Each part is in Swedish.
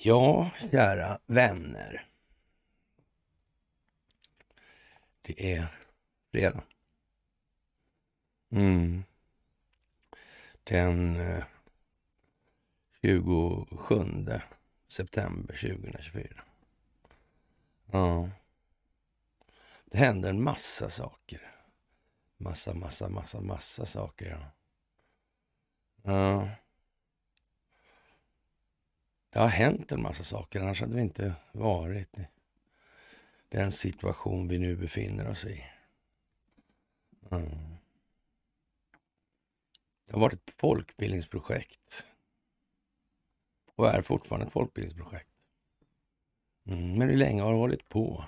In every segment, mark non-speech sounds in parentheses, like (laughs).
Ja, kära vänner. Det är fredag. Mm. Den 27 eh, september 2024. Ja. Det händer en massa saker. Massa, massa, massa, massa saker. Ja. ja. Det har hänt en massa saker, annars hade vi inte varit i den situation vi nu befinner oss i. Ja. Det har varit ett folkbildningsprojekt och är fortfarande ett folkbildningsprojekt. Mm, men hur länge har det hållit på?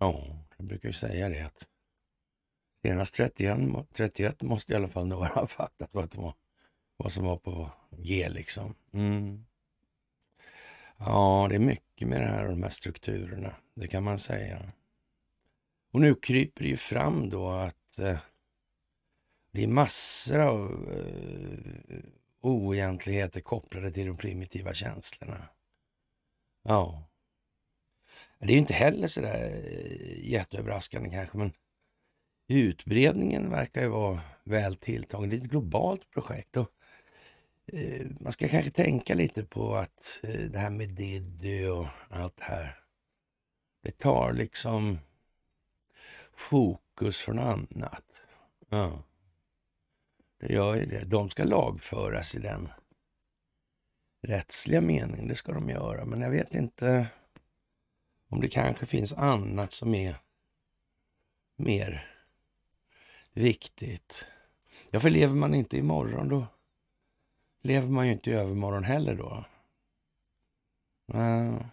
Ja, jag brukar ju säga det att senast 31, 31 måste i alla fall några (laughs) ha fattat vad, var, vad som var på G liksom. Mm. Ja, det är mycket med det här och de här strukturerna, det kan man säga. Och nu kryper det ju fram då att eh, det är massor av eh, oegentligheter kopplade till de primitiva känslorna. Ja. Det är ju inte heller så där eh, jätteöverraskande kanske, men utbredningen verkar ju vara väl tilltagen. Det är ett globalt projekt och eh, man ska kanske tänka lite på att eh, det här med Diddy och allt det här. Det tar liksom fokus från annat. Ja. Det gör ju det. De ska lagföras i den rättsliga mening, det ska de göra, men jag vet inte om det kanske finns annat som är mer viktigt. Ja, för lever man inte imorgon då lever man ju inte i övermorgon heller då. Men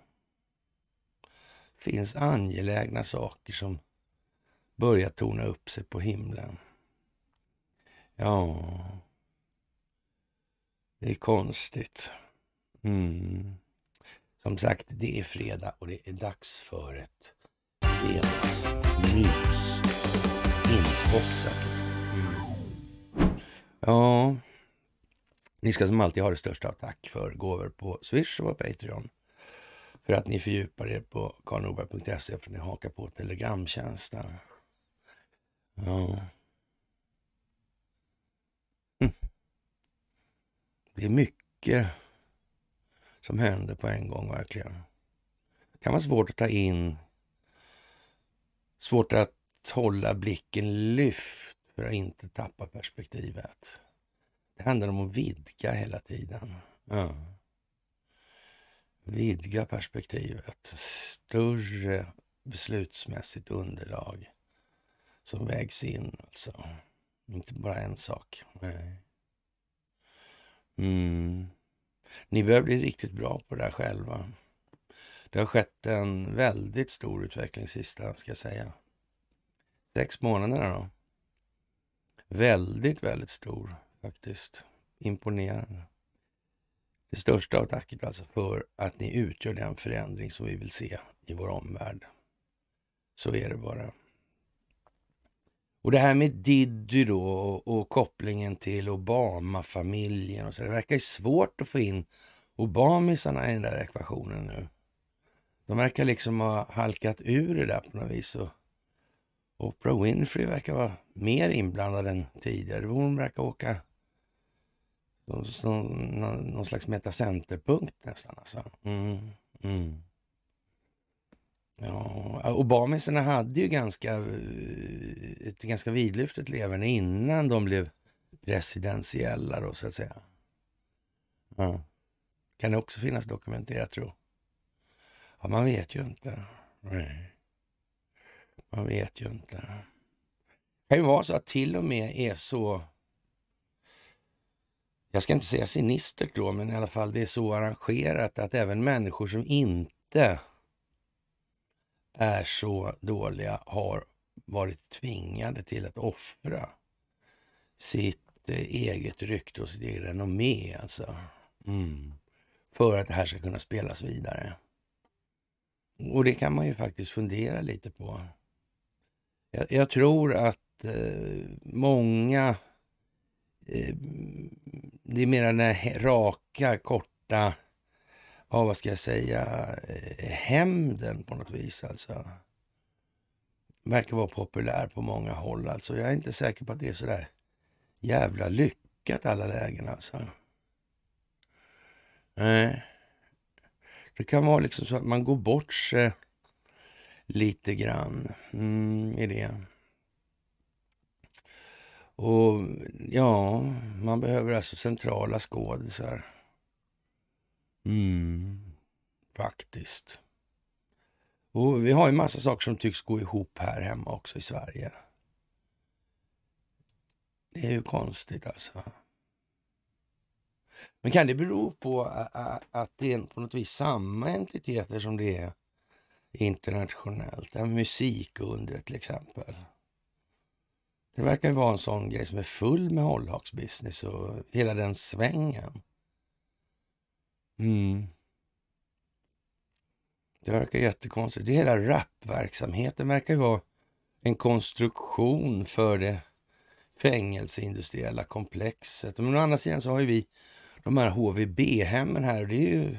finns angelägna saker som börjar torna upp sig på himlen. Ja, det är konstigt. Mm. Som sagt, det är fredag och det är dags för ett fredagsmys. Inboxat. Ja, ni ska som alltid ha det största av tack för gåvor på Swish och på Patreon. För att ni fördjupar er på karlnorberg.se och för att ni hakar på telegramtjänsten. Ja. Hm. Det är mycket som hände på en gång verkligen. Det kan vara svårt att ta in, svårt att hålla blicken lyft för att inte tappa perspektivet. Det handlar om att vidga hela tiden. Ja. Vidga perspektivet. Större beslutsmässigt underlag som vägs in alltså. Inte bara en sak. Nej. Mm. Ni börjar bli riktigt bra på det här själva. Det har skett en väldigt stor utveckling sista, ska jag säga. Sex månaderna då. Väldigt, väldigt stor faktiskt. Imponerande. Det största av tacket alltså för att ni utgör den förändring som vi vill se i vår omvärld. Så är det bara. Och det här med Diddy då och kopplingen till Obama-familjen och så. Det verkar ju svårt att få in Obamisarna i den där ekvationen nu. De verkar liksom ha halkat ur det där på något vis. Och Oprah Winfrey verkar vara mer inblandad än tidigare. Hon verkar åka någon, någon slags metacenterpunkt nästan. Alltså. Mm, mm. Ja, Obamisarna hade ju ganska, eh, ett ganska vidlyftigt leverne innan de blev presidentiella då så att säga. Ja. Kan det också finnas dokumenterat tro? Ja, man vet ju inte. Nej. Man vet ju inte. Det kan ju vara så att till och med är så jag ska inte säga sinistert då, men i alla fall det är så arrangerat att även människor som inte är så dåliga har varit tvingade till att offra sitt eh, eget rykte och sitt eget renommé alltså. Mm. För att det här ska kunna spelas vidare. Och det kan man ju faktiskt fundera lite på. Jag, jag tror att eh, många... Eh, det är mer den här raka, korta ja, vad ska jag säga, eh, hämnden på något vis alltså. Verkar vara populär på många håll alltså. Jag är inte säker på att det är så där jävla lyckat alla lägen alltså. Nej. Det kan vara liksom så att man går bort sig lite grann mm, i det. Och ja, man behöver alltså centrala skådisar Mm, faktiskt. Och vi har ju massa saker som tycks gå ihop här hemma också i Sverige. Det är ju konstigt alltså. Men kan det bero på att det är på något vis samma entiteter som det är internationellt? Musikundret till exempel. Det verkar ju vara en sån grej som är full med hållhaksbusiness och hela den svängen. Mm. Det verkar jättekonstigt. Det hela rapverksamheten verkar ju vara en konstruktion för det fängelseindustriella komplexet. Men å andra sidan så har ju vi de här HVB-hemmen här och det är ju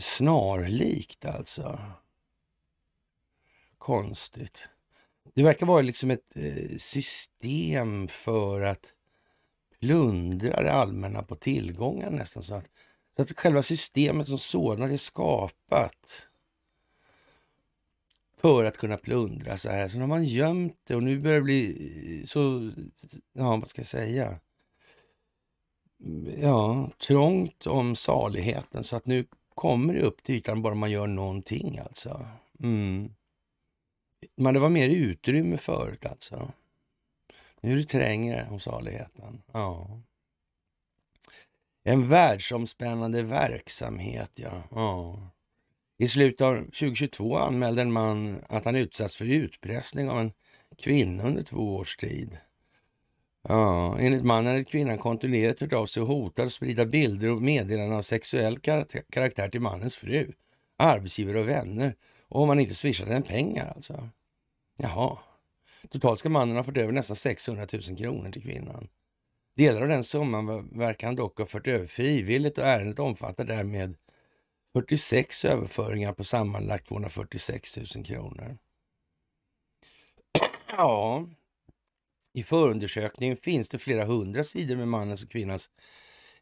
snarlikt alltså. Konstigt. Det verkar vara liksom ett eh, system för att plundra det allmänna på tillgångar nästan så att så att själva systemet som sådant är skapat för att kunna plundra så här. Så har man gömt det och nu börjar det bli eh, så, ja vad ska jag säga? Ja, trångt om saligheten så att nu kommer det upp till ytan bara man gör någonting alltså. Mm. Men det var mer utrymme förut alltså. Nu är det trängre om saligheten. Ja. En världsomspännande verksamhet, ja. ja. I slutet av 2022 anmälde en man att han utsatts för utpressning av en kvinna under två års tid. Ja, enligt mannen hade kvinnan kontinuerligt hört av sig och hotat att sprida bilder och meddelanden av sexuell karaktär till mannens fru, arbetsgivare och vänner. Och om han inte swishade den pengar alltså. Jaha. Totalt ska mannen ha fört över nästan 600 000 kronor till kvinnan. Delar av den summan verkar han dock ha fört över frivilligt och ärendet omfattar därmed 46 överföringar på sammanlagt 246 000 kronor. (clears throat) Ja, i förundersökningen finns det flera hundra sidor med mannens och kvinnans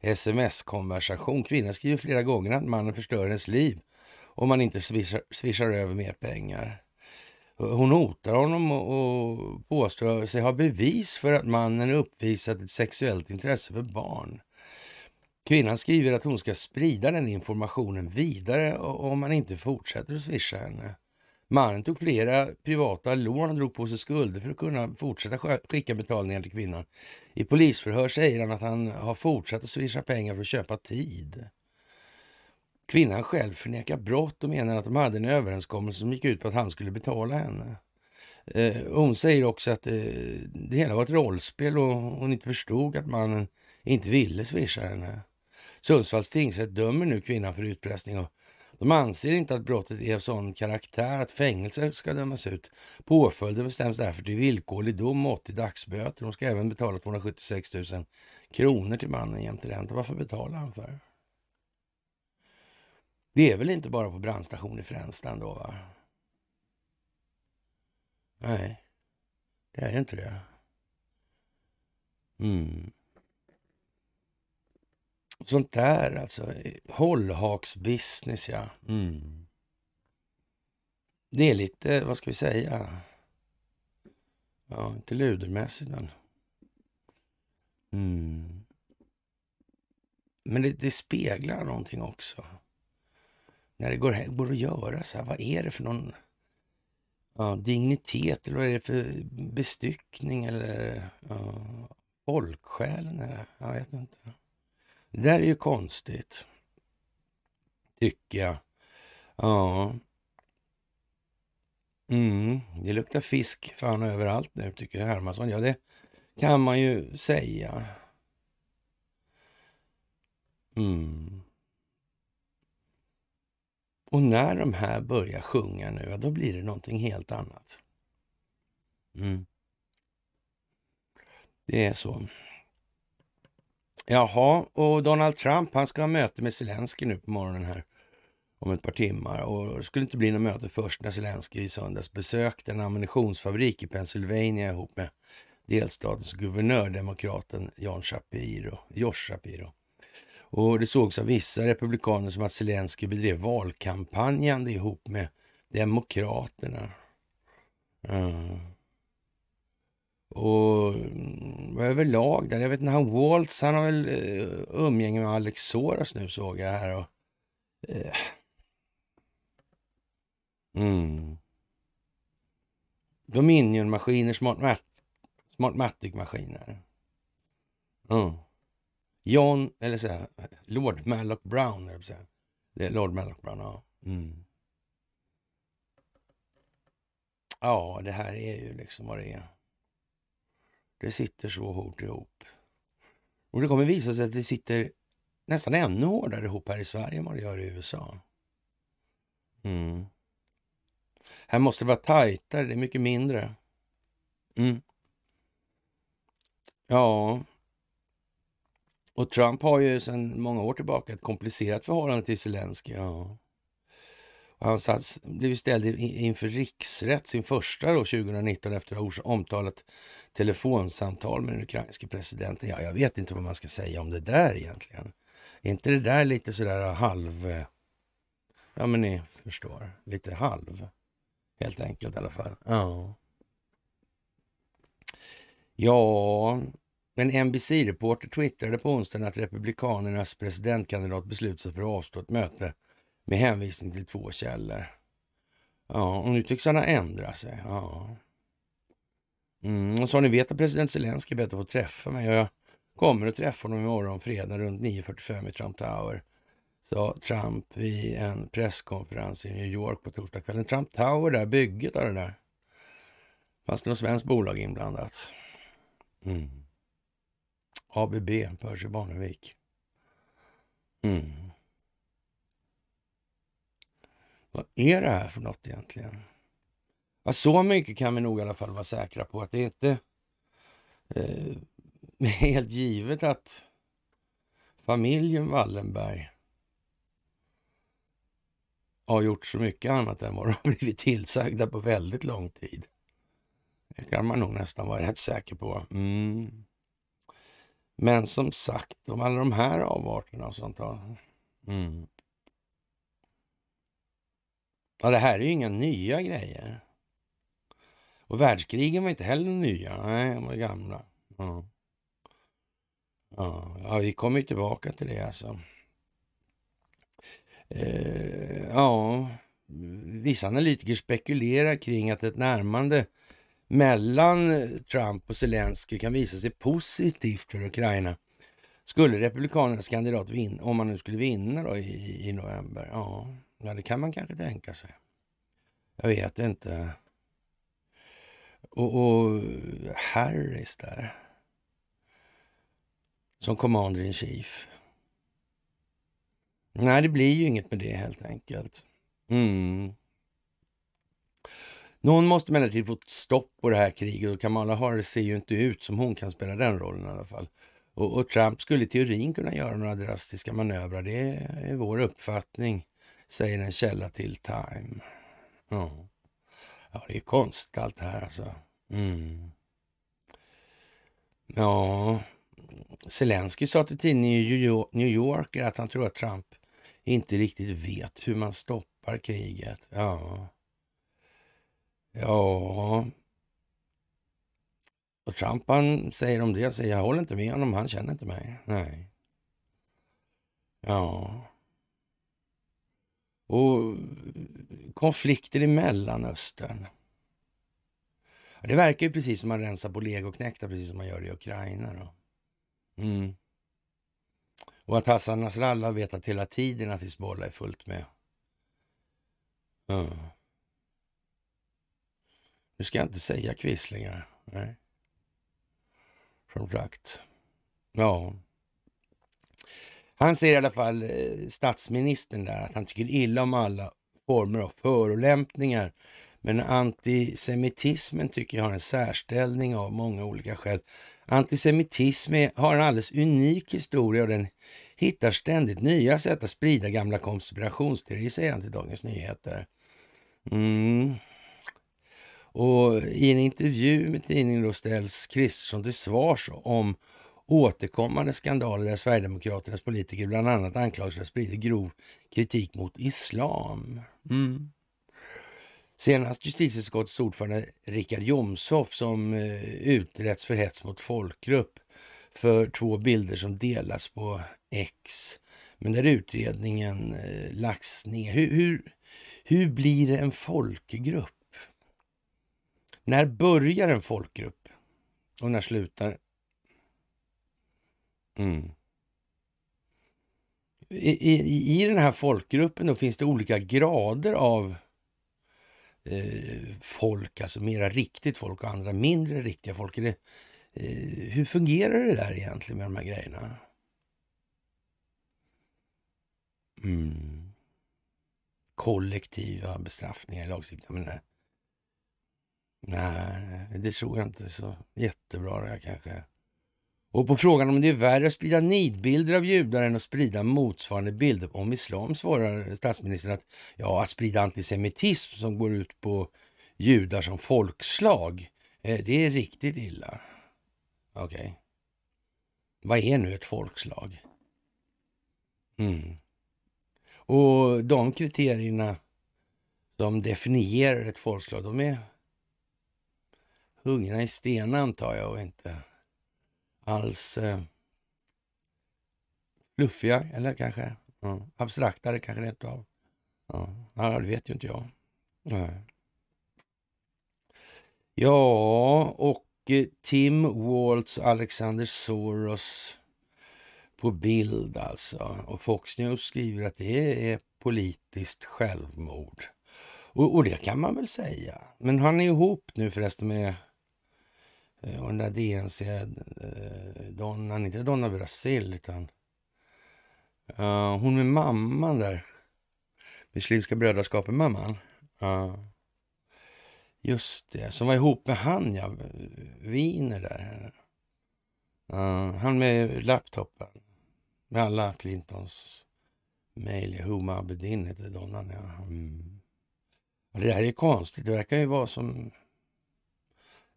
sms-konversation. Kvinnan skriver flera gånger att mannen förstör hennes liv om man inte swishar, swishar över mer pengar. Hon hotar honom och påstår sig ha bevis för att mannen uppvisat ett sexuellt intresse för barn. Kvinnan skriver att hon ska sprida den informationen vidare om han inte fortsätter att swisha henne. Mannen tog flera privata lån och drog på sig skulder för att kunna fortsätta skicka betalningar till kvinnan. I polisförhör säger han att han har fortsatt att swisha pengar för att köpa tid. Kvinnan själv förnekar brott och menar att de hade en överenskommelse som gick ut på att han skulle betala henne. Eh, hon säger också att eh, det hela var ett rollspel och hon inte förstod att mannen inte ville swisha henne. Sundsvalls tingsrätt dömer nu kvinnan för utpressning och de anser inte att brottet är av sån karaktär att fängelse ska dömas ut. Påföljden bestäms därför till villkorlig dom och 80 dagsböter. Hon ska även betala 276 000 kronor till mannen jämte ränta. Varför betalar han för? Det är väl inte bara på brandstation i Fränsta ändå? va? Nej, det är ju inte det. Mm. Sånt där alltså. Hållhaksbusiness ja. Mm. Det är lite, vad ska vi säga? Ja, inte ludermässigt men. Mm. Men det, det speglar någonting också när det går, går att göra så här. Vad är det för någon ja, dignitet eller vad är det för bestyckning eller ja, folksjälen? jag vet inte. Det där är ju konstigt, tycker jag. Ja. Mm, det luktar fisk fan överallt nu, tycker Hermansson. Ja, det kan man ju säga. Mm. Och när de här börjar sjunga nu, då blir det någonting helt annat. Mm. Det är så. Jaha, och Donald Trump han ska ha möte med Zelensky nu på morgonen här om ett par timmar och det skulle inte bli något möte först när Zelensky i söndags besökte en ammunitionsfabrik i Pennsylvania ihop med delstatens guvernör, demokraten John Shapiro, Josh Shapiro. Och det sågs av vissa republikaner som att Zelensky bedrev valkampanjande ihop med Demokraterna. Eh. Mm. Och överlag där, jag vet inte, han Waltz, han har väl eh, umgänge med Alex Soros nu såg jag här. Och, uh. mm. Dominion-maskiner, smart, mat smart maskiner Mm. John, eller så här, Lord Mallock Brown, eller så här. Det är Lord Mallock Brown, ja. Mm. Ja, det här är ju liksom vad det är. Det sitter så hårt ihop. Och det kommer visa sig att det sitter nästan ännu hårdare ihop här i Sverige än vad det gör i USA. Mm. Här måste det vara tajtare, det är mycket mindre. Mm. Ja, och Trump har ju sedan många år tillbaka ett komplicerat förhållande till Zelenskyj. Ja. Han satt, blev ställd inför riksrätt sin första då 2019 efter att ha omtalat telefonsamtal med den ukrainske presidenten. Ja, jag vet inte vad man ska säga om det där egentligen. Är inte det där lite sådär halv... Ja, men ni förstår. Lite halv, helt enkelt i alla fall. Ja. Ja, en NBC-reporter twittrade på onsdagen att Republikanernas presidentkandidat beslutat sig för att avstå ett möte med hänvisning till två källor. Ja, och nu tycks han ha ändrat sig. Ja. Mm, och som ni vet att president Zelenskyj bett att få träffa mig och jag kommer att träffa honom imorgon fredag runt 9.45 i Trump Tower, sa Trump vid en presskonferens i New York på torsdagskvällen. Trump Tower, där bygget av det där. Fanns det något svenskt bolag inblandat? Mm. ABB, Percy Barnevik. Mm. Vad är det här för något egentligen? Ja, så mycket kan vi nog i alla fall vara säkra på att det är inte eh, (laughs) helt givet att familjen Wallenberg har gjort så mycket annat än vad de (laughs) har blivit tillsagda på väldigt lång tid. Det kan man nog nästan vara rätt säker på. Mm. Men som sagt, om alla de här avarterna och sånt. Ja. Mm. Ja, det här är ju inga nya grejer. Och världskrigen var inte heller nya. Nej, de var gamla. Ja. Ja, ja vi kommer ju tillbaka till det alltså. Eh, ja, vissa analytiker spekulerar kring att ett närmande mellan eh, Trump och Zelensky kan visa sig positivt för Ukraina. Skulle Republikanernas kandidat vinna, om man nu skulle vinna då i, i november, ja, ja, det kan man kanske tänka sig. Jag vet inte. Och, och Harris där, som commander in chief. Nej, det blir ju inget med det helt enkelt. Mm. Någon måste emellertid få stopp på det här kriget och Kamala Harris ser ju inte ut som hon kan spela den rollen i alla fall. Och, och Trump skulle i teorin kunna göra några drastiska manövrar, det är vår uppfattning, säger en källa till Time. Ja, ja det är konstigt allt det här alltså. Mm. Ja, Zelensky sa till tidningen New Yorker att han tror att Trump inte riktigt vet hur man stoppar kriget. Ja. Ja... Och Trump han säger om det, säger jag håller inte med honom, han känner inte mig. Nej. Ja... Och konflikter i Mellanöstern. Det verkar ju precis som man rensar på legoknektar, precis som man gör i Ukraina. Då. Mm. Och att Hassan Nasrallah vetat hela tiden att Hizbollah är fullt med. Mm. Nu ska jag inte säga kvisslingar. Nej. Som sagt. Ja. Han säger i alla fall, eh, statsministern där, att han tycker illa om alla former av förolämpningar. Men antisemitismen tycker jag har en särställning av många olika skäl. Antisemitism har en alldeles unik historia och den hittar ständigt nya sätt att sprida gamla konspirationsteorier, säger han till Dagens Nyheter. Mm. Och I en intervju med tidningen då ställs Kristersson till svars om återkommande skandaler där Sverigedemokraternas politiker bland annat anklagas för att sprida grov kritik mot islam. Mm. Senast justitieutskottets ordförande Richard Jomshof som eh, utretts för hets mot folkgrupp för två bilder som delas på X. Men där utredningen eh, lagts ner. Hur, hur, hur blir det en folkgrupp? När börjar en folkgrupp och när slutar mm. I, i, I den här folkgruppen då finns det olika grader av eh, folk, alltså mera riktigt folk och andra mindre riktiga folk. Det, eh, hur fungerar det där egentligen med de här grejerna? Mm. Kollektiva bestraffningar i lagstiftningen. Nej, det tror jag inte så jättebra det kanske. Och på frågan om det är värre att sprida nidbilder av judar än att sprida motsvarande bilder om islam svarar statsministern att ja, att sprida antisemitism som går ut på judar som folkslag, eh, det är riktigt illa. Okej. Okay. Vad är nu ett folkslag? Mm. Och de kriterierna som definierar ett folkslag, de är huggna i sten antar jag och inte alls eh, fluffiga eller kanske ja, abstraktare kanske rent av. Ja, det vet ju inte jag. Nej. Ja, och eh, Tim Waltz och Alexander Soros på bild alltså. Och Fox News skriver att det är politiskt självmord. Och, och det kan man väl säga. Men han är ihop nu förresten med Eh, och den där DNC, eh, donnan, inte Donna Brasil utan uh, hon med mamman där. Muslimska brödraskapet-mamman. Uh, just det, som var ihop med han ja, Wiener där. Uh, han med laptopen. Med alla Clintons mejl. Huma Abedin heter donnan ja. Mm. Det där är konstigt, det verkar ju vara som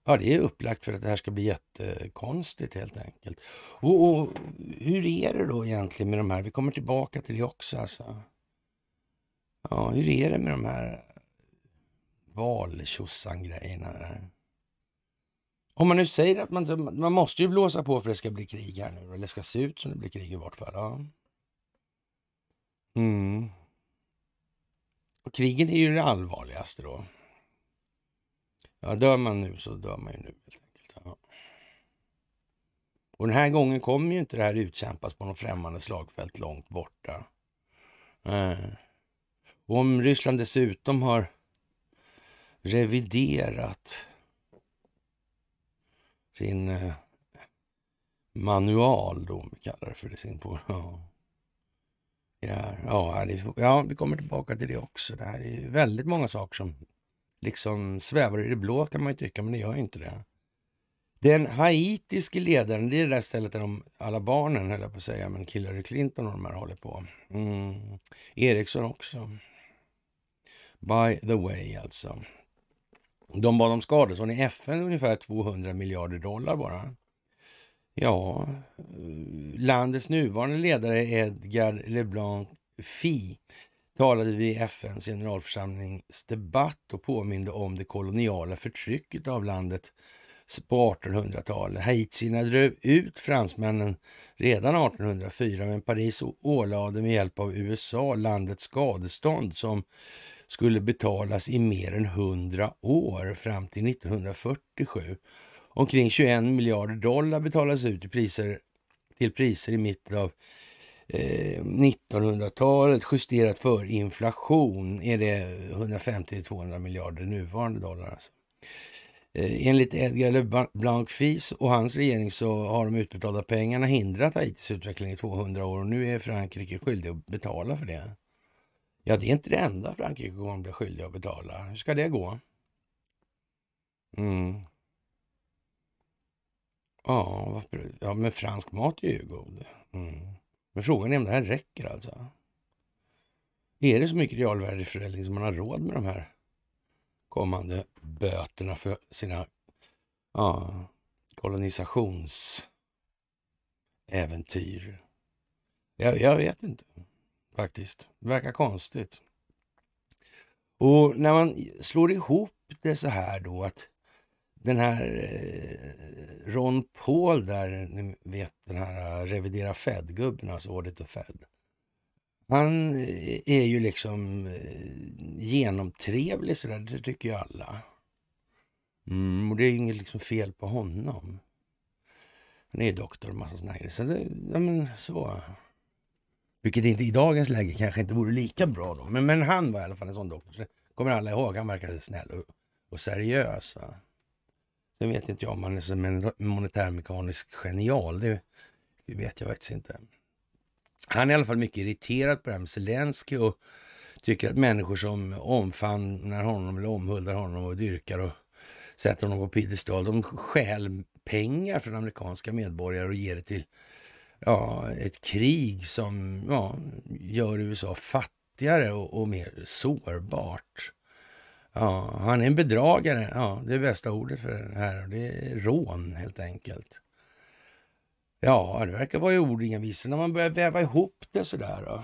Ja, det är upplagt för att det här ska bli jättekonstigt helt enkelt. Och, och hur är det då egentligen med de här? Vi kommer tillbaka till det också alltså. Ja, hur är det med de här valtjosan-grejerna? Om man nu säger att man, man måste ju blåsa på för att det ska bli krig här nu, eller det ska se ut som det blir krig i vart fall. Ja. Mm. Och krigen är ju det allvarligaste då. Ja, dör man nu så dör man ju nu. Och den här gången kommer ju inte det här utkämpas på något främmande slagfält långt borta. Och eh, om Ryssland dessutom har reviderat sin eh, manual då, om vi kallar det för det, sin på, ja. Ja, det, ja, vi kommer tillbaka till det också. Det här är ju väldigt många saker som liksom svävar i det blå kan man ju tycka, men det gör inte det. Den haitiske ledaren, det är det där stället där de, alla barnen höll jag på att säga, men Hillary Clinton och de här håller på. Mm. Ericsson också. By the way alltså. De bad om skadestånd i FN ungefär 200 miljarder dollar bara. Ja, eh, landets nuvarande ledare Edgar LeBlanc Fi talade vid FNs generalförsamlings debatt och påminde om det koloniala förtrycket av landet på 1800-talet. Haitierna drev ut fransmännen redan 1804 men Paris ålade med hjälp av USA landets skadestånd som skulle betalas i mer än 100 år fram till 1947. Omkring 21 miljarder dollar betalades ut i priser, till priser i mitten av eh, 1900-talet justerat för inflation är det 150-200 miljarder nuvarande dollar. Alltså. Eh, enligt Edgar LeBlanc-Fils och hans regering så har de utbetalda pengarna hindrat Haitis utveckling i 200 år och nu är Frankrike skyldig att betala för det. Ja, det är inte det enda Frankrike kommer bli skyldig att betala. Hur ska det gå? Mm. Ja, ja, men fransk mat är ju god. Mm. Men frågan är om det här räcker alltså. Är det så mycket realvärdeförändring som man har råd med de här kommande böterna för sina ja, kolonisationsäventyr? Jag, jag vet inte faktiskt. Det verkar konstigt. Och när man slår ihop det så här då att den här eh, Ron Paul där, ni vet den här eh, revidera Fed-gubben, alltså Audit och Fed. Han eh, är ju liksom genomtrevlig sådär, det tycker ju alla. Mm, och det är ju inget liksom fel på honom. Han är ju doktor och massa sådana grejer. Så det, ja, men så. Vilket inte i dagens läge kanske inte vore lika bra då. Men, men han var i alla fall en sån doktor. Så kommer alla ihåg. Han verkade snäll och, och seriös. Va? Sen vet inte jag om han är som en monetärmekanisk genial. Det vet jag faktiskt inte. Han är i alla fall mycket irriterad på det här med Zelensky och tycker att människor som omfamnar honom eller omhuldar honom och dyrkar och sätter honom på piedestal, de stjäl pengar från amerikanska medborgare och ger det till ja, ett krig som ja, gör USA fattigare och, och mer sårbart. Ja, han är en bedragare. Ja, det är bästa ordet för det här. Det är rån helt enkelt. Ja, det verkar vara ordningen visar när man börjar väva ihop det så där.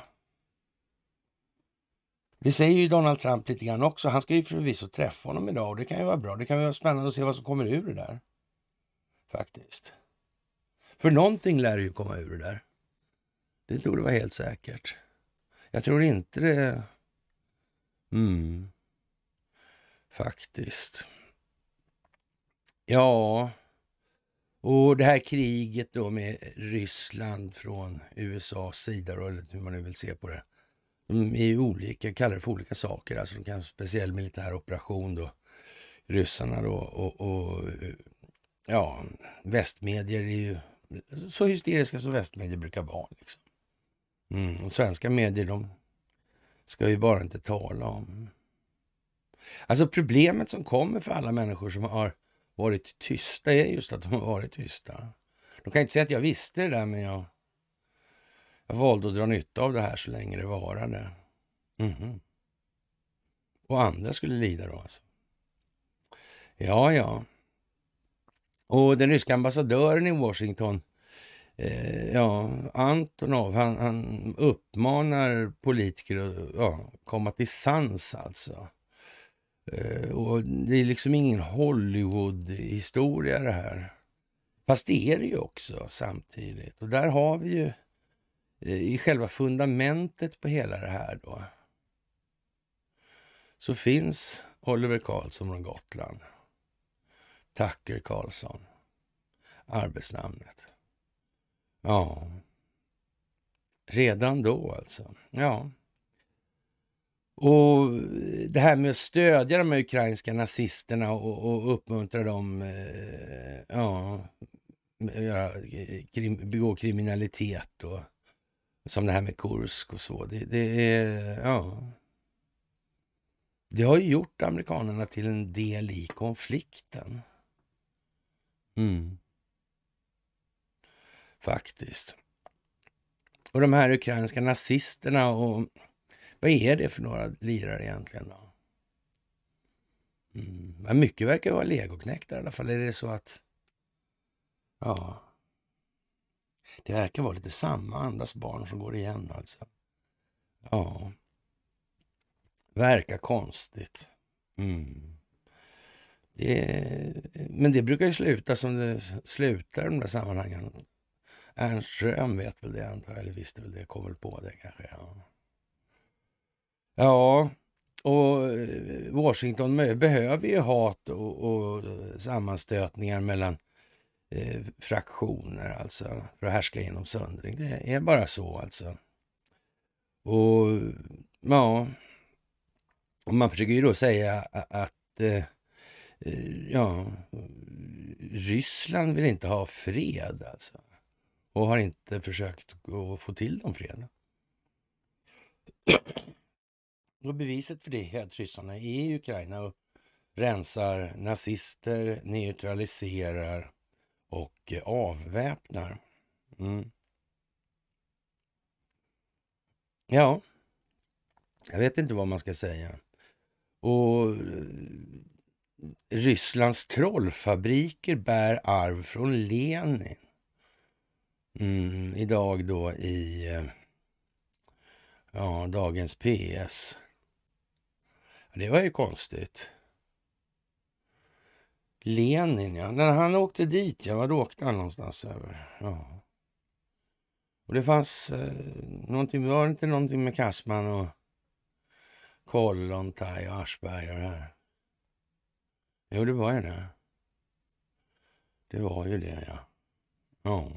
Det säger ju Donald Trump lite grann också. Han ska ju förvisso träffa honom idag och det kan ju vara bra. Det kan ju vara spännande att se vad som kommer ur det där. Faktiskt. För någonting lär ju komma ur det där. Det tror jag var helt säkert. Jag tror inte det... Mm faktiskt. Ja, och det här kriget då med Ryssland från USAs sida, då, eller hur man nu vill se på det. De är ju olika, kallar det för olika saker, alltså de kan speciell militär operation då, ryssarna då och, och ja, västmedier är ju så hysteriska som västmedier brukar vara. Liksom. Mm. Och svenska medier, de ska vi bara inte tala om. Alltså problemet som kommer för alla människor som har varit tysta är just att de har varit tysta. De kan inte säga att jag visste det där, men jag, jag valde att dra nytta av det här så länge det varade. Mm -hmm. Och andra skulle lida då alltså. Ja, ja. Och den ryska ambassadören i Washington, eh, ja, Antonov, han, han uppmanar politiker att ja, komma till sans alltså. Eh, och det är liksom ingen Hollywood-historia det här. Fast det är det ju också samtidigt. Och där har vi ju eh, i själva fundamentet på hela det här då. Så finns Oliver Karlsson från Gotland. Tucker Karlsson. Arbetsnamnet. Ja. Redan då alltså. Ja. Och det här med att stödja de ukrainska nazisterna och, och uppmuntra dem eh, att ja, krim, begå kriminalitet och som det här med Kursk och så. Det, det, är, ja. Det har ju gjort amerikanerna till en del i konflikten. Mm. Faktiskt. Och de här ukrainska nazisterna och vad är det för några lirare egentligen? Då? Mm. Men mycket verkar vara legoknäckta i alla fall. Är det så att... Ja. Det verkar vara lite samma andas barn som går igen alltså. Ja. Verkar konstigt. Mm. Det, men det brukar ju sluta som det slutar i de där sammanhangen. Ernst Röhm vet väl det antar jag, eller visste väl det, kom väl på det kanske. Ja. Ja, och eh, Washington behöver ju hat och, och sammanstötningar mellan eh, fraktioner alltså för att härska genom söndring. Det är bara så alltså. Och ja, och man försöker ju då säga att eh, eh, ja, Ryssland vill inte ha fred alltså. Och har inte försökt att få till de freden. Och beviset för det är att ryssarna är i Ukraina och rensar nazister, neutraliserar och eh, avväpnar. Mm. Ja, jag vet inte vad man ska säga. Och eh, Rysslands trollfabriker bär arv från Lenin. Mm, idag då i eh, ja, dagens PS. Det var ju konstigt. Lenin, ja. När han åkte dit, ja, var åkte han någonstans över? Ja. Och det fanns eh, någonting, var det inte någonting med Kassman och Kollontaj och Aschberg och det här? Jo, det var ju det. Det var ju det, ja. Ja.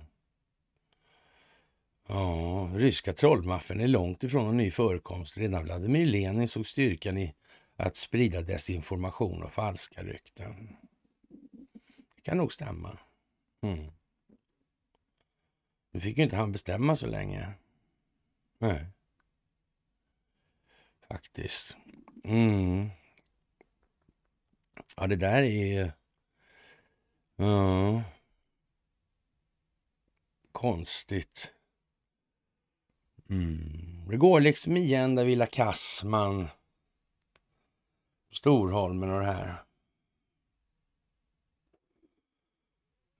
Ja, ryska trollmaffen är långt ifrån en ny förekomst. Redan Vladimir Lenin såg styrkan i att sprida desinformation och falska rykten. Det kan nog stämma. Mm. Nu fick ju inte han bestämma så länge. Nej. Faktiskt. Mm. Ja, det där är... Ja. Konstigt. Mm. Det går liksom igen där Villa Kassman Storholmen och det här.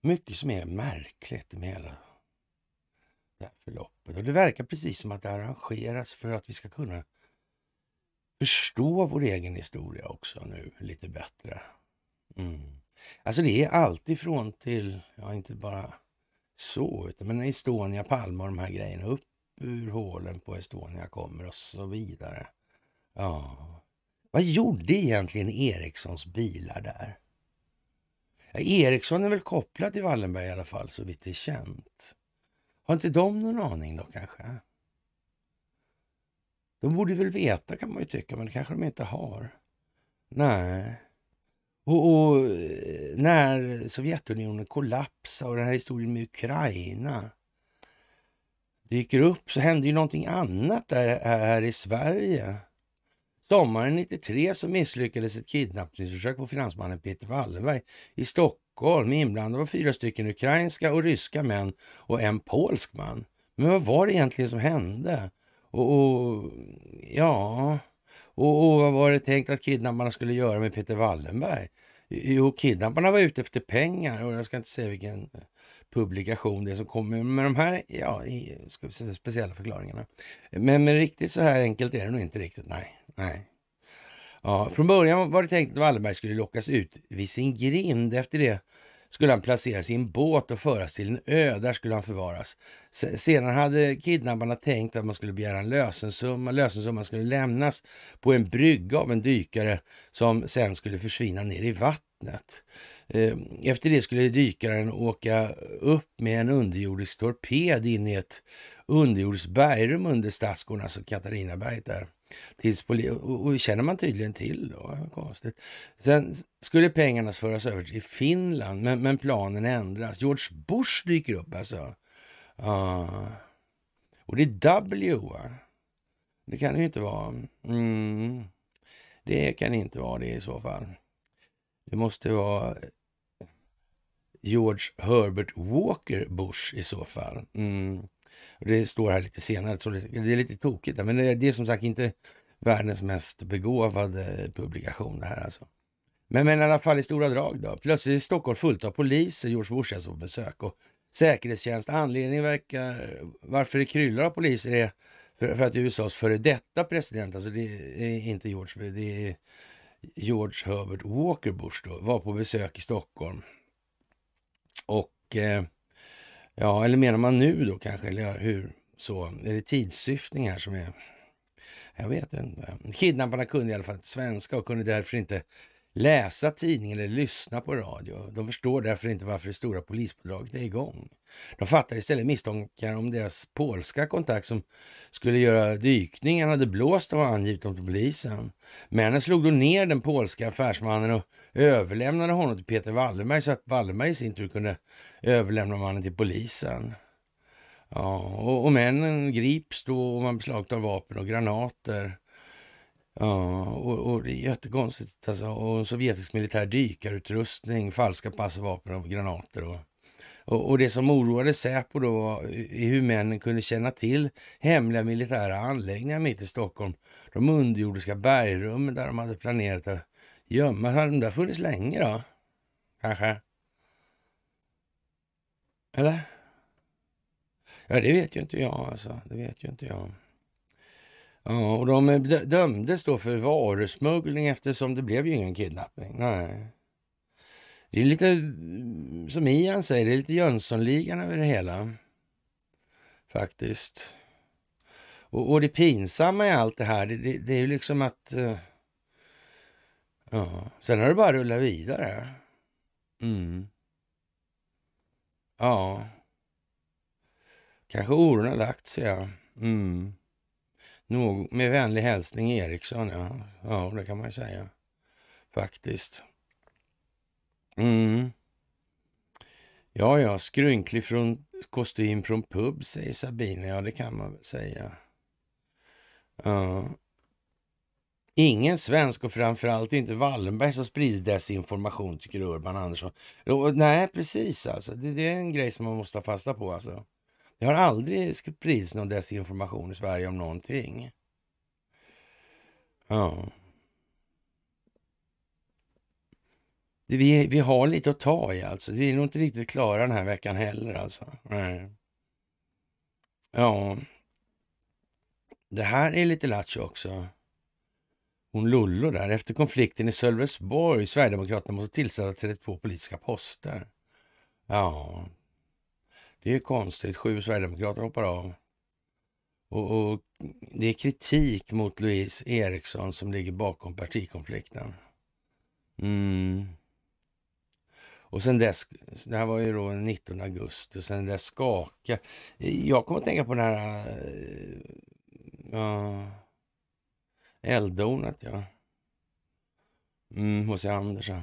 Mycket som är märkligt med hela det här förloppet. Och det verkar precis som att det arrangeras för att vi ska kunna förstå vår egen historia också nu lite bättre. Mm. Alltså det är allt ifrån till, ja inte bara så, utan men Estonia, Palma och de här grejerna. Upp ur hålen på Estonia kommer och så vidare. Ja. Vad gjorde egentligen Erikssons bilar där? Ja, Eriksson är väl kopplad till Wallenberg i alla fall, så vitt det är känt. Har inte de någon aning då kanske? De borde väl veta kan man ju tycka, men det kanske de inte har. Nej. Och, och eh, när Sovjetunionen kollapsar och den här historien med Ukraina dyker upp så händer ju någonting annat där här i Sverige Sommaren 93 så misslyckades ett kidnappningsförsök på finansmannen Peter Wallenberg i Stockholm. Inblandade var fyra stycken ukrainska och ryska män och en polsk man. Men vad var det egentligen som hände? Och, och ja, och, och, vad var det tänkt att kidnapparna skulle göra med Peter Wallenberg? Jo, kidnapparna var ute efter pengar och jag ska inte säga vilken publikation det är som kommer med de här ja, ska vi säga, speciella förklaringarna. Men, men riktigt så här enkelt är det nog inte riktigt, nej. Nej. Ja, från början var det tänkt att Wallenberg skulle lockas ut vid sin grind. Efter det skulle han placeras i en båt och föras till en ö. Där skulle han förvaras. Sedan hade kidnapparna tänkt att man skulle begära en lösensumma. Lösensumman skulle lämnas på en brygga av en dykare som sen skulle försvinna ner i vattnet. Ehm, efter det skulle dykaren åka upp med en underjordisk torped in i ett underjordiskt bergrum under Stadsgården, alltså Katarinaberget där. Tills poli och, och känner man tydligen till då, konstigt. Sen skulle pengarna föras över till Finland, men, men planen ändras. George Bush dyker upp alltså. Uh, och det är W. Det kan det ju inte vara. Mm. Det kan inte vara det i så fall. Det måste vara eh, George Herbert Walker Bush i så fall. Mm det står här lite senare, så det är lite tokigt. Men det är som sagt inte världens mest begåvade publikation det här alltså. Men, men i alla fall i stora drag då. Plötsligt är Stockholm fullt av poliser, George Bush alltså på besök och säkerhetstjänst. Anledningen verkar, varför det kryllar av poliser är för, för att USAs före detta president, alltså det är inte George, det är George Herbert Walker Bush då, var på besök i Stockholm. Och eh, Ja, eller menar man nu då kanske? Eller hur? Så, är det tidssyftning här som är... Jag vet inte. Kidnapparna kunde i alla fall inte svenska och kunde därför inte läsa tidningen eller lyssna på radio. De förstår därför inte varför det stora polispådraget är igång. De fattar istället misstankar om deras polska kontakt som skulle göra dykningen hade blåst och angivit dem till polisen. Männen slog då ner den polska affärsmannen och överlämnade honom till Peter Wallenberg så att Wallenberg i sin tur kunde överlämna mannen till polisen. Ja, och, och männen grips då och man beslagtar vapen och granater. Ja, och, och det är jättekonstigt. Alltså, och sovjetisk militär dykarutrustning, falska pass, och vapen och granater. Och, och, och, det som oroade Säpo då var hur männen kunde känna till hemliga militära anläggningar mitt i Stockholm. De underjordiska bergrummen där de hade planerat att gömma. Har de där funnits länge då? Kanske? Eller? Ja, det vet ju inte jag alltså. Det vet ju inte jag. Ja, och de dömdes då för varusmuggling eftersom det blev ju ingen kidnappning. Nej. Det är lite, som Ian säger, det är lite Jönssonligan över det hela. Faktiskt. Och, och det pinsamma i allt det här, det, det, det är ju liksom att eh, Ja. Sen har det bara rullat vidare. Mm. Ja. Kanske oron har lagt sig, ja. Mm. Nog med vänlig hälsning Eriksson, ja. Ja, det kan man säga. Faktiskt. Mm. Ja, ja, skrynklig från kostym från pub, säger Sabina. Ja, det kan man väl säga. Ja. Ingen svensk och framförallt inte Wallenberg som sprider desinformation, tycker Urban Andersson. Nej, precis alltså. Det, det är en grej som man måste ta fasta på alltså. Det har aldrig spridits någon desinformation i Sverige om någonting. Ja. Det, vi, vi har lite att ta i alltså. Vi är nog inte riktigt klara den här veckan heller alltså. Nej. Ja. Det här är lite lattjo också hon Lollo där. Efter konflikten i Sölvesborg, Sverigedemokraterna måste tillsätta 32 politiska poster. Ja, det är ju konstigt. Sju sverigedemokrater hoppar av. Och, och, det är kritik mot Louise Eriksson som ligger bakom partikonflikten. Mm. Och sen dess, det här var ju då 19 augusti, och sen dess skaka. Jag kommer att tänka på den här... Uh, Elddonat, ja. Mm, H.C. Anders, ja.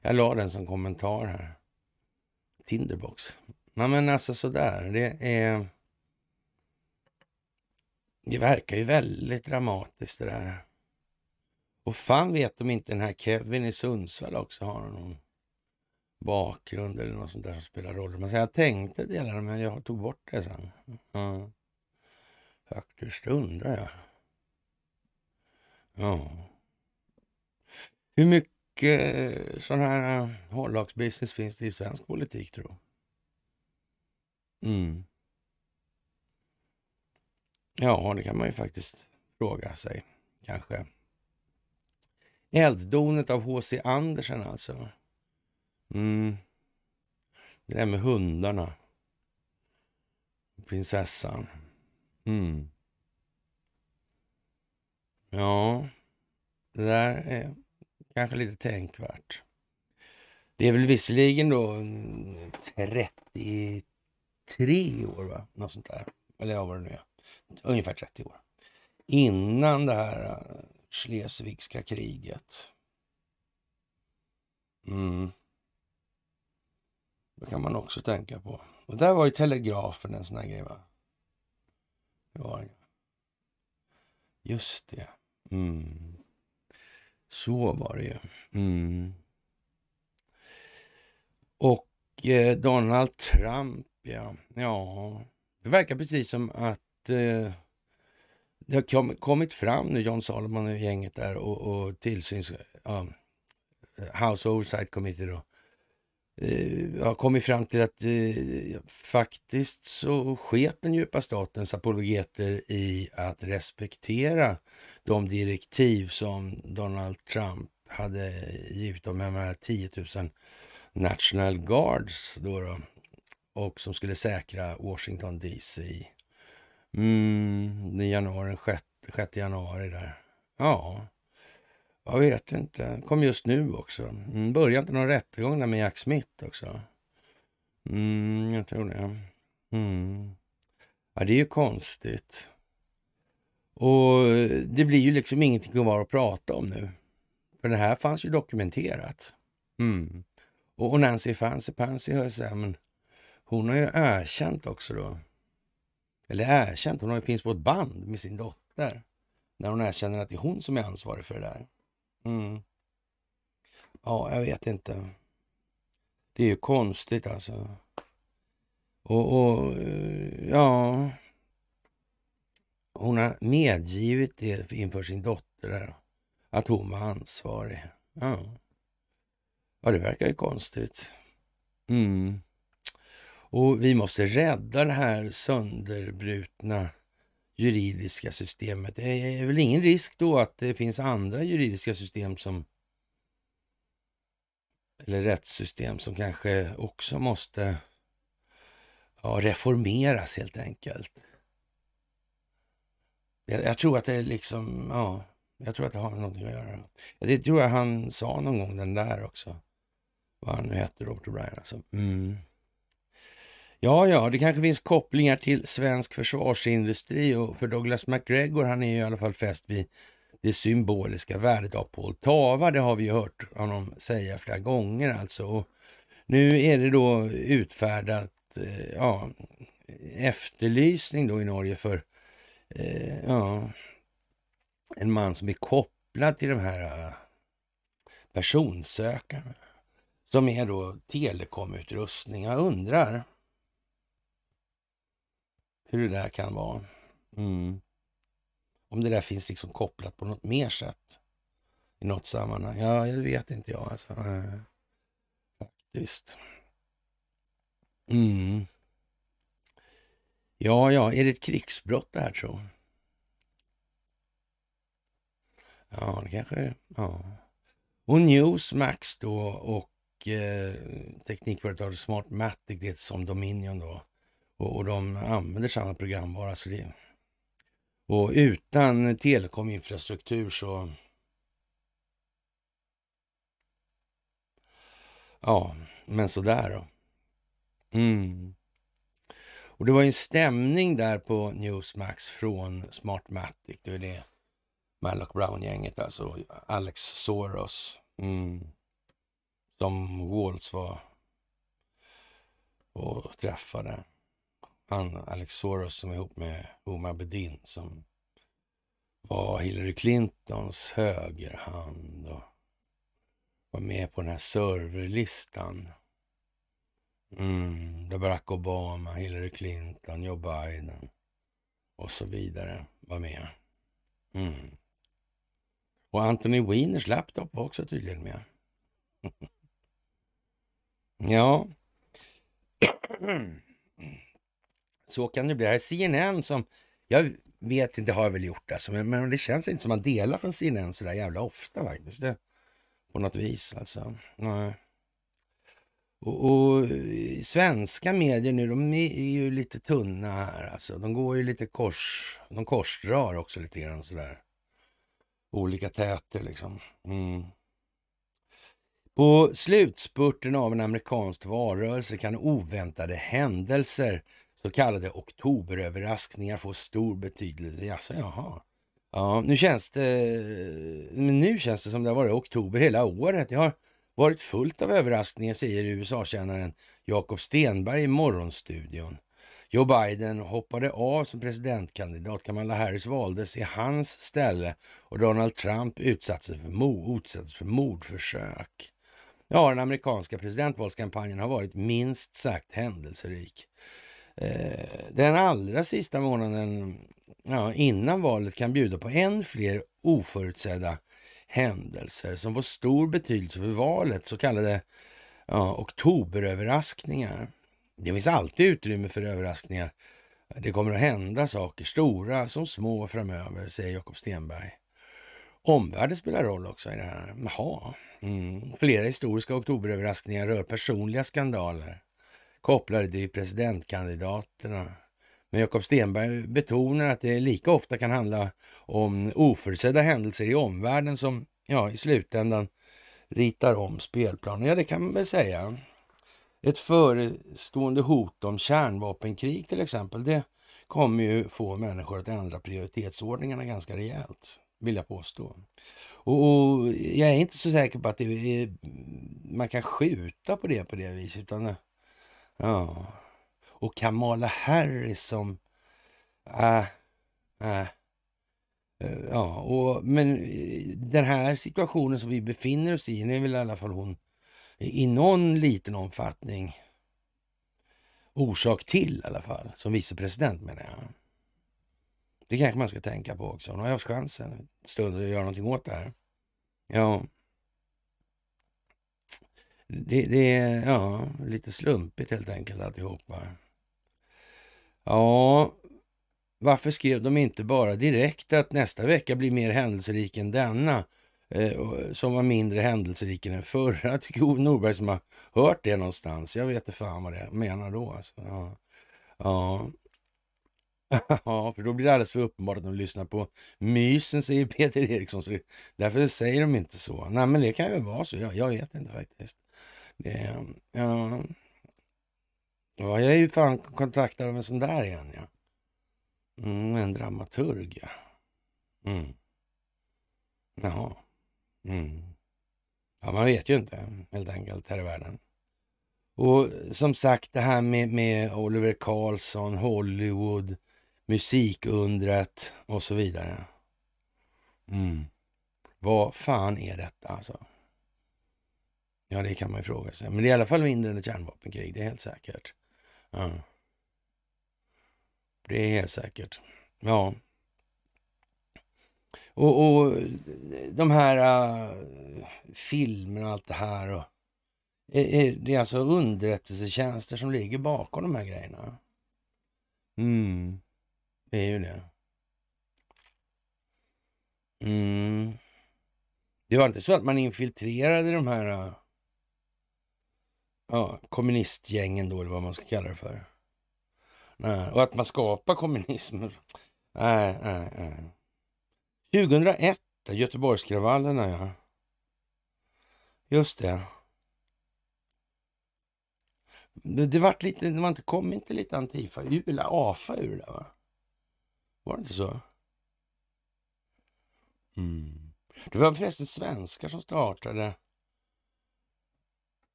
Jag la den som kommentar här. Tinderbox. Nej, men alltså sådär. Det är... Det verkar ju väldigt dramatiskt det där. Och fan vet om inte den här Kevin i Sundsvall också har någon bakgrund eller något sånt där som spelar roll. Men så jag tänkte dela det, men jag tog bort det sen. Mm. Faktiskt undrar jag. Ja. Hur mycket eh, sån här eh, hårdlagsbusiness finns det i svensk politik tror du? Mm. Ja, det kan man ju faktiskt fråga sig kanske. Elddonet av H.C. Andersen alltså. Mm. Det där med hundarna. Prinsessan. Mm. Ja, det där är kanske lite tänkvärt. Det är väl visserligen då 33 år, va? Något sånt där. Eller ja, vad det nu är. Ungefär 30 år. Innan det här eh, Schleswigska kriget. Mm. Det kan man också tänka på. Och där var ju telegrafen en sån här grej, va? Det var Just det. Mm. Så var det ju. Mm. Och eh, Donald Trump, ja. ja. Det verkar precis som att eh, det har kom, kommit fram nu, John Salomon och gänget där och, och tillsyns... Ja, House Oversight Committee då. Eh, har kommit fram till att eh, faktiskt så sket den djupa statens apologeter i att respektera de direktiv som Donald Trump hade givit dem med 10 000 National Guards då, då och som skulle säkra Washington DC. Mm, den januari, 6, 6 januari där. Ja, jag vet inte. Kom just nu också. Mm, började inte någon rättegång där med Jack Smith också? Mm, jag tror det. Mm. Ja, det är ju konstigt. Och det blir ju liksom ingenting kvar att prata om nu. För det här fanns ju dokumenterat. Mm. Och Nancy Fancy Pancy, hör så här, men hon har ju erkänt också då. Eller erkänt, hon har ju finns på ett band med sin dotter. När hon erkänner att det är hon som är ansvarig för det där. Mm. Ja, jag vet inte. Det är ju konstigt alltså. Och, och eh, ja hon har medgivit det inför sin dotter, att hon var ansvarig. Ja, ja det verkar ju konstigt. Mm. Och vi måste rädda det här sönderbrutna juridiska systemet. Det är väl ingen risk då att det finns andra juridiska system som eller rättssystem som kanske också måste ja, reformeras helt enkelt. Jag, jag, tror att det liksom, ja, jag tror att det har med någonting att göra. Det tror jag han sa någon gång, den där också. Vad han nu hette, Robert O'Brien alltså. Mm. Ja, ja, det kanske finns kopplingar till svensk försvarsindustri och för Douglas McGregor, han är ju i alla fall fäst vid det symboliska värdet av Poltava. Det har vi ju hört honom säga flera gånger alltså. Och nu är det då utfärdat eh, ja, efterlysning då i Norge för eh, ja, en man som är kopplad till de här eh, personsökarna som är då telekomutrustning. Jag undrar hur det där kan vara. Mm. Om det där finns liksom kopplat på något mer sätt i något sammanhang. Ja, jag vet inte jag alltså. Eh, faktiskt. Mm. Ja, ja, är det ett krigsbrott det här tror? Ja, det kanske... Ja. Och Newsmax då och eh, teknikföretaget Smartmatic, det som Dominion då. Och, och de använder samma programvara. Så det, och utan telekominfrastruktur så... Ja, men sådär då. Mm. Och det var en stämning där på Newsmax från Smartmatic. Det är det Malloch Brown-gänget alltså. Alex Soros. Mm. Som Waltz var och träffade. Han, Alex Soros, som är ihop med Omar Bedin som var Hillary Clintons högerhand och var med på den här serverlistan Mm, där Barack Obama, Hillary Clinton, Joe Biden och så vidare var med. Mm. Och Anthony Wieners laptop var också tydligen med. (laughs) ja. (clears throat) Så kan det bli. Det här är CNN som, jag vet inte, det har jag väl gjort alltså, men, men det känns inte som att man delar från CNN så där jävla ofta faktiskt. Det, på något vis alltså. Nej. Och, och, eh, svenska medier nu, de är ju lite tunna här alltså. De går ju lite kors, de korsdrar också lite grann sådär. Olika täter liksom. Mm. På slutspurten av en amerikansk valrörelse kan oväntade händelser, så kallade oktoberöverraskningar, få stor betydelse. Jaså, jaha. Ja, nu känns det, nu känns det som det har varit oktober hela året. Jag har varit fullt av överraskningar, säger USA-kännaren Jakob Stenberg i Morgonstudion. Joe Biden hoppade av som presidentkandidat. Kamala Harris valdes i hans ställe och Donald Trump utsattes för, mord, för mordförsök. Ja, den amerikanska presidentvalskampanjen har varit minst sagt händelserik. Eh, den allra sista månaden ja, innan valet kan bjuda på än fler oförutsedda händelser som får stor betydelse för valet, så kallade ja, oktoberöverraskningar. Det finns alltid utrymme för överraskningar. Det kommer att hända saker, stora som små framöver, säger Jakob Stenberg. Omvärlden spelar roll också i det här. Jaha. Mm. Flera historiska oktoberöverraskningar rör personliga skandaler kopplade till presidentkandidaterna. Men Jakob Stenberg betonar att det lika ofta kan handla om oförutsedda händelser i omvärlden som ja, i slutändan ritar om spelplanen. Ja, det kan man väl säga. Ett förestående hot om kärnvapenkrig till exempel, det kommer ju få människor att ändra prioritetsordningarna ganska rejält, vill jag påstå. Och, och jag är inte så säker på att är, man kan skjuta på det på det viset, utan ja, och Kamala Harris som... Äh, äh, ja, och, men eh, den här situationen som vi befinner oss i, nu är väl i alla fall hon i någon liten omfattning orsak till i alla fall, som vicepresident menar jag. Det kanske man ska tänka på också. Nu har jag haft chansen stund att göra någonting åt det här. Ja. Det, det är ja, lite slumpigt helt enkelt alltihopa. Ja, varför skrev de inte bara direkt att nästa vecka blir mer händelserik än denna? Eh, som var mindre händelserik än den förra. tycker Ove Norberg som har hört det någonstans. Jag vet inte fan vad det menar då. Alltså. Ja. ja. (laughs) Ja, för då blir det alldeles för uppenbart att de lyssnar på mysen, säger Peter Eriksson. Så därför säger de inte så. Nej, men det kan ju vara så. Jag, jag vet inte faktiskt. Det, ja. Ja, jag är ju fan kontaktad av en sån där igen. Ja. Mm, en dramaturg, ja. Mm. Jaha. Mm. Ja, man vet ju inte helt enkelt här i världen. Och som sagt det här med, med Oliver Carlson, Hollywood, musikundret och så vidare. Mm. Vad fan är detta alltså? Ja, det kan man ju fråga sig. Men det är i alla fall mindre än ett kärnvapenkrig, det är helt säkert. Ja. Det är helt säkert. Ja. Och, och de här uh, äh, filmerna och allt det här. Och, är, är, det är alltså underrättelsetjänster som ligger bakom de här grejerna. Mm, det är ju det. Mm. Det var inte så att man infiltrerade de här äh, Ja, kommunistgängen då, eller vad man ska kalla det för. Nej, och att man skapar kommunism. Nej, nej, nej. 2001, Göteborgskravallerna ja. Just det. Det, det vart lite, det var inte, kom inte lite Antifa, eller AFA ur det va? Var det inte så? Mm. Det var förresten svenskar som startade.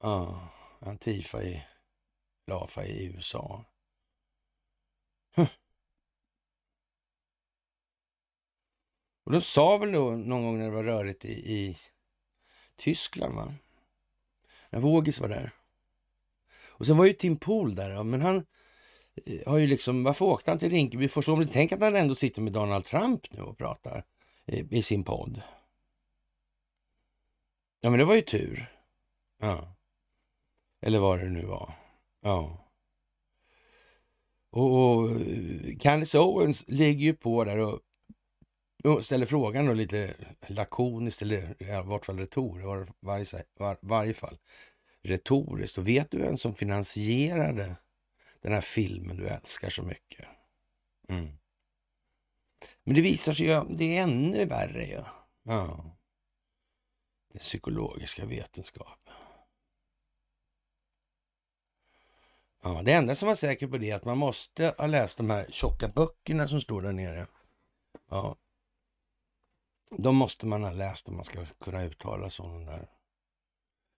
Ja. Antifa i Lafa i USA. Och de sa väl då någon gång när det var rörigt i, i Tyskland, va? när Vågis var där. Och sen var ju Tim Pool där, men han eh, har ju liksom, varför åkte han till Rinkeby? Tänk att han ändå sitter med Donald Trump nu och pratar i, eh, i sin podd. Ja, men det var ju tur. Ja. Eller vad det nu var. Ja. Och, och Candice Owens ligger ju på där och, och ställer frågan då lite lakoniskt eller i vart fall retoriskt. Var, varje, var, varje fall retoriskt. Och vet du vem som finansierade den här filmen du älskar så mycket? Mm. Men det visar sig ju, det är ännu värre ju. Ja. Den psykologiska vetenskapen. Ja, det enda som var säkert på det är att man måste ha läst de här tjocka böckerna som står där nere. Ja. De måste man ha läst om man ska kunna uttala sådana där.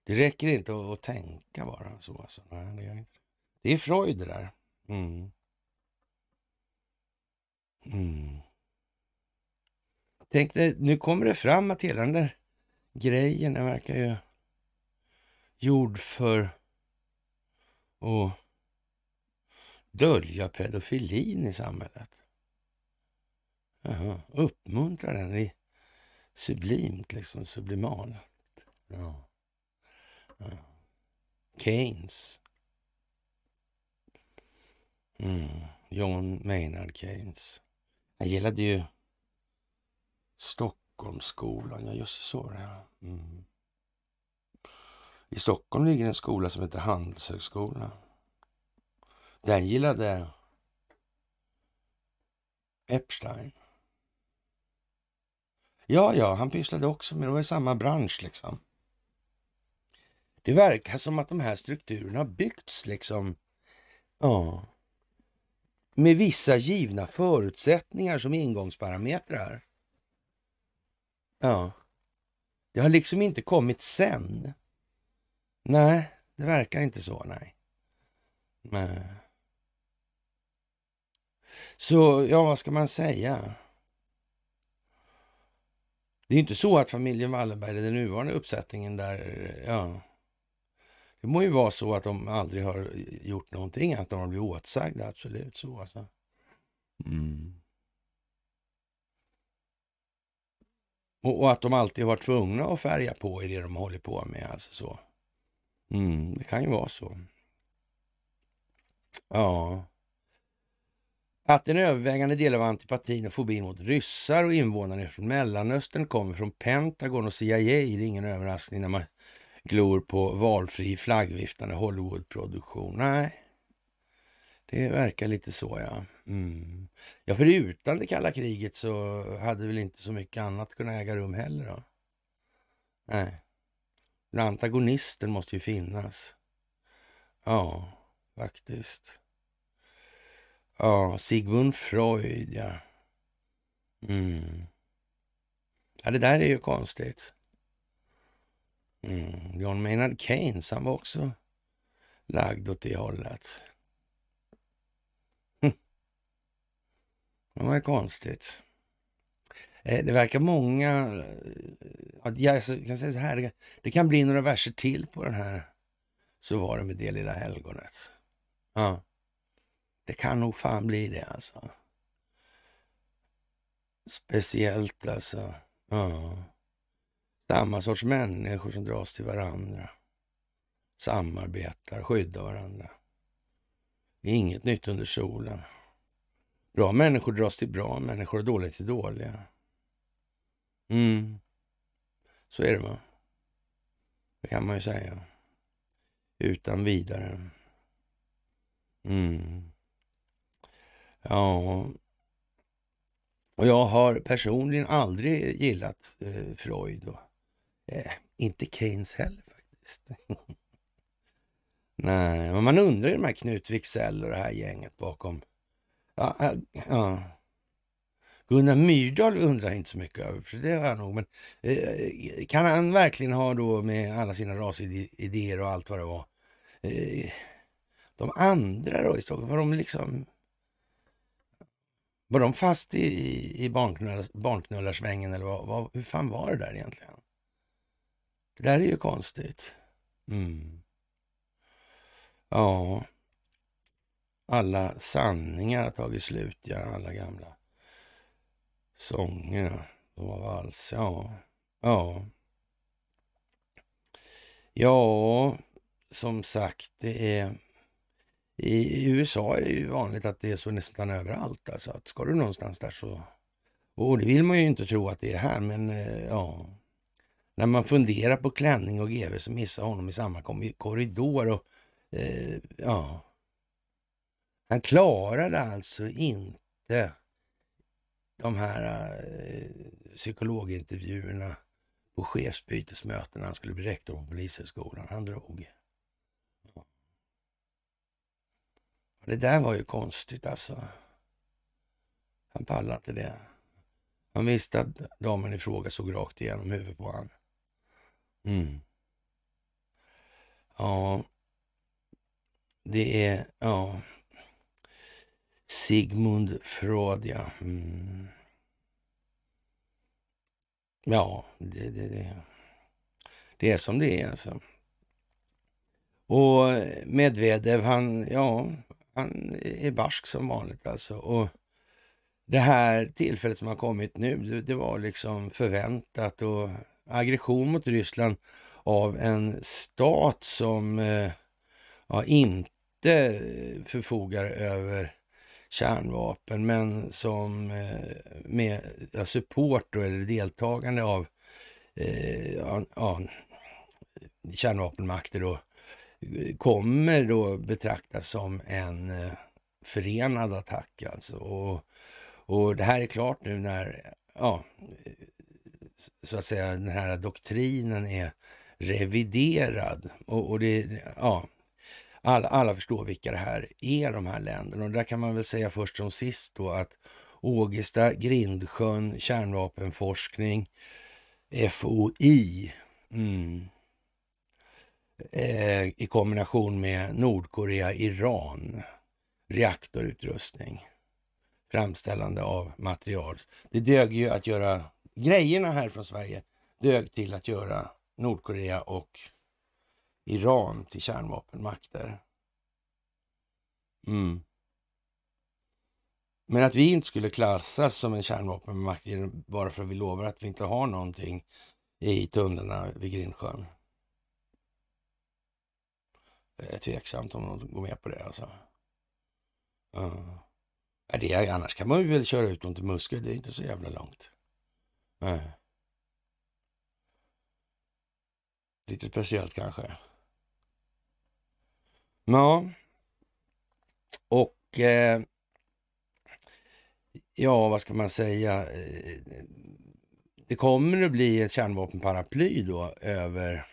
Det räcker inte att, tänka bara så. Alltså. Nej, det, gör inte. det är Freud det där. Mm. Mm. Tänk dig, nu kommer det fram att hela den där grejen, den verkar ju gjord för att dölja pedofilin i samhället. Jaha, uppmuntra den i sublimt, liksom sublimanat. Ja. Ja. Keynes. Mm. John Maynard Keynes. Jag gillade ju Stockholmsskolan. Ja, just så var det. Mm. I Stockholm ligger en skola som heter Handelshögskolan. Den gillade Epstein. Ja, ja, han pysslade också med, det var i samma bransch liksom. Det verkar som att de här strukturerna byggts liksom, ja, med vissa givna förutsättningar som ingångsparametrar. Ja, det har liksom inte kommit sen. Nej, det verkar inte så, nej. nej. Så ja, vad ska man säga? Det är inte så att familjen Wallenberg, den nuvarande uppsättningen där, ja. Det må ju vara så att de aldrig har gjort någonting, att de har blivit åtsagda, absolut så alltså. Mm. Och, och, att de alltid varit tvungna att färga på i det de håller på med, alltså så. Mm, det kan ju vara så. Ja att en övervägande del av antipatin och fobin mot ryssar och invånare från Mellanöstern kommer från Pentagon och CIA är ingen överraskning när man glor på valfri flaggviftande Hollywoodproduktion. Nej, det verkar lite så ja. Mm. Ja, för utan det kalla kriget så hade väl inte så mycket annat kunnat äga rum heller då. Nej, men antagonisten måste ju finnas. Ja, faktiskt. Ja, Sigmund Freud, ja. Mm. Ja, det där är ju konstigt. Mm. John Maynard Keynes, han var också lagd åt det hållet. Hm. Det var ju konstigt. Eh, det verkar många... Eh, jag kan säga så här, det kan bli några verser till på den här. Så var det med det lilla helgonet. Ja. Det kan nog fan bli det alltså. Speciellt alltså. Ja. Samma sorts människor som dras till varandra. Samarbetar, skyddar varandra. Det är inget nytt under solen. Bra människor dras till bra människor och dåliga till dåliga. Mm. Så är det va? Det kan man ju säga. Utan vidare. Mm. Ja. Och jag har personligen aldrig gillat eh, Freud och eh, inte Keynes heller faktiskt. (laughs) Nej, men man undrar ju de här Knut Wicksell och det här gänget bakom. Ja, eh, ja. Gunnar Myrdal undrar inte så mycket över, för det har jag nog. Men, eh, kan han verkligen ha då med alla sina rasidéer och allt vad det var? Eh, de andra då i Stockholm, var de liksom var de fast i, i, i barnknullarsvängen eller vad, vad, hur fan var det där egentligen? Det där är ju konstigt. Mm. Ja. Alla sanningar har tagit slut, ja. Alla gamla sångerna. De var vals, ja. Ja. Ja, som sagt, det är i USA är det ju vanligt att det är så nästan överallt. Alltså att ska du någonstans där så... Och det vill man ju inte tro att det är här, men eh, ja. När man funderar på klänning och GV så missar honom i samma korridor. och eh, ja. Han klarade alltså inte de här eh, psykologintervjuerna på chefsbytesmöten när han skulle bli rektor på Polishögskolan. Han drog. Det där var ju konstigt alltså. Han pallade inte det. Han visste att damen i fråga såg rakt igenom huvudet på honom. Mm. Ja, det är... Ja. Sigmund Freud, ja. Mm. Ja, det, det, det. det är som det är alltså. Och Medvedev, han, ja, han är barsk som vanligt alltså. Och det här tillfället som har kommit nu, det, det var liksom förväntat och aggression mot Ryssland av en stat som eh, ja, inte förfogar över kärnvapen, men som eh, med support eller deltagande av eh, ja, ja, kärnvapenmakter då, kommer då betraktas som en eh, förenad attack alltså. Och, och det här är klart nu när, ja, så att säga den här doktrinen är reviderad. Och, och det, ja, alla, alla förstår vilka det här är, de här länderna. Och där kan man väl säga först som sist då att Ågesta, Grindsjön, kärnvapenforskning, FOI. Mm eh, i kombination med Nordkorea, Iran, reaktorutrustning, framställande av material. Det dög ju att göra grejerna här från Sverige dög till att göra Nordkorea och Iran till kärnvapenmakter. Mm. Men att vi inte skulle klassas som en kärnvapenmakt bara för att vi lovar att vi inte har någonting i tunnlarna vid Grindsjön är eh, tveksamt om de går med på det alltså. Mm. Ja, eh, det är, annars kan man väl köra ut dem till Muskö. Det är inte så jävla långt. Mm. Lite speciellt kanske. Ja. Och... Eh, ja, vad ska man säga? Eh, det kommer att bli ett kärnvapenparaply då över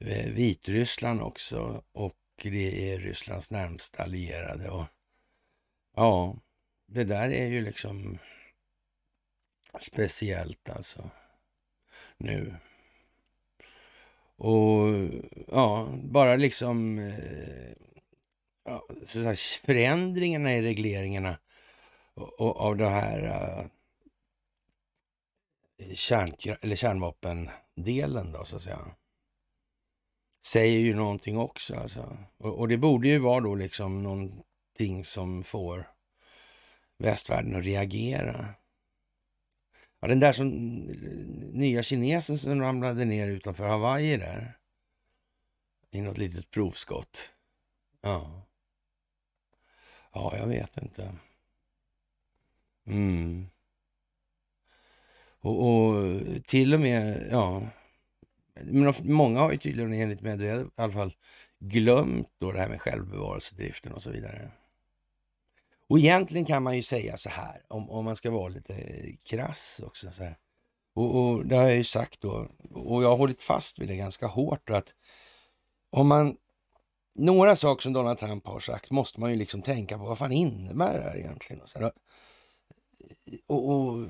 Eh, Vitryssland också och det är Rysslands närmsta allierade. Och, ja, det där är ju liksom speciellt alltså nu. Och ja, bara liksom eh, ja, så förändringarna i regleringarna och, och, av det här eh, kärn, eller kärnvapendelen då så att säga säger ju någonting också. Alltså. Och, och, det borde ju vara då liksom någonting som får västvärlden att reagera. Ja, den där som nya kinesen som ramlade ner utanför Hawaii där. I något litet provskott. Ja. Ja, jag vet inte. Mm. Och, och till och med, ja men många har ju tydligen enligt Medvedev i alla fall glömt då det här med självbevarelsedriften och så vidare. Och egentligen kan man ju säga så här, om, om man ska vara lite eh, krass också. Så här. Och, och det har jag ju sagt då, och jag har hållit fast vid det ganska hårt. att om man, Några saker som Donald Trump har sagt måste man ju liksom tänka på, vad fan innebär det här egentligen? Och, så här, och, och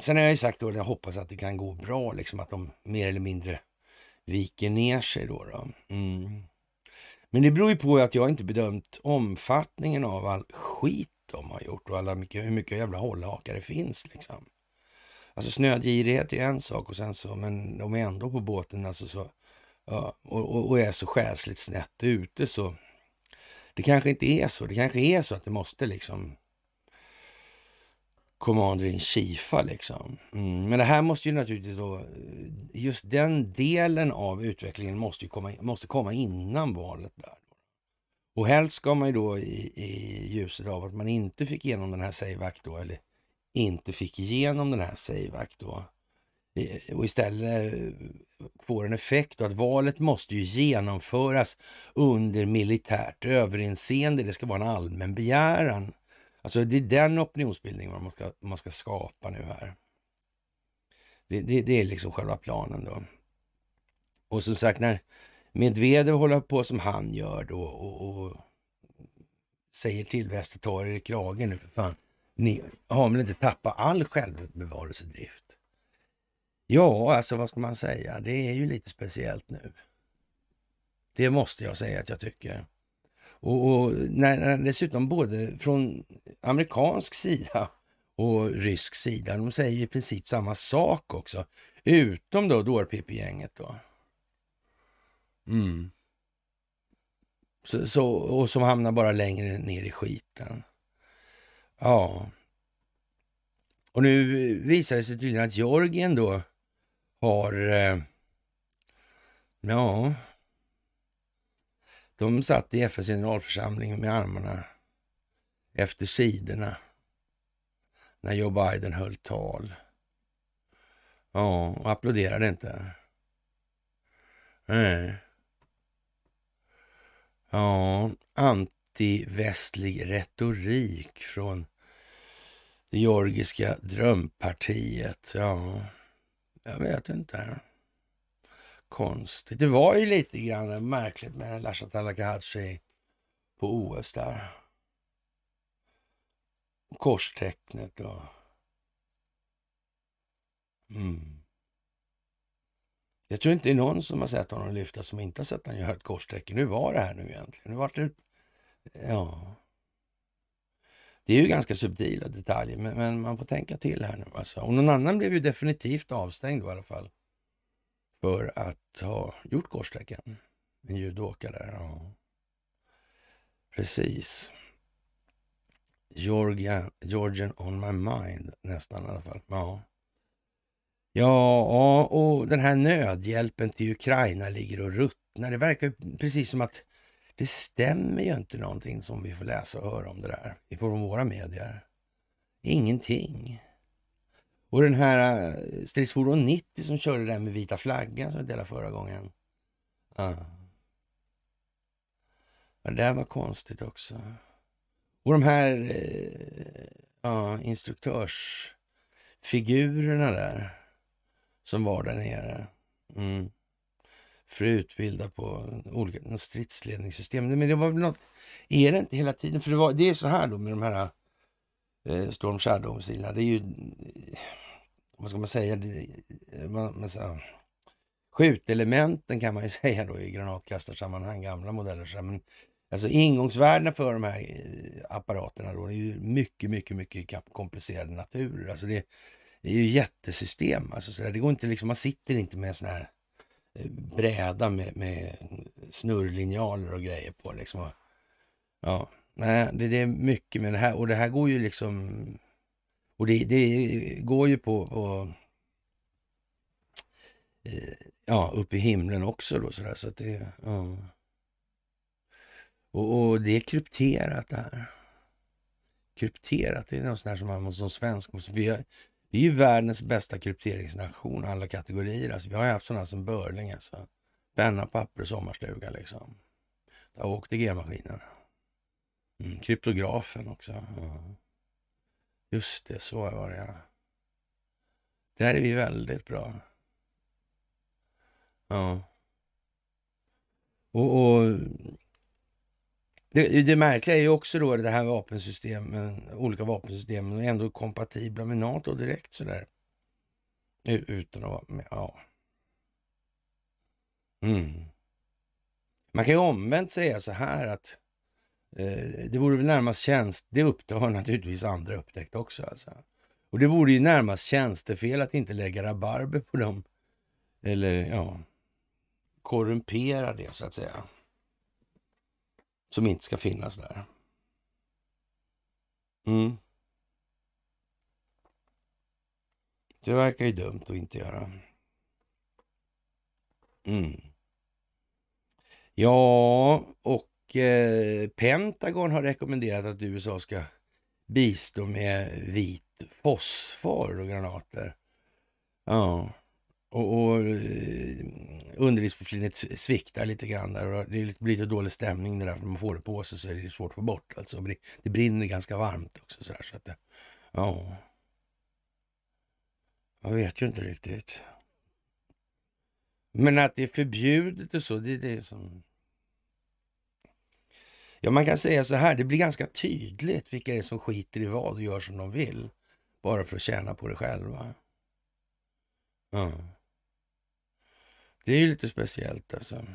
Sen har jag ju sagt då, jag hoppas att det kan gå bra, liksom att de mer eller mindre viker ner sig. Då, då. Mm. Men det beror ju på att jag inte bedömt omfattningen av all skit de har gjort och alla mycket, hur mycket jävla hållhakar det finns. liksom. Alltså snödgirighet är en sak, och sen så, men de är ändå på båten alltså så, ja, och, och, är så själsligt snett ute. så Det kanske inte är så. Det kanske är så att det måste liksom Commander in Chifa. Liksom. Mm. Men det här måste ju naturligtvis då, just den delen av utvecklingen måste, komma, måste komma innan valet. där. Och helst ska man ju då i, i ljuset av att man inte fick igenom den här Sejvakt då, eller inte fick igenom den här Sejvakt då, och istället får en effekt och att valet måste ju genomföras under militärt överinseende. Det ska vara en allmän begäran Alltså det är den opinionsbildningen man ska, man ska skapa nu här. Det, det, det är liksom själva planen då. Och som sagt, när Medvedev håller på som han gör då och, och säger till väster, ta er i kragen nu för fan. Ni har väl inte tappat all självbevarelsedrift? Ja, alltså vad ska man säga? Det är ju lite speciellt nu. Det måste jag säga att jag tycker. Och, och när, dessutom både från amerikansk sida och rysk sida, de säger i princip samma sak också. Utom då dårpipegänget då. Mm. Så, så, och som hamnar bara längre ner i skiten. Ja. Och nu visar det sig tydligen att Georgien då har... Eh, ja, de satt i FNs generalförsamling med armarna efter sidorna när Joe Biden höll tal. Ja, och applåderade inte. Nej. Ja, antivästlig retorik från det georgiska drömpartiet. Ja, jag vet inte konstigt. Det var ju lite grann märkligt med Lasha Talakahadji på OS där. Korstecknet och... Mm. Jag tror inte det är någon som har sett honom lyfta som inte har sett honom göra ett korstecken. Hur var det här nu egentligen? Nu vart det... Ja. Det är ju ganska subtila detaljer, men, men, man får tänka till här nu. Alltså. Och någon annan blev ju definitivt avstängd i alla fall för att ha gjort korstecken. En judåka där. Ja. Precis. Georgia, Georgian on my mind, nästan i alla fall. Ja. ja, och den här nödhjälpen till Ukraina ligger och ruttnar. Det verkar precis som att det stämmer ju inte någonting som vi får läsa och höra om det där Från våra medier. Ingenting. Och den här eh, stridsfordon 90 som körde där med vita flaggan som jag delade förra gången. Ja. Det där var konstigt också. Och de här eh, ja, instruktörsfigurerna där som var där nere. Mm. För att utbilda på olika stridsledningssystem. Men det var väl något, är det inte hela tiden? För det, var, det är så här då med de här eh, Storm Shadow-missilerna. Det är ju eh, vad ska man säga, eh, skjutelementen kan man ju (laughs) säga då i granatkastarsammanhang, gamla modeller. Så men alltså ingångsvärdena för de här eh, apparaterna då, är ju mycket, mycket, mycket komplicerade naturer. Alltså det är ju jättesystem. Alltså så där. Det går inte liksom, man sitter inte med en sån här eh, bräda med, med snurrlinjaler och grejer på liksom. Ja, nej, det, det är mycket med det här och det här går ju liksom och det, det går ju på, på eh, ja, upp i himlen också då sådär. Så att det, ja. och, och, det är krypterat det här. Krypterat, det är något sånt där som man som svensk måste... Vi, har, vi är ju världens bästa krypteringsnation, alla kategorier. Alltså, vi har ju haft sådana som Börling alltså. Penna, papper och sommarstuga liksom. Där åkte G-maskinen. Mm, kryptografen också. Ja. Just det, så var det ja. Där är vi väldigt bra. Ja. Och, och det, det, märkliga är ju också då det här vapensystemen, olika vapensystemen är ändå kompatibla med NATO direkt sådär. Utan att vara med, ja. Mm. Man kan ju omvänt säga så här att Eh, det vore väl närmast tjänst... Det upptar naturligtvis andra upptäckt också. Alltså. Och det vore ju närmast tjänstefel att inte lägga rabarber på dem. Eller ja, korrumpera det så att säga. Som inte ska finnas där. Mm. Det verkar ju dumt att inte göra. Mm. Ja, och Eh, Pentagon har rekommenderat att USA ska bistå med vit fosfor och granater. Ja, och, och eh, underlivsporslinet sviktar lite grann där och det blir lite dålig stämning där. När man får det på sig så är det svårt att få bort alltså. Det brinner ganska varmt också så, där, så att det, ja. Jag vet ju inte riktigt. Men att det är förbjudet och så, det är det som Ja, man kan säga så här, det blir ganska tydligt vilka det är som skiter i vad och gör som de vill. Bara för att tjäna på det själva. Ja. Det är ju lite speciellt alltså.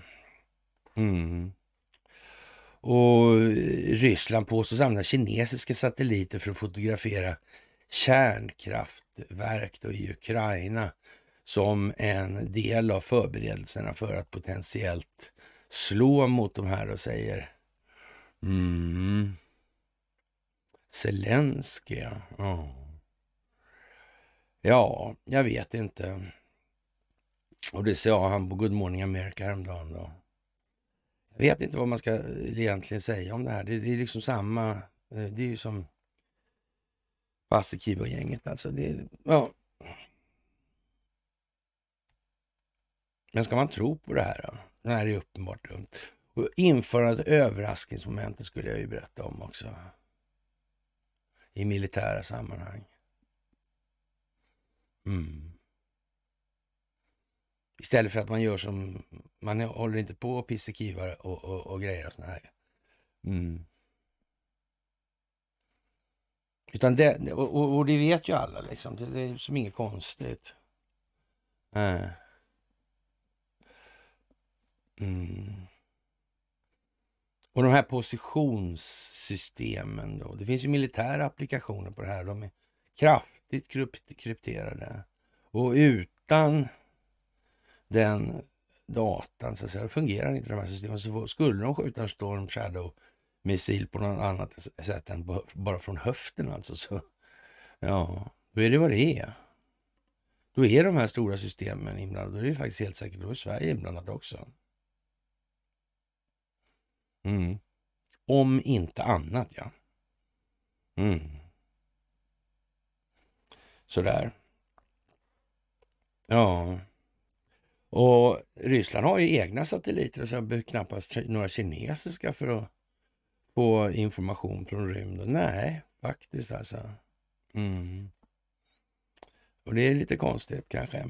Mm. Och eh, Ryssland påstås använda kinesiska satelliter för att fotografera kärnkraftverk i Ukraina som en del av förberedelserna för att potentiellt slå mot de här och säger Mm. Zelenskyj, ja. Oh. Ja, jag vet inte. Och det sa han på Good Morning America häromdagen. Då. Jag vet inte vad man ska egentligen säga om det här. Det, det är liksom samma. Eh, det är ju som Paasikivi och gänget alltså. Det, ja. Men ska man tro på det här då? Det här är uppenbart dumt. Och införandet av överraskningsmomentet skulle jag ju berätta om också. I militära sammanhang. Mm. Istället för att man gör som, man håller inte på och pissekivar och, och, och grejer och sådana här. Mm. Utan det, och, och, det vet ju alla liksom, det, det är som inget konstigt. Äh. Mm. Och de här positionssystemen då. Det finns ju militära applikationer på det här. De är kraftigt krypterade. Och utan den datan så att säga, fungerar inte de här systemen. Så skulle de skjuta en Storm Shadow-missil på något annat sätt än bara från höften alltså, så ja, då är det vad det är. Då är de här stora systemen inblandade. Då är det faktiskt helt säkert, då är Sverige inblandat också. Mm. Om inte annat, ja. Mm. Sådär. Ja. Och Ryssland har ju egna satelliter och så behöver knappast några kinesiska för att få information från rymden. Nej, faktiskt alltså. Mm. Och det är lite konstigt kanske.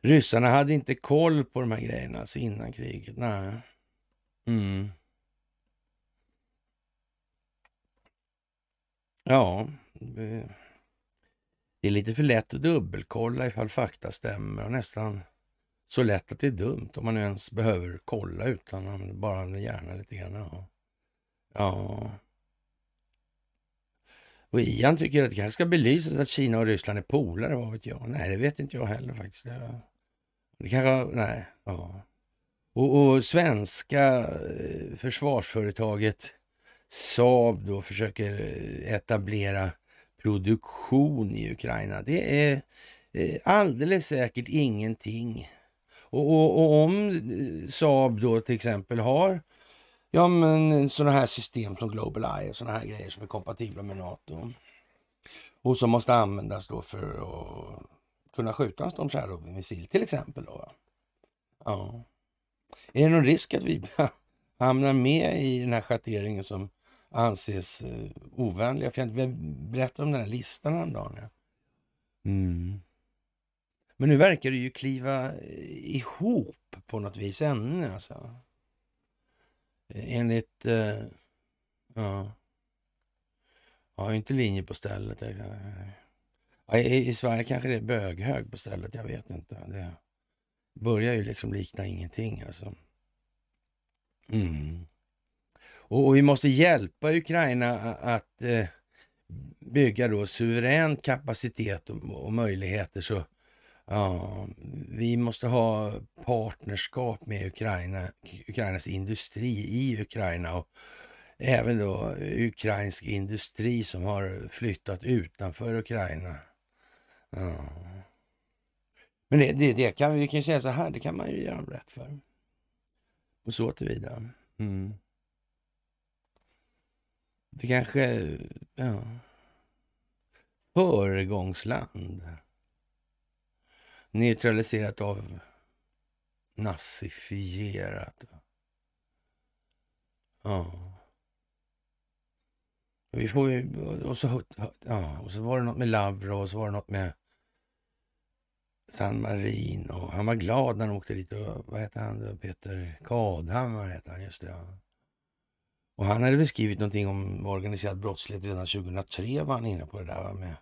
Ryssarna hade inte koll på de här grejerna alltså innan kriget. Nej. Mm. Ja, det är lite för lätt att dubbelkolla ifall fakta stämmer och nästan så lätt att det är dumt om man ens behöver kolla utan bara använder lite grann. Ja. ja. Och Ian tycker att det kanske ska belysas att Kina och Ryssland är polare, vad vet jag? Nej, det vet inte jag heller faktiskt. Det kanske, nej, ja. Och, och svenska eh, försvarsföretaget Saab då försöker eh, etablera produktion i Ukraina. Det är eh, alldeles säkert ingenting. Och, och, och om Saab då till exempel har ja, men sådana här system som Global Eye och sådana här grejer som är kompatibla med NATO och som måste användas då för att kunna skjuta en Storm Shadow-missil till exempel. Då. Ja. Är det någon risk att vi (laughs) hamnar med i den här schatteringen som anses eh, ovänliga? För jag berättade om den här listan häromdagen. Mm. Men nu verkar det ju kliva eh, ihop på något vis ännu alltså. Eh, enligt... Eh, ja. Jag har ju inte linje på stället. I, i Sverige kanske det är böghög på stället, jag vet inte. Det, börjar ju liksom likna ingenting alltså. Mm. Och, och, vi måste hjälpa Ukraina att eh, bygga då suverän kapacitet och, och möjligheter. Så ja, vi måste ha partnerskap med Ukraina, Ukrainas industri i Ukraina och även då ukrainsk industri som har flyttat utanför Ukraina. Ja. Men det, det, det, kan vi kan säga så här, det kan man ju göra dem rätt för. Och så tillvida. Mm. Det kanske... Ja. Föregångsland. Neutraliserat av nazifierat. Ja. Vi får ju... Och så, ja, och så var det något med Lavrov och så var det något med San Marino. Han var glad när han åkte dit. Och, vad hette han? Peter Kadhammar hette han, just det. Ja. Och han hade beskrivit någonting om organiserad brottslighet. Redan 2003 var han inne på det där med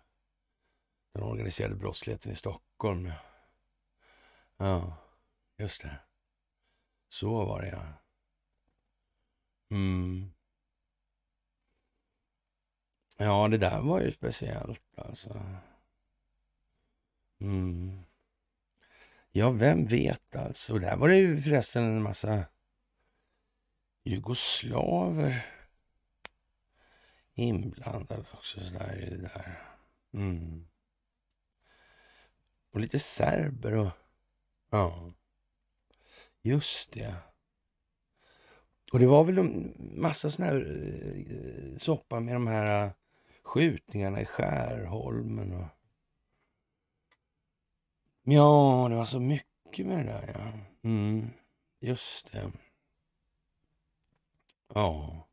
den organiserade brottsligheten i Stockholm. Ja, just det. Så var det ja. Mm. Ja, det där var ju speciellt alltså. Mm. Ja, vem vet alltså. Där var det ju förresten en massa jugoslaver inblandade också sådär i det där. Mm. Och lite serber och... Ja. Just det. Och det var väl en massa sån här eh, soppa med de här eh, skjutningarna i Skärholmen och Ja, det var så mycket med det där ja. Mm, just det. Ja.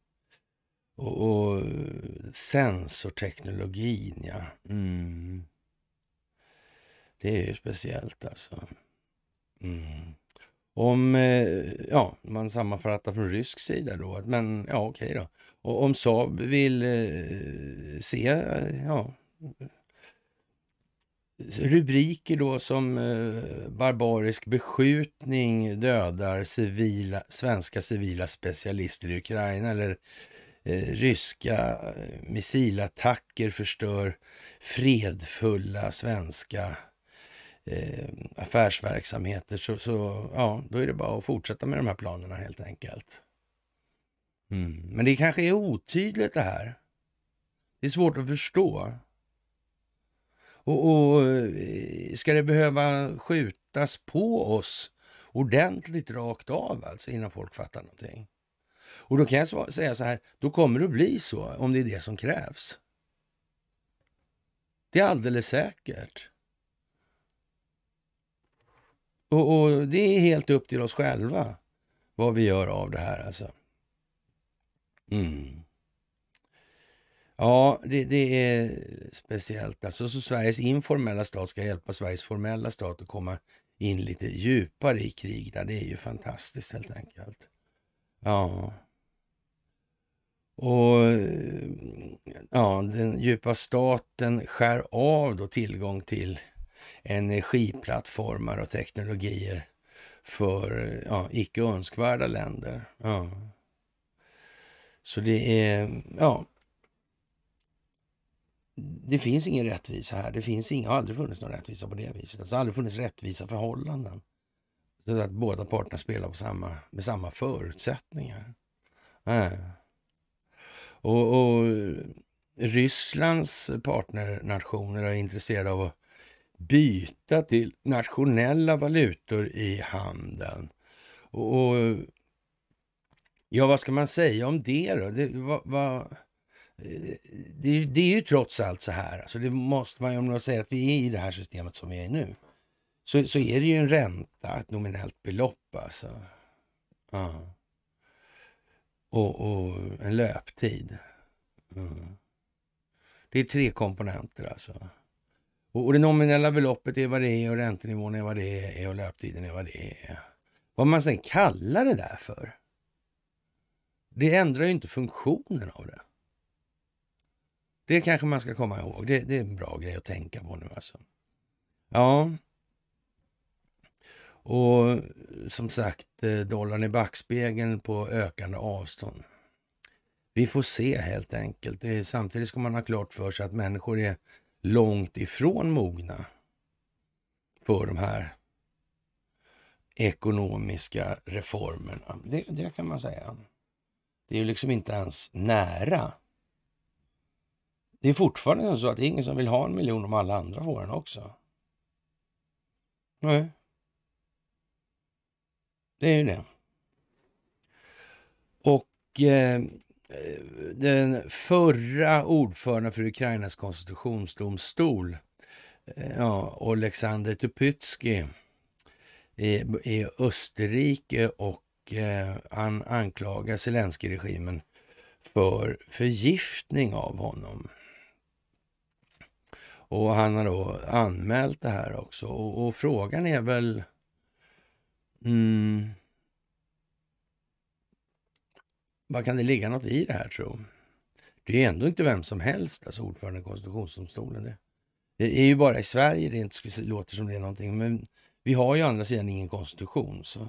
Och, och sensorteknologin ja. Mm. Det är ju speciellt alltså. Mm. Om, eh, ja, man sammanfattar från rysk sida då, men ja okej då. Och om Saab vill eh, se, ja, rubriker då som eh, barbarisk beskjutning dödar civila, svenska civila specialister i Ukraina eller eh, ryska eh, missilattacker förstör fredfulla svenska affärsverksamheter. Så, så, ja, då är det bara att fortsätta med de här planerna helt enkelt. Mm. Men det kanske är otydligt det här. Det är svårt att förstå. Och, och eh, ska det behöva skjutas på oss ordentligt rakt av alltså innan folk fattar någonting? Och då kan jag säga så här, då kommer det att bli så om det är det som krävs. Det är alldeles säkert. Och, och, det är helt upp till oss själva vad vi gör av det här alltså. Mm. Ja, det, det, är speciellt. Alltså, så Sveriges informella stat ska hjälpa Sveriges formella stat att komma in lite djupare i krig där. Det är ju fantastiskt helt enkelt. Ja. Och ja, den djupa staten skär av då tillgång till energiplattformar och teknologier för ja, icke önskvärda länder. Ja. Så det är, ja, det finns ingen rättvisa här. Det finns inga, har aldrig funnits någon rättvisa på det viset. Alltså, har aldrig funnits rättvisa förhållanden. Så att båda parterna spelar på samma, med samma förutsättningar. Äh. Och, och, Rysslands partnernationer är intresserade av att byta till nationella valutor i handeln. Och, och ja, vad ska man säga om det då? Det, vad, vad Eh, det, det, är ju trots allt så här, alltså det måste man ju, om man säger att vi är i det här systemet som vi är i nu, så, så är det ju en ränta, ett nominellt belopp alltså. Ja. Och, och, en löptid. Mm. Det är tre komponenter alltså. Och, och det nominella beloppet är vad det är och räntenivån är vad det är och löptiden är vad det är. Vad man sen kallar det där för, det ändrar ju inte funktionen av det. Det kanske man ska komma ihåg. Det, det är en bra grej att tänka på nu alltså. Ja. Och som sagt, eh, dollarn i backspegeln på ökande avstånd. Vi får se helt enkelt. Samtidigt ska man ha klart för sig att människor är långt ifrån mogna för de här ekonomiska reformerna. Det, det kan man säga. Det är ju liksom inte ens nära det är fortfarande så att det är ingen som vill ha en miljon om alla andra får den också. Nej. Det är ju det. Och eh, den förra ordföranden för Ukrainas konstitutionsdomstol, eh, ja, Alexander Tupytsky i, i Österrike och eh, han anklagar Zelenskyj-regimen för förgiftning av honom. Och han har då anmält det här också. Och, och frågan är väl... Mm, vad kan det ligga något i det här tro? Det är ändå inte vem som helst, alltså ordförande i konstitutionsdomstolen. Det. det är ju bara i Sverige det inte låter som det är någonting. Men vi har ju å andra sidan ingen konstitution. så...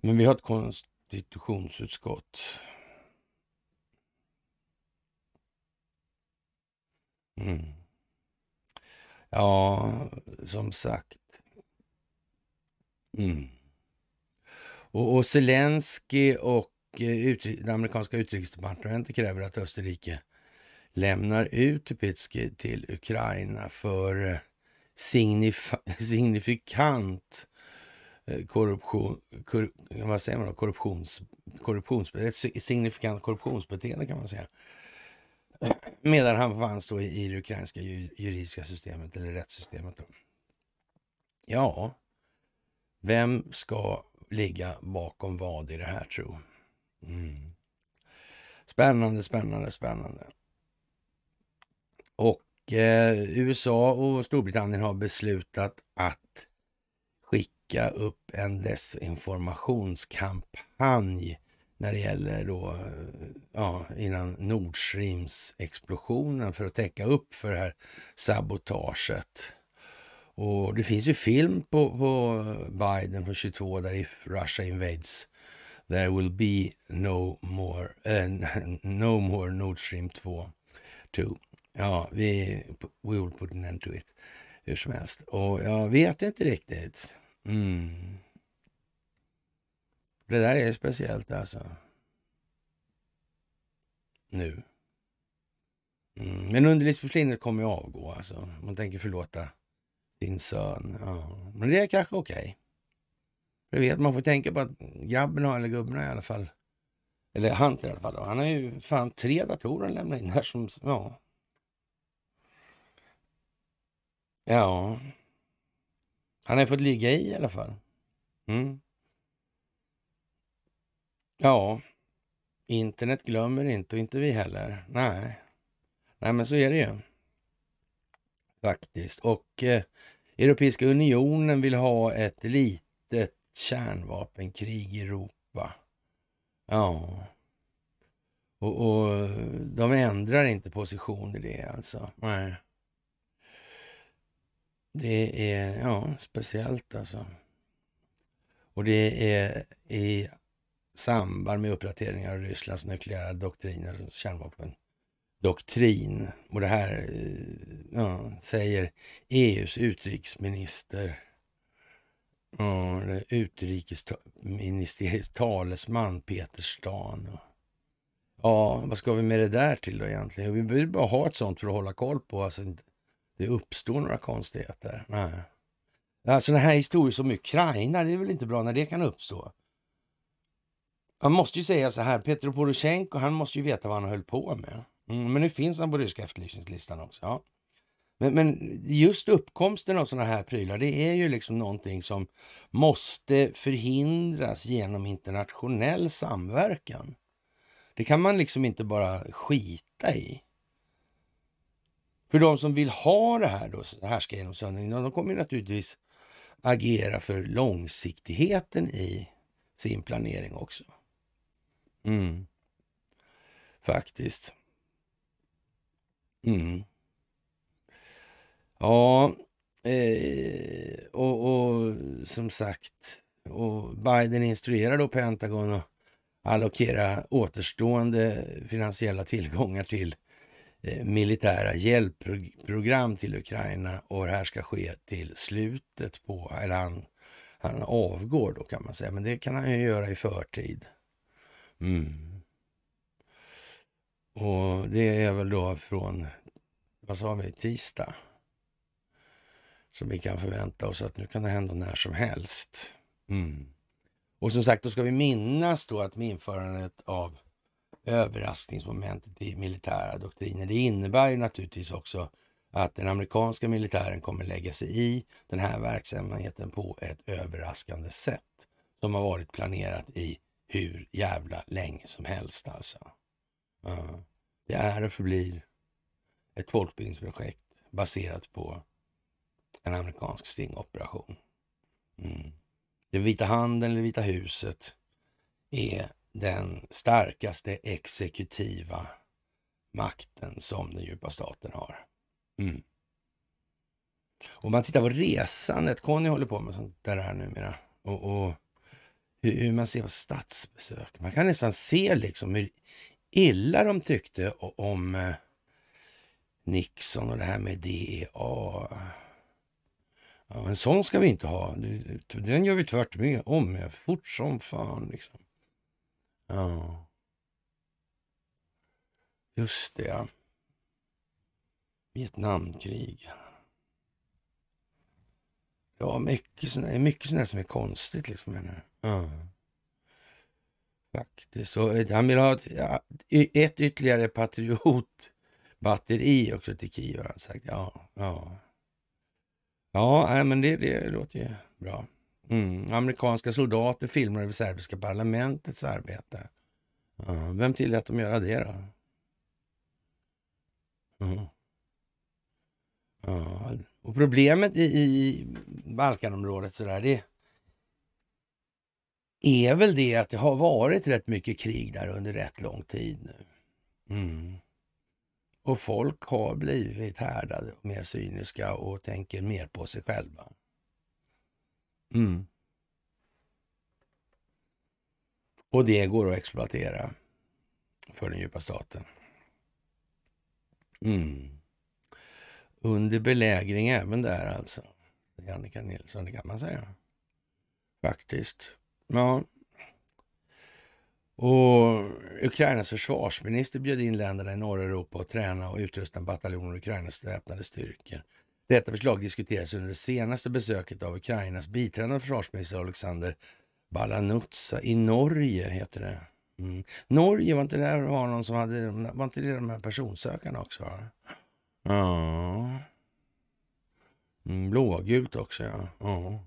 Men vi har ett konstitutionsutskott. Mm. Ja, som sagt. Mm. Och, och Zelensky och eh, utri det amerikanska utrikesdepartementet kräver att Österrike lämnar ut Tupitsky till Ukraina för eh, signif (laughs) signifikant eh, korruption, kor, vad säger man då? Korruptions, korruptionsbeteende, signifikant korruptionsbeteende kan man säga. Medan han fanns då i det ukrainska juridiska systemet eller rättssystemet. Då. Ja, vem ska ligga bakom vad i det här tro? Mm. Spännande, spännande, spännande. Och eh, USA och Storbritannien har beslutat att skicka upp en desinformationskampanj när det gäller då, eh, ja, innan Nord explosionen för att täcka upp för det här sabotaget. Och det finns ju film på, på Biden från 22 där If Russia invades there will be no more, äh, (laughs) no more Nord Stream 2. 2. Ja, vi, we will put an end to it. Hur som helst. Och jag vet inte riktigt. Mm. Det där är speciellt alltså. Nu. Mm. Men underlivsporslinet kommer ju avgå alltså. Man tänker förlåta sin son. Ja. Men det är kanske okej. Okay. Du vet, man får tänka på att grabben har, eller gubben i alla fall, eller han i alla fall, då. han har ju fan tre datorer att lämna in här som, ja. Ja. Han har ju fått ligga i i alla fall. Mm. Ja, internet glömmer inte och inte vi heller. Nej, Nej men så är det ju. Faktiskt. Och eh, Europeiska unionen vill ha ett litet kärnvapenkrig i Europa. Ja. Och, och de ändrar inte position i det alltså. Nej. Det är ja, speciellt alltså. Och det är i samband med uppdateringar av Rysslands nukleära doktriner och kärnvapendoktrin. Och det här eh, ja, säger EUs utrikesminister, ja, utrikesministeriets talesman Peter Stan. Ja, vad ska vi med det där till då egentligen? Vi behöver bara ha ett sånt för att hålla koll på alltså det uppstår några konstigheter. Nej. Sådana alltså, här historien som Ukraina, det är väl inte bra när det kan uppstå? Man måste ju säga så här, Petro Poroshenko, han måste ju veta vad han höll på med. Mm, men nu finns han på ryska efterlysningslistan också. Ja. Men, men, just uppkomsten av sådana här prylar, det är ju liksom någonting som måste förhindras genom internationell samverkan. Det kan man liksom inte bara skita i. För de som vill ha det här då, härska genom söndring, de kommer naturligtvis agera för långsiktigheten i sin planering också. Mm. Faktiskt. Mm. Ja, eh, och, och, som sagt, och Biden instruerar då Pentagon att allokera återstående finansiella tillgångar till eh, militära hjälpprogram till Ukraina och det här ska ske till slutet på, eller han, han avgår då kan man säga, men det kan han ju göra i förtid. Mm. Och det är väl då från, vad sa vi, tisdag? Som vi kan förvänta oss att nu kan det hända när som helst. Mm. Och som sagt, då ska vi minnas då att med införandet av överraskningsmomentet i militära doktriner, det innebär ju naturligtvis också att den amerikanska militären kommer lägga sig i den här verksamheten på ett överraskande sätt som har varit planerat i hur jävla länge som helst alltså. Det är och förblir ett folkbildningsprojekt baserat på en amerikansk stingoperation. Mm. Den vita handen eller Vita huset är den starkaste exekutiva makten som den djupa staten har. Mm. Om man tittar på resandet, Conny håller på med sånt där här numera. Och, och hur man ser på statsbesök. Man kan nästan se liksom hur illa de tyckte om eh, Nixon och det här med DEA. Ja, en sån ska vi inte ha. Den gör vi tvärtom med om med fort som fan. Liksom. Ja. Just det, ja. Vietnamkrig. Ja, mycket sånt mycket sån som är konstigt liksom. Mm. Faktiskt. Och eh, han vill ha ett, ett ytterligare patriotbatteri också till Kiev har han sagt. Ja, ja. Ja, men det, det låter ju bra. Mm. Amerikanska soldater filmar över serbiska parlamentets arbete. Ja, vem tillät dem göra det då? Ja. ja. Och problemet i, i Balkanområdet så där, det är väl det att det har varit rätt mycket krig där under rätt lång tid nu. Mm. Och folk har blivit härdade och mer cyniska och tänker mer på sig själva. Mm. Och det går att exploatera för den djupa staten. Mm under belägring även där alltså. Annika Nilsson, det kan man säga. Faktiskt. Ja. Och Ukrainas försvarsminister bjöd in länderna i norra Europa att träna och utrusta bataljoner och Ukrainas väpnade styrkor. Detta förslag diskuterades under det senaste besöket av Ukrainas biträdande försvarsminister Alexander Balanutsa i Norge, heter det. Mm. Norge, var inte det där var någon som hade, var inte det de här personsökarna också? Va? Ja. Mm, blågult också, ja. ja.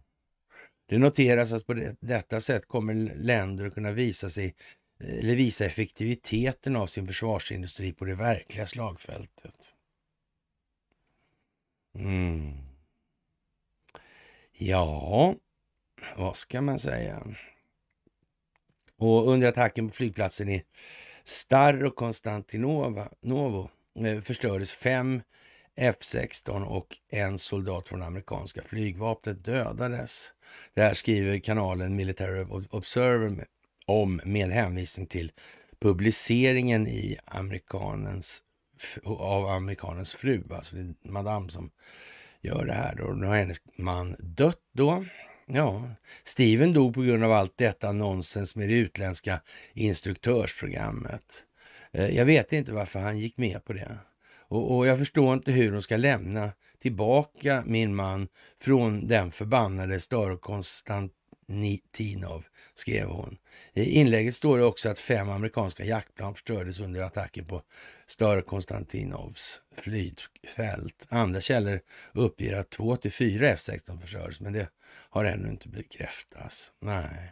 Det noteras att på detta sätt kommer länder att kunna visa sig eller visa effektiviteten av sin försvarsindustri på det verkliga slagfältet. Mm. Ja, vad ska man säga? Och under attacken på flygplatsen i Star och Konstantinovo Eh, förstördes fem F16 och en soldat från amerikanska flygvapnet dödades. Det här skriver kanalen Military Observer om med hänvisning till publiceringen i amerikanens, av amerikanens fru, alltså det är madame som gör det här. Då. Nu har hennes man dött då. Ja, Steven dog på grund av allt detta nonsens med det utländska instruktörsprogrammet. Eh, jag vet inte varför han gick med på det. Och, och jag förstår inte hur de ska lämna tillbaka min man från den förbannade Stare-Konstantinov, skrev hon. I inlägget står det också att fem amerikanska jaktplan förstördes under attacken på Stare-Konstantinovs flygfält. Andra källor uppger att två till fyra F16 förstördes, men det har ännu inte bekräftats. Nej.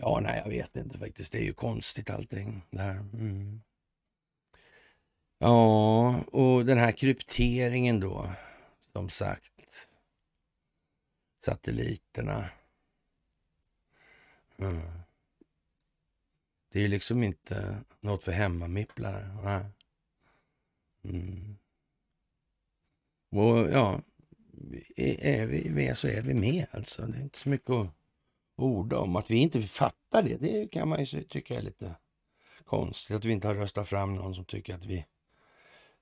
Ja, nej, jag vet inte faktiskt. Det är ju konstigt allting det här. Mm. Ja, och den här krypteringen då, som sagt. Satelliterna. Mm. Det är ju liksom inte något för hemmamipplare. Mm. Och ja, är vi med så är vi med alltså. Det är inte så mycket att ord om. Att vi inte fattar det, det kan man ju tycka är lite konstigt. Att vi inte har röstat fram någon som tycker att vi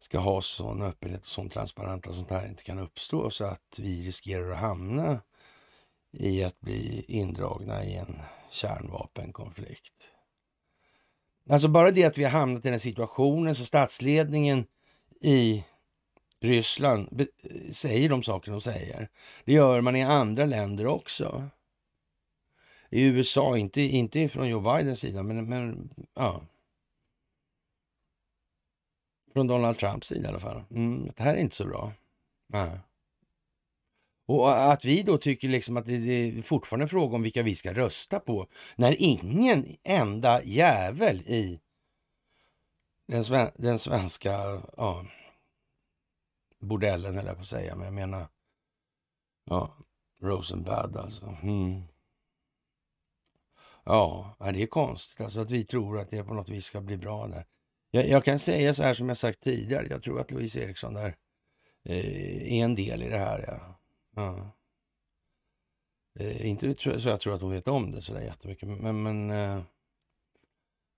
ska ha sån öppenhet och sån transparent att sånt här inte kan uppstå så att vi riskerar att hamna i att bli indragna i en kärnvapenkonflikt. Alltså bara det att vi har hamnat i den situationen så statsledningen i Ryssland säger de saker de säger. Det gör man i andra länder också i USA. Inte, inte från Joe Bidens sida, men, men ja. Från Donald Trumps sida i alla fall. Mm, det här är inte så bra. Nej. Och att vi då tycker liksom att det, det är fortfarande är fråga om vilka vi ska rösta på när ingen enda jävel i den, sven den svenska ja, bordellen, eller på att säga, men jag menar ja, Rosenbad alltså. Mm. Ja, det är konstigt alltså att vi tror att det på något vis ska bli bra där. Jag, jag kan säga så här som jag sagt tidigare, jag tror att Louise Eriksson där eh, är en del i det här. Ja. ja. Eh, inte så jag tror att hon vet om det sådär jättemycket, men, men eh,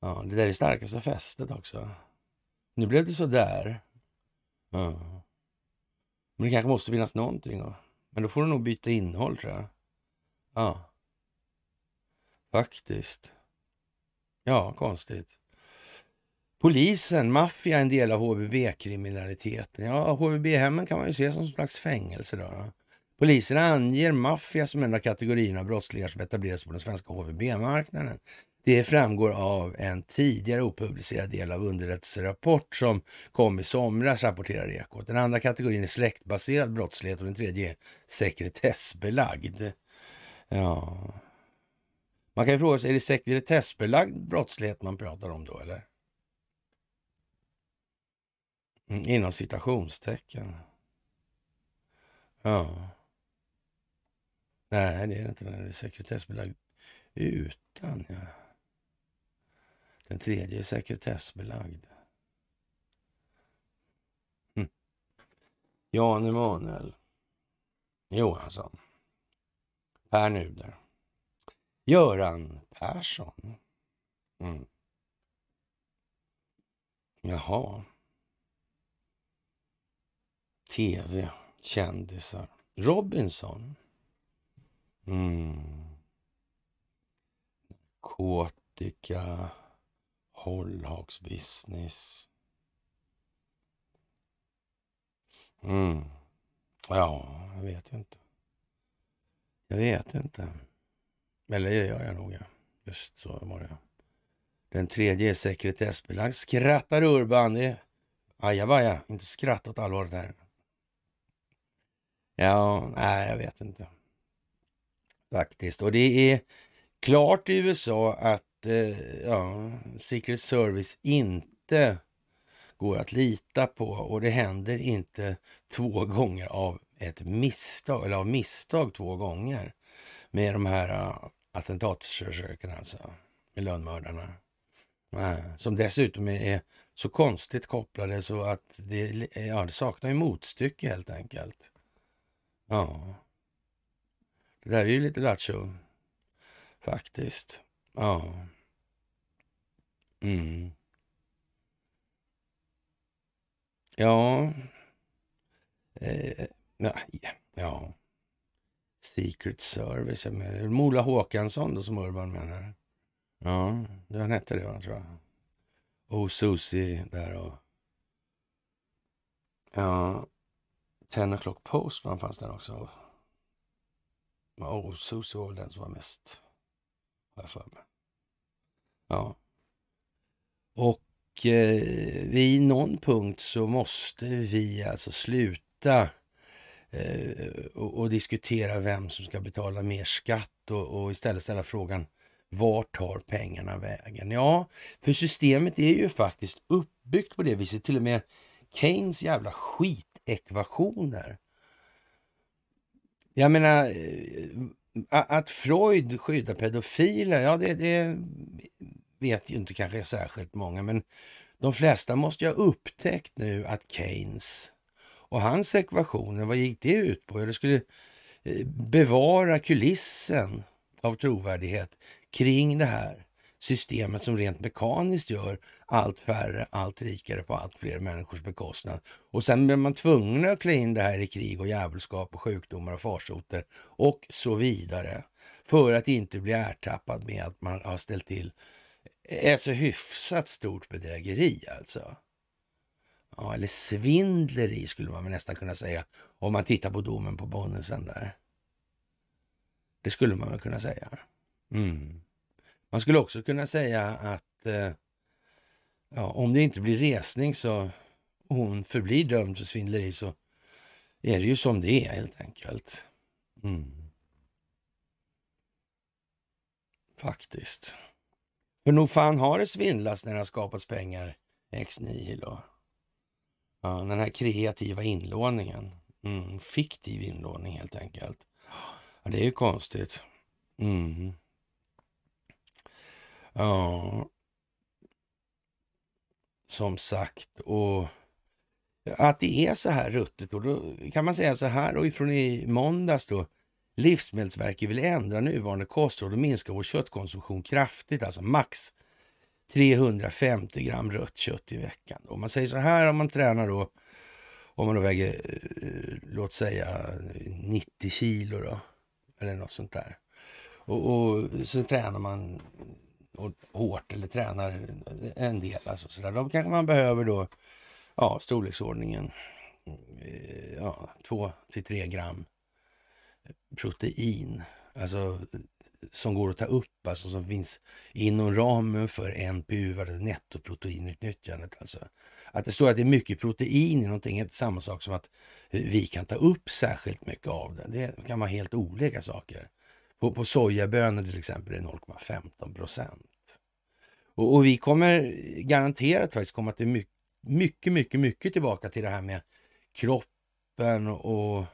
ja, det där är starkaste fästet också. Nu blev det sådär. Ja. Men det kanske måste finnas någonting. men då får du nog byta innehåll tror jag. Ja. Faktiskt. Ja, konstigt. Polisen, maffia, en del av HVB-kriminaliteten. Ja, HVB-hemmen kan man ju se som en slags fängelse. Då. Polisen anger maffia som en av kategorierna av brottslingar som etableras på den svenska HVB-marknaden. Det framgår av en tidigare opublicerad del av underrättelserapport som kom i somras, rapporterar Ekot. Den andra kategorin är släktbaserad brottslighet och den tredje är sekretessbelagd. Ja, man kan ju fråga sig, är det sekretessbelagd brottslighet man pratar om då eller? Mm, inom citationstecken. Ja. Nej, det är det inte. Det är sekretessbelagd utan. Ja. Den tredje är sekretessbelagd. Hm. Jan Emanuel Johansson. Per Nuder. Göran Persson. Mm. Jaha. Tv, kändisar. Robinson. Mm. Narkotika, hållhaksbusiness. Mm. Ja, jag vet inte. Jag vet inte. Eller det gör jag nog, ja. Just så var det. Den tredje är sekretessbelagd. Skrattar Urban. Det är ajabaja, inte skratt åt allvaret här. Ja, nej, jag vet inte. Faktiskt. Och det är klart i USA att eh, ja, Secret Service inte går att lita på och det händer inte två gånger av ett misstag, eller av misstag två gånger med de här eh, Attentatsförsöken alltså, med lönnmördarna. Som dessutom är så konstigt kopplade så att det, ja, det saknar ju motstycke helt enkelt. Ja. Det där är ju lite lattjo faktiskt. Ja. Mm. Ja. Eh, nej. ja. Secret Service. Mola Håkansson då som Urban menar. Ja, det han hette det va, tror jag. Och Susie där och... Ja, Ten O'Clock Postman fanns där också. Och Susie var väl den som var mest, har jag för mig. Ja. Och eh, vid någon punkt så måste vi alltså sluta Eh, och, och, diskutera vem som ska betala mer skatt och, och istället ställa frågan vart tar pengarna vägen? Ja, för systemet är ju faktiskt uppbyggt på det viset. Till och med Keynes jävla skitekvationer. Jag menar, eh, att Freud skyddar pedofiler, ja det, det vet ju inte kanske särskilt många, men de flesta måste ju ha upptäckt nu att Keynes och hans ekvationer, vad gick det ut på? Det skulle eh, bevara kulissen av trovärdighet kring det här systemet som rent mekaniskt gör allt färre, allt rikare på allt fler människors bekostnad. Och sen blir man tvungen att klä in det här i krig och djävulskap och sjukdomar och farsoter och så vidare. För att inte bli ertappad med att man har ställt till ett eh, så hyfsat stort bedrägeri alltså. Ja, eller svindleri skulle man nästan kunna säga om man tittar på domen på Bonnesen där. Det skulle man väl kunna säga. Mm. Man skulle också kunna säga att eh, ja, om det inte blir resning så och hon förblir dömd för svindleri så är det ju som det är helt enkelt. Mm. Faktiskt. För nog fan har det svindlats när det har skapats pengar ex nihilo den här kreativa inlåningen. Mm, fiktiv inlåning helt enkelt. Ja, det är ju konstigt. Mm. Ja. Som sagt, och att det är så här ruttet och då kan man säga så här och ifrån i måndags då. Livsmedelsverket vill ändra nuvarande kostråd och minska vår köttkonsumtion kraftigt, alltså max 350 gram rött kött i veckan. Om man säger så här om man tränar då, om man då väger eh, låt säga 90 kilo då, eller något sånt där. Och, och så tränar man hårt eller tränar en del. Alltså så där. Då kanske man behöver då ja, storleksordningen eh, ja, 2 till 3 gram protein. Alltså som går att ta upp, alltså som finns inom ramen för NPU, nettoproteinutnyttjandet. Alltså. Att det står att det är mycket protein i någonting är inte samma sak som att vi kan ta upp särskilt mycket av det. Det kan vara helt olika saker. På, på sojabönor till exempel är det 0,15 procent. Och, och, vi kommer garanterat faktiskt komma till mycket, mycket, mycket, mycket tillbaka till det här med kroppen och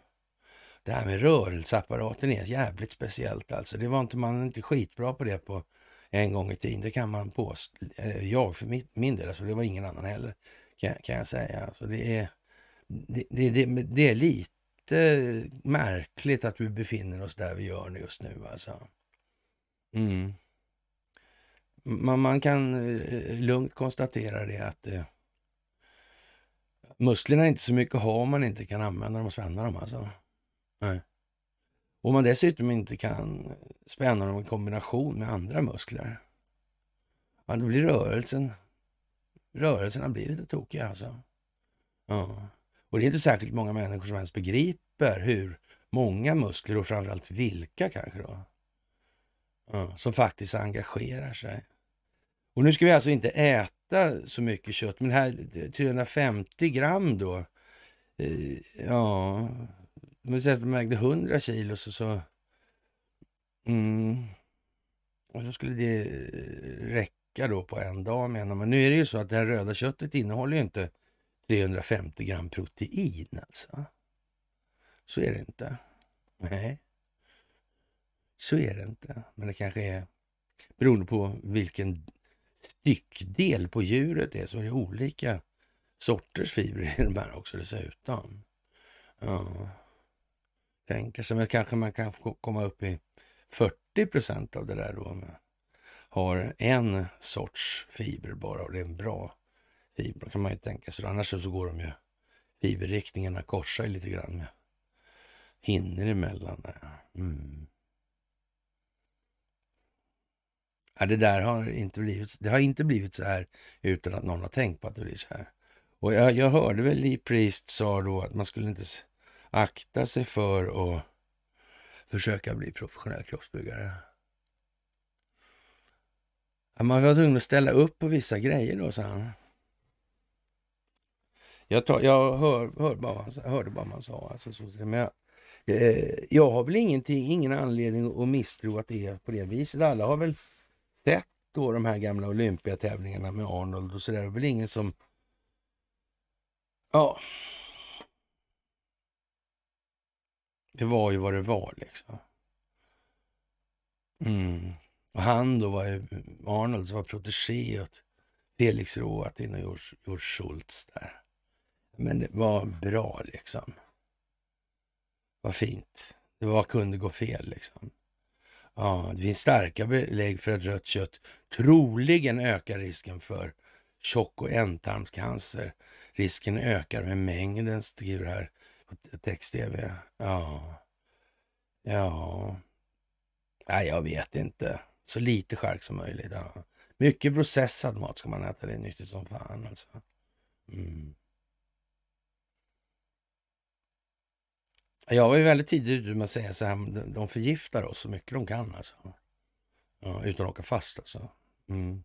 det här med rörelseapparaten är jävligt speciellt alltså. Det var inte, man inte skitbra på det på en gång i tiden. Det kan man påstå. Eh, jag för min, min del, alltså, det var ingen annan heller kan, kan jag säga. Alltså, det, är, det, det, det, det, är lite märkligt att vi befinner oss där vi gör just nu alltså. Mm. Man, man kan eh, lugnt konstatera det att eh, musklerna är inte så mycket har man inte kan använda dem och spänna dem alltså. Nej. Om man dessutom inte kan spänna dem i kombination med andra muskler, ja, då blir rörelsen, rörelserna blir lite tokiga alltså. Ja. Och det är inte särskilt många människor som ens begriper hur många muskler och framförallt vilka kanske då, ja, som faktiskt engagerar sig. Och nu ska vi alltså inte äta så mycket kött, men här 350 gram då, eh, ja, om vi säger att de vägde 100 kilo så... så mm, och då skulle det eh, räcka då på en dag menar man. Nu är det ju så att det här röda köttet innehåller ju inte 350 gram protein alltså. Så är det inte. Nej. Så är det inte. Men det kanske är beroende på vilken styckdel på djuret det är så är det olika sorters fibrer i de här också dessutom. Ja tänker sig. Men kanske man kan komma upp i 40 procent av det där då. Man har en sorts fiber bara och det är en bra fiber. kan man ju tänka sig. Annars så går de ju fiberriktningarna korsar lite grann med hinnor emellan. Där. Mm. Ja, det där har inte blivit, det har inte blivit så här utan att någon har tänkt på att det blir så här. Och jag, jag hörde väl i Priest sa då att man skulle inte akta sig för att försöka bli professionell kroppsbyggare. Man var tvungen att ställa upp på vissa grejer då, sa han. Jag, tar, jag hör, hör bara man, hörde bara vad han sa. Alltså, så, men jag, eh, jag har väl ingenting, ingen anledning att misstro att det är på det viset. Alla har väl sett då de här gamla olympiatävlingarna med Arnold och sådär. Det är väl ingen som... Ja, Det var ju vad det var liksom. Mm. Och han då var ju Arnold som var protegé åt Felix Roatin och George, George Schultz där. Men det var bra liksom. Vad fint. Det var, kunde gå fel liksom. Ja, det finns starka belägg för att rött kött troligen ökar risken för tjock och ändtarmscancer. Risken ökar med mängden, skriver här Text-tv, ja. Ja. Nej, jag vet inte. Så lite skärk som möjligt. Ja. Mycket processad mat ska man äta. Det är nyttigt som fan alltså. Mm. Jag var ju väldigt tidigt ute med att säga så här, de förgiftar oss så mycket de kan alltså. Ja, utan att åka fast alltså. Mm.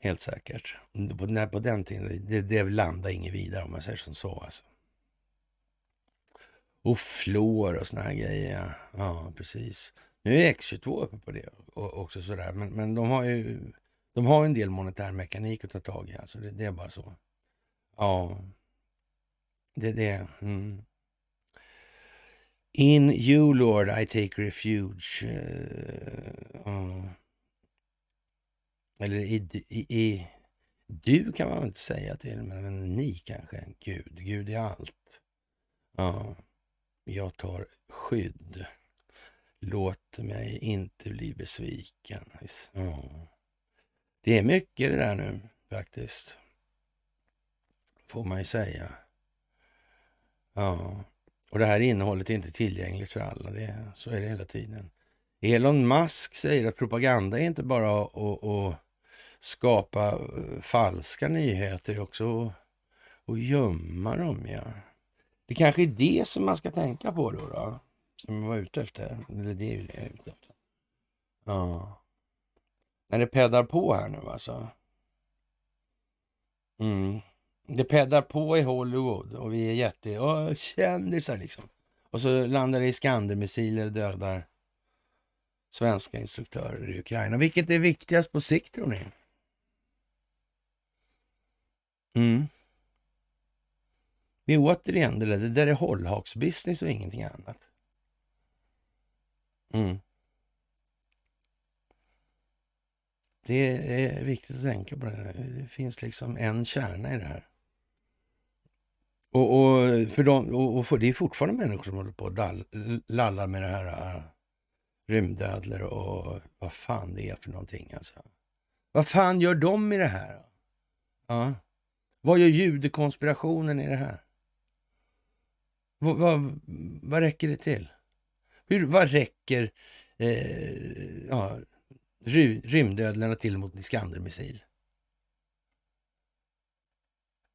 Helt säkert. På den, på den tiden, det, det landade inget vidare om man säger som så alltså. Och flår och såna här grejer. Ja, precis. Nu är X22 uppe på det också sådär. Men, men de har ju de har en del monetär mekanik att ta tag i. Alltså det, det är bara så. Ja, det är det. Mm. In you Lord I take refuge. Uh, uh. Eller i, i, i du kan man väl inte säga till, men ni kanske. Gud, Gud är allt. Ja. Uh. Jag tar skydd. Låt mig inte bli besviken. Ja. Det är mycket det där nu faktiskt. Får man ju säga. Ja, och det här innehållet är inte tillgängligt för alla. Det, så är det hela tiden. Elon Musk säger att propaganda är inte bara att, att, att skapa eh, falska nyheter, det är också att, att gömma dem. Ja. Det kanske är det som man ska tänka på då. då som man var ute efter. Eller det är det jag är ute efter. Ja. När det peddar på här nu alltså. Mm. Det peddar på i Hollywood och vi är jätte... Åh, kändisar liksom. Och så landar det i Skandermissiler och dödar svenska instruktörer i Ukraina. Vilket är viktigast på sikt tror ni? Mm. Det är återigen det där, det där är hållhaksbusiness och ingenting annat. Mm. Det är viktigt att tänka på det. här, Det finns liksom en kärna i det här. Och, och för dem, och för, det är fortfarande människor som håller på och dall, lallar med det här äh, rymdödlor och vad fan det är för någonting alltså. Vad fan gör de i det här? Ja. Vad gör judekonspirationen i det här? Vad, vad, räcker det till? Hur, vad räcker eh, ja, ry, rymdödlorna till mot en Skandermissil?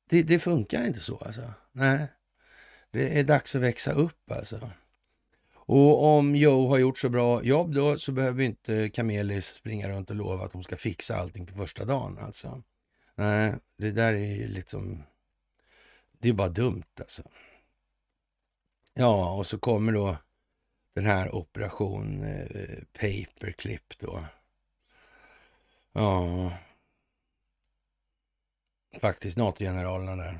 Det, det, funkar inte så alltså. Nej, det är dags att växa upp alltså. Och om Joe har gjort så bra jobb då så behöver inte Kamelis springa runt och lova att hon ska fixa allting på första dagen alltså. Nej, det där är ju liksom, det är bara dumt alltså. Ja, och så kommer då den här operation eh, paperclip då. Ja, faktiskt NATO-generalerna där.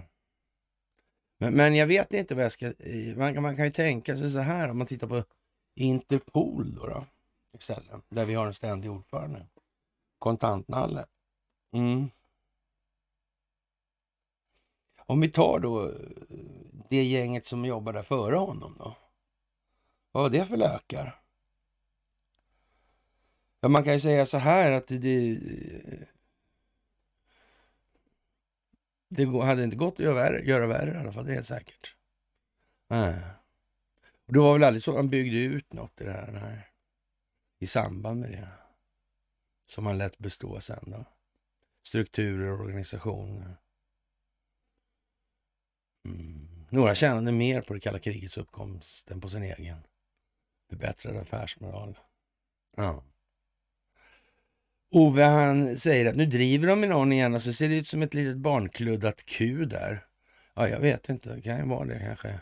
Men, men, jag vet inte vad jag ska... Eh, man, man kan ju tänka sig så här om man tittar på Interpol då, då istället, där vi har en ständig ordförande. Kontantnalle. Mm. Om vi tar då eh, det gänget som jobbade före honom då? Vad var det för lökar? Ja, man kan ju säga så här att det... Det hade inte gått att göra värre, göra värre i alla fall, det är helt säkert. Nej. Och det var väl aldrig så han byggde ut något i det här, nej. i samband med det. Som han lät bestå sen då. Strukturer och organisationer. Mm. Några tjänade mer på det kalla krigets uppkomst än på sin egen. Förbättrad affärsmoral. Ja. Ove han säger att nu driver de med någon igen och så ser det ut som ett litet barnkluddat Q där. Ja, jag vet inte. Det kan ju vara det kanske.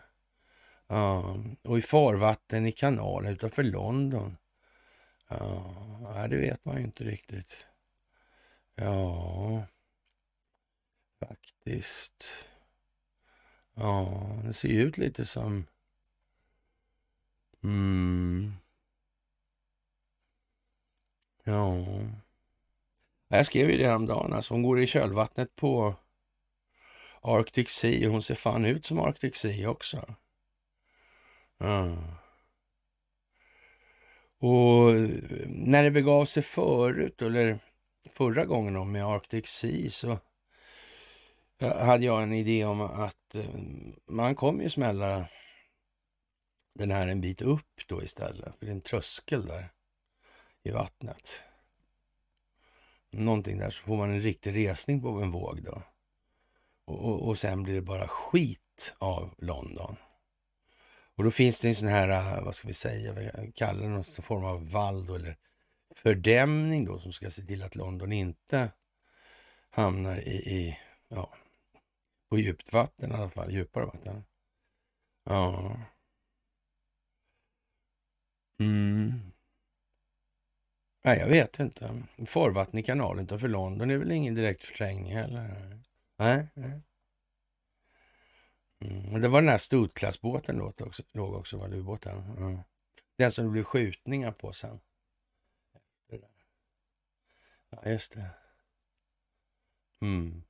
Ja. Och i farvatten i kanalen utanför London. Ja, det vet man ju inte riktigt. Ja, faktiskt. Ja, det ser ju ut lite som... Mm. Ja. Jag skrev ju det häromdagen, alltså hon går i kölvattnet på Arctic Sea och hon ser fan ut som Arctic Sea också. Ja. Och när det begav sig förut, eller förra gången då med Arctic Sea, så eh, hade jag en idé om att Eh, man kommer ju smälla den här en bit upp då istället. För det är en tröskel där i vattnet. Någonting där så får man en riktig resning på en våg då. Och, och, och sen blir det bara skit av London. Och då finns det en sån här, eh, vad ska vi säga, vi kallar det någon form av vall då, eller fördämning då som ska se till att London inte hamnar i, i ja, på djupt vatten i alla fall, djupare vatten. Ja. Mm. Nej, jag vet inte. Farvatten i kanalen utanför London är väl ingen direkt förträngning heller? Nej. nej. Mm. Det var den här Stuttklassbåten låg också, låg också var ubåten. Mm. Den som det blev skjutningar på sen. Ja, just det. Mm.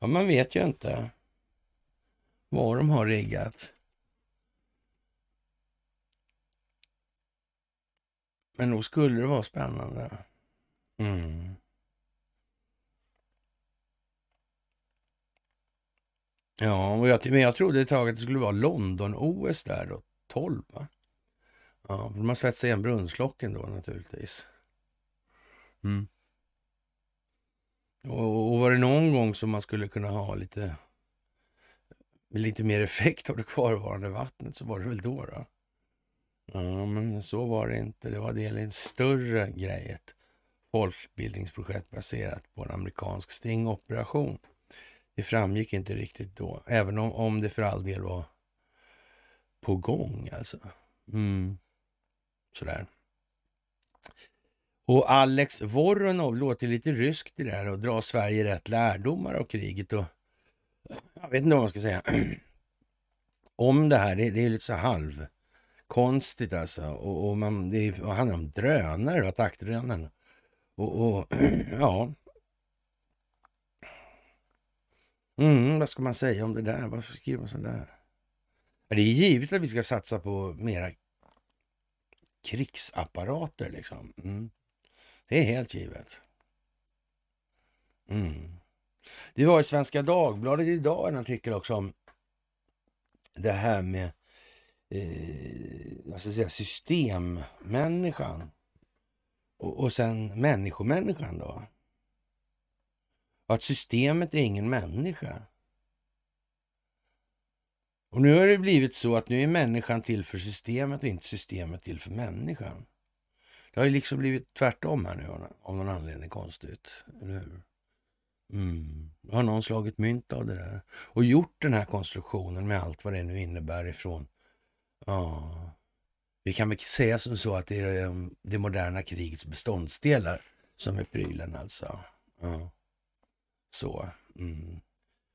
Ja, man vet ju inte vad de har riggat. Men nog skulle det vara spännande. Mm. Ja, och jag, men jag trodde ett tag att det skulle vara London-OS där då, 12 va? Ja, man svetsade igen brunnslocken då naturligtvis. Mm. Och, och var det någon gång som man skulle kunna ha lite, lite mer effekt av det kvarvarande vattnet så var det väl då. då. Ja, men så var det inte. Det var del i en större grej, ett folkbildningsprojekt baserat på en amerikansk stingoperation. Det framgick inte riktigt då, även om, om det för all del var på gång alltså. Mm. Sådär. Och Alex Voronov låter lite ryskt det där och drar Sverige rätt lärdomar av kriget. Och, (clears throat) jag vet inte vad man ska säga (clears throat) om det här. Det, är lite så halvkonstigt alltså. Och, och man, det är, handlar om drönare och attackdrönare. Och, och (clears throat) ja... Mm, vad ska man säga om det där? Varför skriver man sådär? Det är givet att vi ska satsa på mera krigsapparater. liksom. Mm. Det är helt givet. Mm. Det var i Svenska Dagbladet idag en artikel också om det här med eh, vad ska jag säga, systemmänniskan och, och sen människomänniskan då. Och att systemet är ingen människa. Och nu har det blivit så att nu är människan till för systemet och inte systemet till för människan. Det har ju liksom blivit tvärtom här nu av någon anledning konstigt. Eller hur? Mm. Har någon slagit mynt av det där? Och gjort den här konstruktionen med allt vad det nu innebär ifrån... Ja, vi kan väl säga som så att det är ehm, det moderna krigets beståndsdelar som är prylen alltså. Ja. Så. Mm.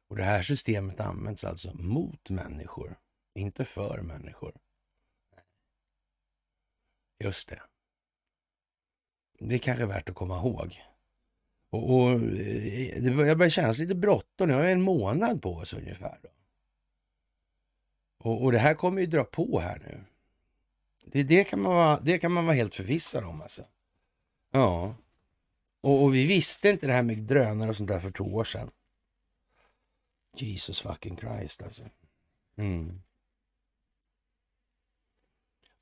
Och det här systemet används alltså mot människor, inte för människor. Just det. Det är kanske är värt att komma ihåg. Och, och eh, det börjar, börjar kännas lite bråttom. Nu har jag en månad på oss ungefär. Då. Och, och det här kommer ju dra på här nu. Det, det, kan, man vara, det kan man vara helt förvissad om alltså. Ja. Och, och vi visste inte det här med drönare och sånt där för två år sedan. Jesus fucking Christ alltså. Mm.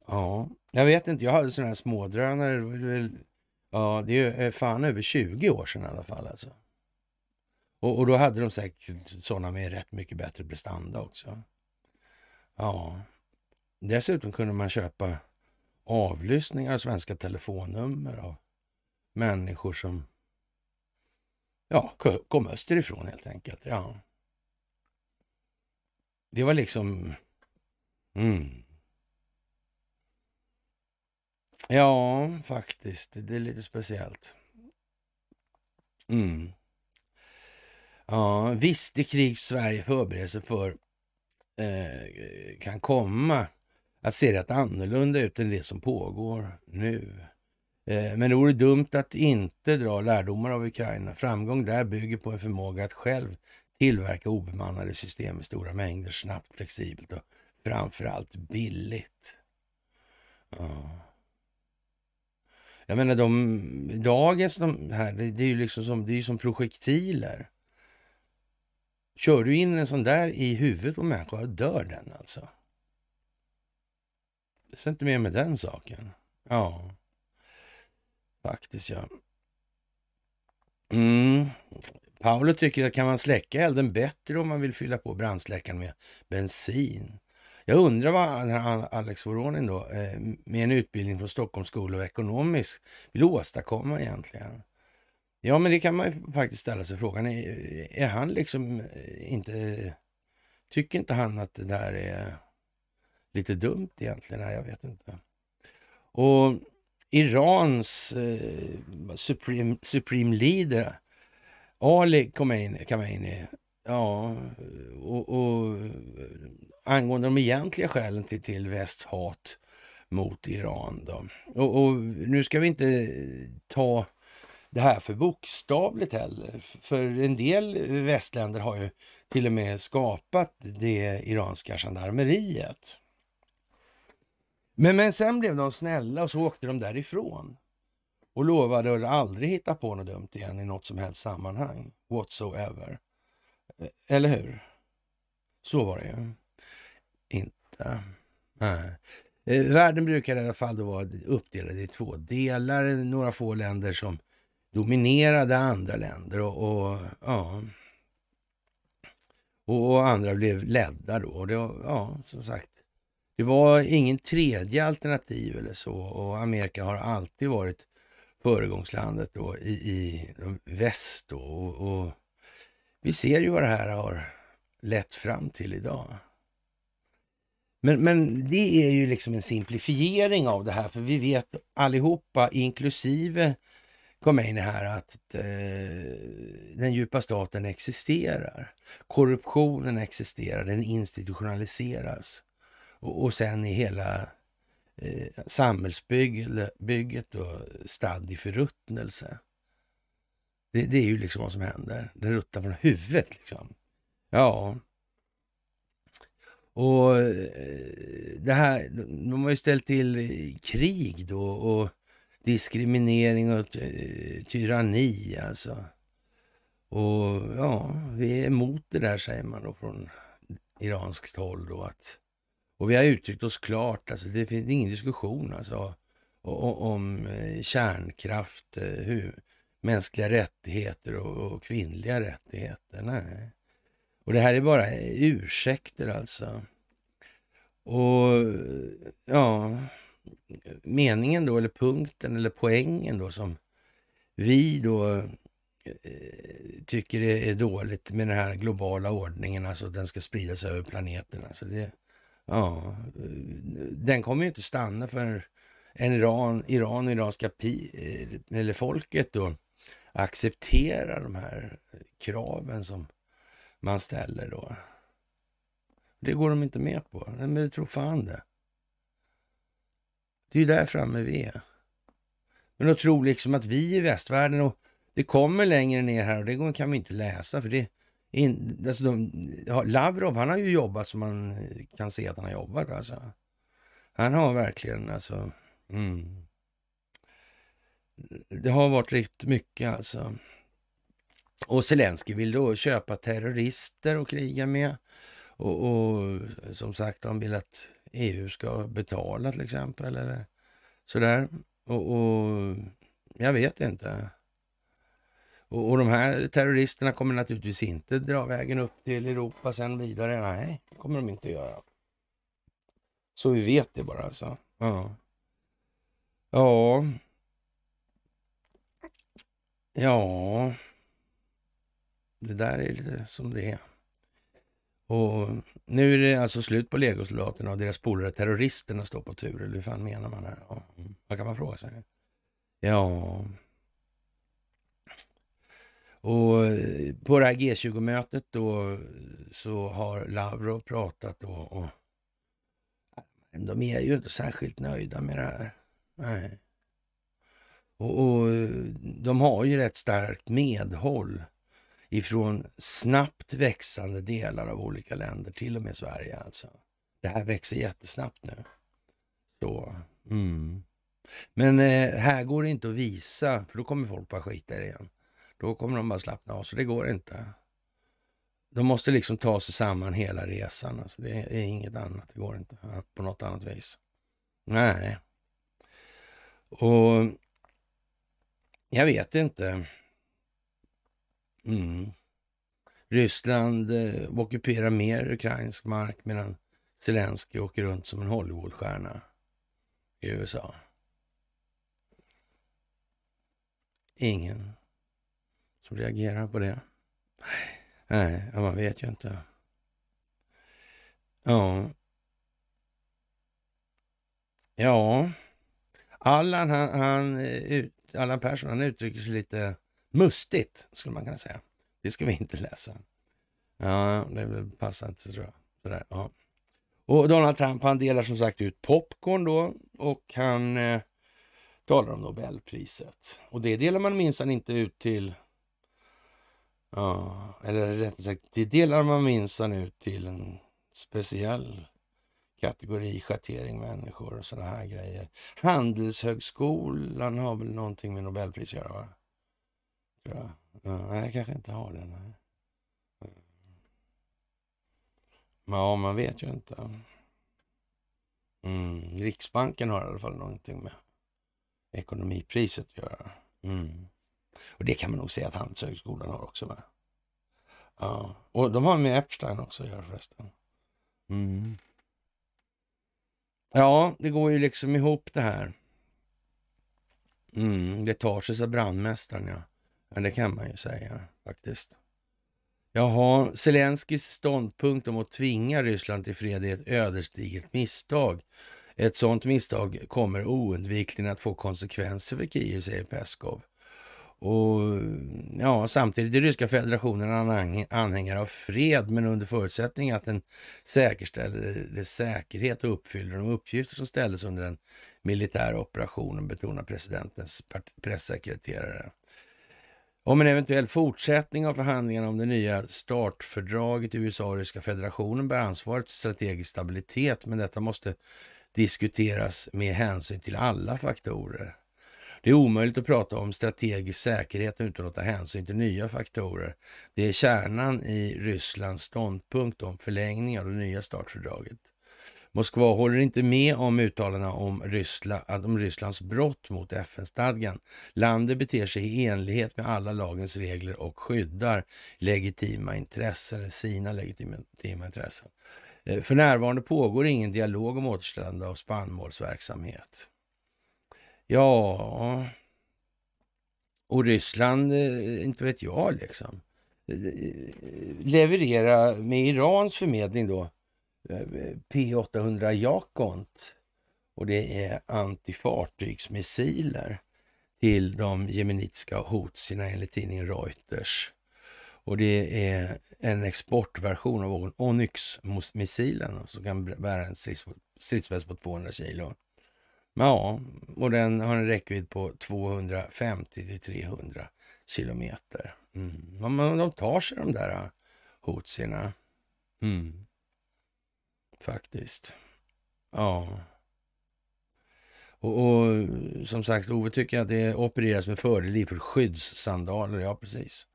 Ja, jag vet inte. Jag hade sådana här smådrönare. Ja, det är ju eh, fan över 20 år sedan i alla fall alltså. Och, och då hade de säkert sådana med rätt mycket bättre prestanda också. Ja, dessutom kunde man köpa avlyssningar av svenska telefonnummer av människor som ja, kom österifrån helt enkelt. Ja. Det var liksom... Mm. Ja, faktiskt. Det är lite speciellt. Mm. Ja, visst, det krig Sverige förbereder sig för eh, kan komma att se rätt annorlunda ut än det som pågår nu. Eh, men det vore dumt att inte dra lärdomar av Ukraina. Framgång där bygger på en förmåga att själv tillverka obemannade system i stora mängder, snabbt, flexibelt och framförallt billigt. Ja. Jag menar de, dagens de här, det, är ju liksom som, det är som projektiler. Kör du in en sån där i huvudet på människa, dör den alltså. Det är inte mer med den saken. Ja, faktiskt ja. Mm. Paolo tycker att kan man släcka elden bättre om man vill fylla på brandsläckaren med bensin? Jag undrar vad Alex Voronin då, eh, med en utbildning från Stockholms skola och ekonomisk, vill åstadkomma egentligen? Ja, men det kan man ju faktiskt ställa sig frågan. Är, är han liksom eh, inte... Tycker inte han att det där är lite dumt egentligen? Nej, jag vet inte. Och Irans eh, Supreme, Supreme Leader Ali Khomeini, Khomeini Ja, och, och, angående de egentliga skälen till, till västs hat mot Iran då. Och, och, nu ska vi inte ta det här för bokstavligt heller. För en del västländer har ju till och med skapat det iranska gendarmeriet. Men, men sen blev de snälla och så åkte de därifrån och lovade att aldrig hitta på något dumt igen i något som helst sammanhang whatsoever. Eh, eller hur? Så var det ju. Inte. Nej. Eh, världen brukar i alla fall då vara uppdelad i två delar. Några få länder som dominerade andra länder och, och ja. Och, och, andra blev ledda då. Och det, ja, som sagt. Det var ingen tredje alternativ eller så och Amerika har alltid varit föregångslandet då i, i väst då. Och, och vi ser ju vad det här har lett fram till idag. Men, men det är ju liksom en simplifiering av det här, för vi vet allihopa, inklusive Khomeini här, att eh, den djupa staten existerar. Korruptionen existerar, den institutionaliseras. Och, och sen är hela eh, samhällsbygget stadd i förruttnelse. Det, det är ju liksom vad som händer. Det ruttar från huvudet liksom. Ja. Och eh, det här, de har ju ställt till eh, krig då och diskriminering och eh, tyranni alltså. Och ja, vi är emot det där säger man då från iranskt håll då att och vi har uttryckt oss klart, alltså det finns ingen diskussion alltså om, kärnkraft, hur, mänskliga rättigheter och, och kvinnliga rättigheter. Nej. Och det här är bara ursäkter alltså. Och ja, meningen då, eller punkten eller poängen då som vi då eh, tycker det är dåligt med den här globala ordningen, alltså den ska spridas över planeten. Alltså det, ja, den kommer ju inte stanna för en Iran, Iran och iranska pi, eh, eller folket då acceptera de här kraven som man ställer då. Det går de inte med på. Men det tror fan det. Det är ju där framme vi är. Men de tror liksom att vi i västvärlden och det kommer längre ner här och det kan vi inte läsa för det in, alltså de, Lavrov han har ju jobbat som man kan se att han har jobbat alltså. Han har verkligen alltså. Mm. Det har varit riktigt mycket alltså. Och Zelensky vill då köpa terrorister och kriga med. Och, och som sagt, han vill att EU ska betala till exempel. Eller sådär. Och, och jag vet inte. Och, och, de här terroristerna kommer naturligtvis inte dra vägen upp till Europa sen vidare. Nej, det kommer de inte göra. Så vi vet det bara alltså. Ja. Ja, Ja, det där är lite som det är. Och nu är det alltså slut på legosoldaterna och deras polare terroristerna står på tur. Eller hur fan menar man här? Ja, vad kan man fråga sig? Ja. Och eh, på det här G20-mötet då så har Lavrov pratat då och de är ju inte särskilt nöjda med det här. Nej. Och, och, de har ju rätt starkt medhåll ifrån snabbt växande delar av olika länder, till och med Sverige alltså. Det här växer jättesnabbt nu. Så, mm. Men eh, här går det inte att visa, för då kommer folk bara skita i det igen. Då kommer de bara slappna av, så det går inte. De måste liksom ta sig samman hela resan. Alltså, det är inget annat, det går inte på något annat vis. Nej. Och jag vet inte. Mm. Ryssland eh, ockuperar mer ukrainsk mark medan Zelensky åker runt som en Hollywoodstjärna i USA. Ingen som reagerar på det. Nej, man vet ju inte. Ja. Ja. Allan, han, han eh, ut, Allan Persson han uttrycker sig lite mustigt, skulle man kunna säga. Det ska vi inte läsa. Ja, det passar inte tror jag. Sådär, ja. Och Donald Trump han delar som sagt ut popcorn då och han eh, talar om Nobelpriset. Och det delar man minsann inte ut till... Ja, eller rättare sagt, det delar man minsann ut till en speciell kategorichattering människor och sådana här grejer. Handelshögskolan har väl någonting med Nobelpris att göra? Va? Nej, jag. kanske inte har det. Nej. Mm. Ja, man vet ju inte. Mm. Riksbanken har i alla fall någonting med ekonomipriset att göra. Mm. Och det kan man nog säga att Handelshögskolan har också. Va? Ja. Och de har med Epstein också att göra förresten. Mm. Ja, det går ju liksom ihop det här. Mm, det tar sig, sa brandmästaren ja. ja. Det kan man ju säga faktiskt. Jaha, Zelenskyjs ståndpunkt om att tvinga Ryssland till fred är ett ödesdigert misstag. Ett sådant misstag kommer oundvikligen att få konsekvenser för Kiev, säger Peskov. Och ja, Samtidigt är Ryska federationen anhängare av fred, men under förutsättning att den säkerställer dess säkerhet och uppfyller de uppgifter som ställdes under den militära operationen, betonar presidentens pressekreterare. Om en eventuell fortsättning av förhandlingarna om det nya startfördraget i USA och Ryska federationen bär ansvaret för strategisk stabilitet, men detta måste diskuteras med hänsyn till alla faktorer. Det är omöjligt att prata om strategisk säkerhet utan att ta hänsyn till nya faktorer. Det är kärnan i Rysslands ståndpunkt om förlängning av det nya startfördraget. Moskva håller inte med om uttalandena om, Ryssla, om Rysslands brott mot FN-stadgan. Landet beter sig i enlighet med alla lagens regler och skyddar legitima intressen, sina legitima intressen. Eh, för närvarande pågår ingen dialog om återställande av spannmålsverksamhet. Ja... Och Ryssland, eh, inte vet jag liksom. Eh, eh, leverera med Irans förmedling då P800 Jakont. Och det är antifartygsmissiler till de jemenitiska hotsierna enligt tidningen Reuters. Och det är en exportversion av Onyx-missilen som kan bära en stridsväst på 200 kilo. Ja, och den har en räckvidd på 250 300 kilometer. Mm. Men de tar sig de där äh, hotsierna. Mm. Faktiskt. Ja. Och, och, som sagt, Ove tycker att det opereras med fördel i för skyddssandaler. Ja, precis.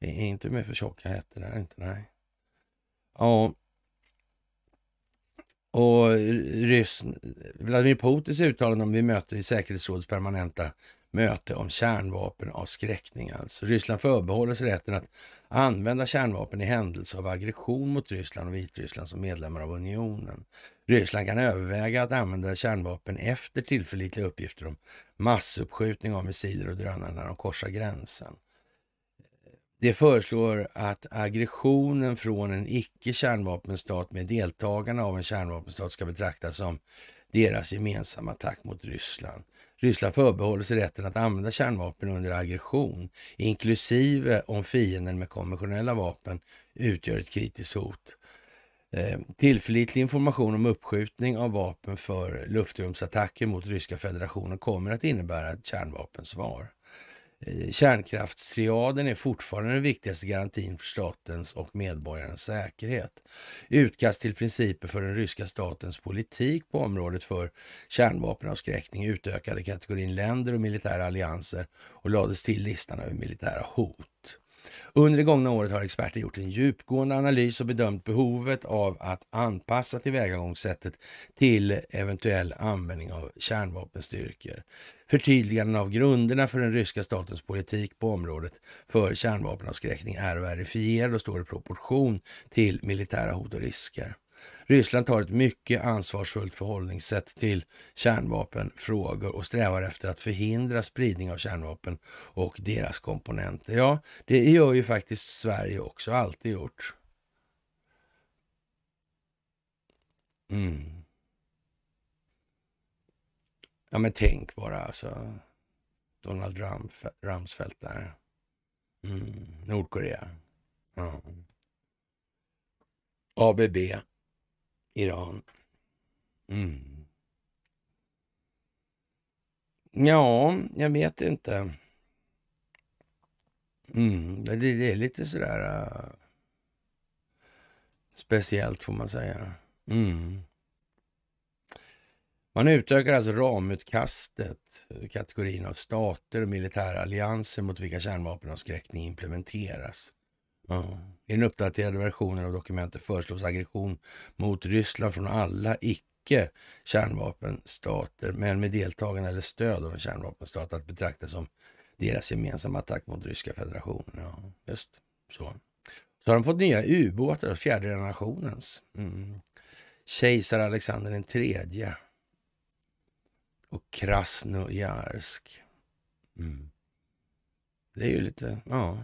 Inte med för tjocka hätter nej. Ja, och ryss, Vladimir Putins uttalande om vi möter i säkerhetsrådets permanenta möte om kärnvapenavskräckning. Alltså. Ryssland förbehåller sig rätten att använda kärnvapen i händelse av aggression mot Ryssland och Vitryssland som medlemmar av unionen. Ryssland kan överväga att använda kärnvapen efter tillförlitliga uppgifter om massuppskjutning av missiler och drönare när de korsar gränsen. Det föreslår att aggressionen från en icke-kärnvapenstat med deltagarna av en kärnvapenstat ska betraktas som deras gemensamma attack mot Ryssland. Ryssland förbehåller sig rätten att använda kärnvapen under aggression, inklusive om fienden med konventionella vapen utgör ett kritiskt hot. Eh, tillförlitlig information om uppskjutning av vapen för luftrumsattacker mot Ryska federationen kommer att innebära ett kärnvapensvar. Eh, kärnkraftstriaden är fortfarande den viktigaste garantin för statens och medborgarnas säkerhet. Utkast till principer för den ryska statens politik på området för kärnvapenavskräckning utökade kategorin länder och militära allianser och lades till listan över militära hot. Under det gångna året har experter gjort en djupgående analys och bedömt behovet av att anpassa tillvägagångssättet till eventuell användning av kärnvapenstyrkor. Förtydliganden av grunderna för den ryska statens politik på området för kärnvapenavskräckning är verifierad och står i proportion till militära hot och risker. Ryssland tar ett mycket ansvarsfullt förhållningssätt till kärnvapenfrågor och strävar efter att förhindra spridning av kärnvapen och deras komponenter. Ja, det gör ju faktiskt Sverige också, alltid gjort. Mm. Ja, men tänk bara alltså. Donald Trump, Rumsfeld där. Mm. Nordkorea. Ja. ABB. Iran. Mm. Ja, jag vet inte. Mm. Det, är lite sådär uh, speciellt får man säga. Mm. Man utökar alltså ramutkastet, kategorin av stater och militära allianser mot vilka kärnvapenavskräckning implementeras. I den uppdaterade versionen av dokumentet föreslås aggression mot Ryssland från alla icke kärnvapenstater, men med deltagande eller stöd av en kärnvapenstat att betrakta som deras gemensamma attack mot Ryska federationen. Ja, just så. Så har de fått nya ubåtar, fjärde generationens. Mm. Kejsar Alexander den tredje och Krasnojarsk. Mm. Det är ju lite, ja,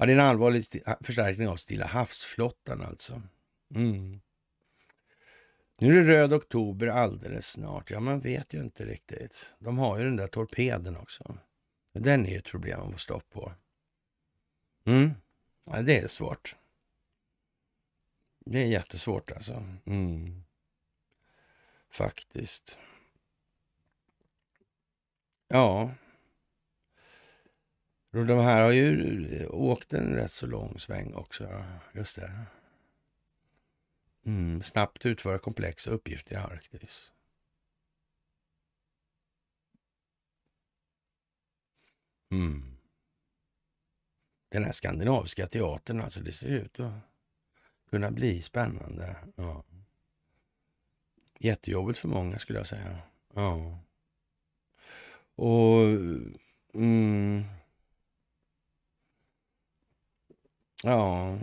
Ja, det är en allvarlig förstärkning av Stilla havsflottan alltså. Mm. Nu är det röd oktober alldeles snart. Ja, man vet ju inte riktigt. De har ju den där torpeden också. Den är ju ett problem att få stopp på. Mm. Ja, det är svårt. Det är jättesvårt alltså. Mm. Faktiskt. Ja, de här har ju eh, åkt en rätt så lång sväng också. Just det. Mm, snabbt utföra komplexa uppgifter i Arktis. Mm. Den här skandinaviska teatern, alltså det ser ut att kunna bli spännande. Ja. Jättejobbigt för många skulle jag säga. Ja. Och... Mm, Ja,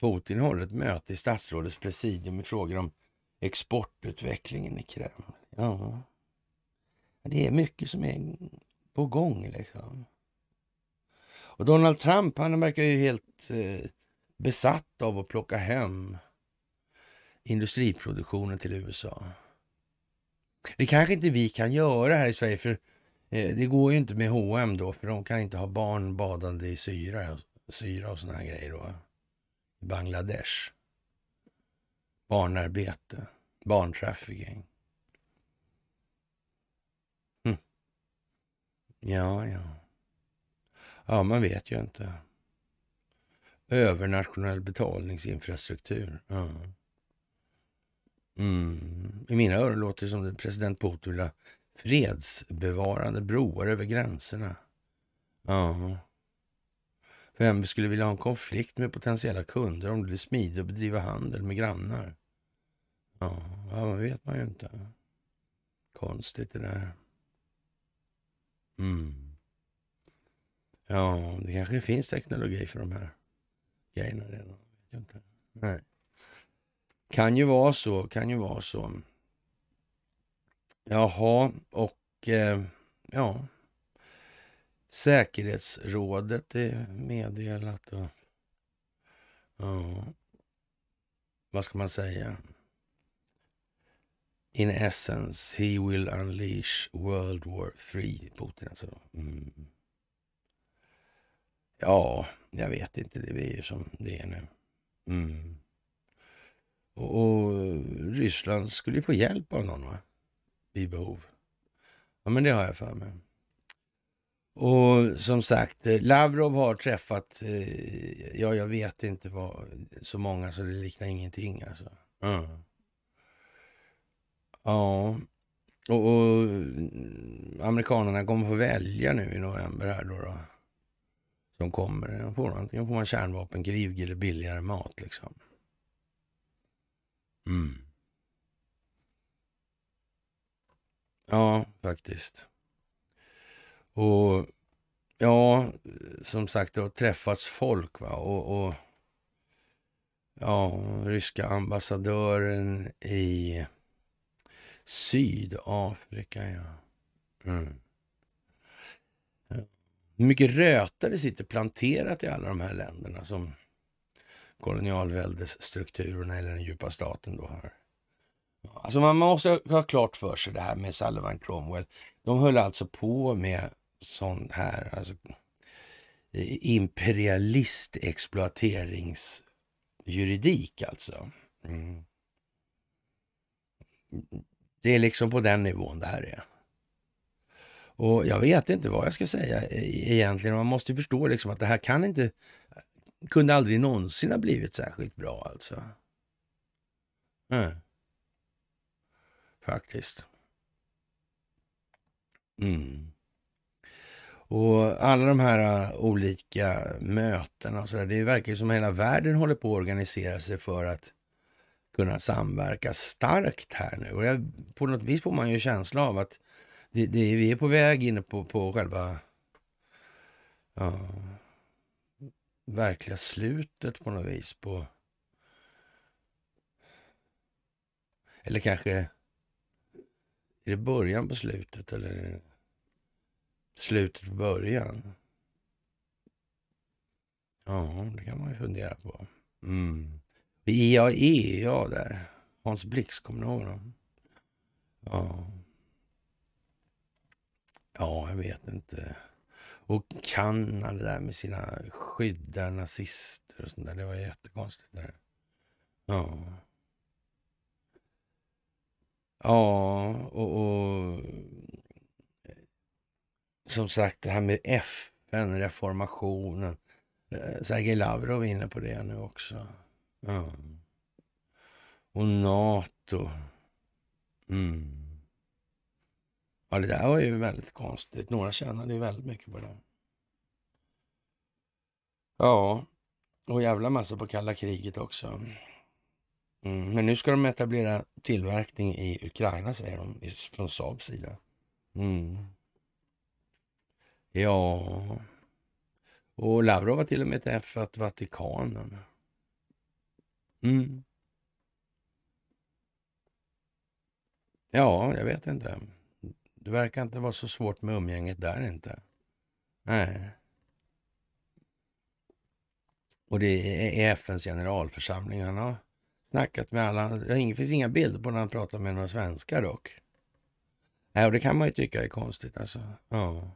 Putin håller ett möte i statsrådets presidium i frågor om exportutvecklingen i Kreml. Ja, det är mycket som är på gång liksom. Och Donald Trump, han verkar ju helt eh, besatt av att plocka hem industriproduktionen till USA. Det kanske inte vi kan göra här i Sverige, för eh, det går ju inte med H&M då, för de kan inte ha barn badande i syra syra och såna här grejer då. I Bangladesh. Barnarbete, barntrafficking. Hm. Ja, ja. Ja, man vet ju inte. Övernationell betalningsinfrastruktur. Ja. Mm. I mina öron låter det som att president Putin vill ha fredsbevarande broar över gränserna. Ja. Vem skulle vilja ha en konflikt med potentiella kunder om det blir smidigt att bedriva handel med grannar? Ja, det vet man ju inte. Konstigt det där. Mm. Ja, det kanske finns teknologi för de här grejerna redan. Inte. Nej. Kan ju vara så, kan ju vara så. Jaha, och eh, ja, Säkerhetsrådet är meddelat. Och, ja, vad ska man säga? In essence, he will unleash World War 3, Putin alltså. Mm. Ja, jag vet inte. Det är ju som det är nu. Mm. Och, och, Ryssland skulle ju få hjälp av någon, va? Vid behov. Ja, men det har jag för mig. Och som sagt, eh, Lavrov har träffat, eh, ja jag vet inte vad, så många så det liknar ingenting alltså. Mm. Ja, och, och amerikanerna kommer få välja nu i november här då. då som kommer. De får, antingen får man kärnvapenkrig eller billigare mat liksom. Mm. Ja, faktiskt. Och ja, som sagt, det har träffats folk. va och, och ja, ryska ambassadören i Sydafrika. Ja. Mm. Ja. mycket rötare sitter planterat i alla de här länderna som kolonialväldesstrukturerna eller den djupa staten då har. Alltså man måste ha klart för sig det här med Sullivan Cromwell. De höll alltså på med sån här alltså, imperialist exploateringsjuridik alltså. Mm. Det är liksom på den nivån det här är. Och jag vet inte vad jag ska säga e, egentligen. Man måste förstå liksom att det här kan inte, kunde aldrig någonsin ha blivit särskilt bra alltså. Mm. Faktiskt. Mm. Och alla de här äh, olika mötena och så där, det verkar ju som hela världen håller på att organisera sig för att kunna samverka starkt här nu. Och jag, på något vis får man ju känsla av att det, det, vi är på väg in på, på själva ja, verkliga slutet på något vis. På, eller kanske, är det början på slutet eller slutet på början. Ja, det kan man ju fundera på. Mm. IAEA e, där. Hans Blix, kommer ni ihåg honom? Ja. Ja, jag vet inte. Och Kanada där med sina skyddar nazister och sånt där. Det var jättekonstigt. Där. Ja. Ja, och, och som sagt det här med FN, reformationen. Eh, Sergej Lavrov är inne på det nu också. Ja. Och Nato. Mm. Ja, det där var ju väldigt konstigt. Några tjänade ju väldigt mycket på det. Där. Ja, och jävla massa på kalla kriget också. Mm. Men nu ska de etablera tillverkning i Ukraina, säger de från Saabs sida. Mm. Ja, och Lavrov har till och med träffat Vatikanen. Mm. Ja, jag vet inte. Det verkar inte vara så svårt med umgänget där inte. Nej. Och det är FNs generalförsamling. Han har snackat med alla. Det finns inga bilder på när han pratar med några svenskar dock. Nej, och det kan man ju tycka är konstigt alltså. Ja.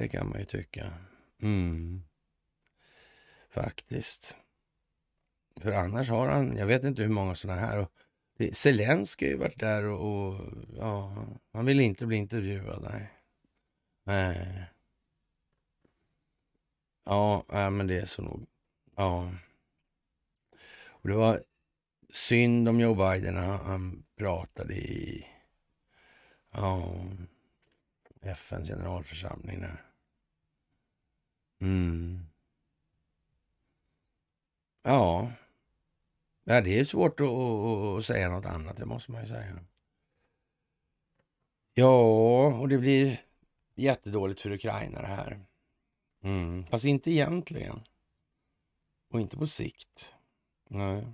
Det kan man ju tycka. Mm. Faktiskt. För annars har han, jag vet inte hur många sådana här. Och Zelenskyj har ju varit där och, och, ja, han vill inte bli intervjuad. Nej. nej. Ja, men det är så nog. Ja. Och det var synd om Joe Biden. när Han pratade i ja, FNs generalförsamling där. Mm. Ja. ja, det är svårt att, att säga något annat, det måste man ju säga. Ja, och det blir jättedåligt för Ukraina det här. Mm. Fast inte egentligen. Och inte på sikt. Nej.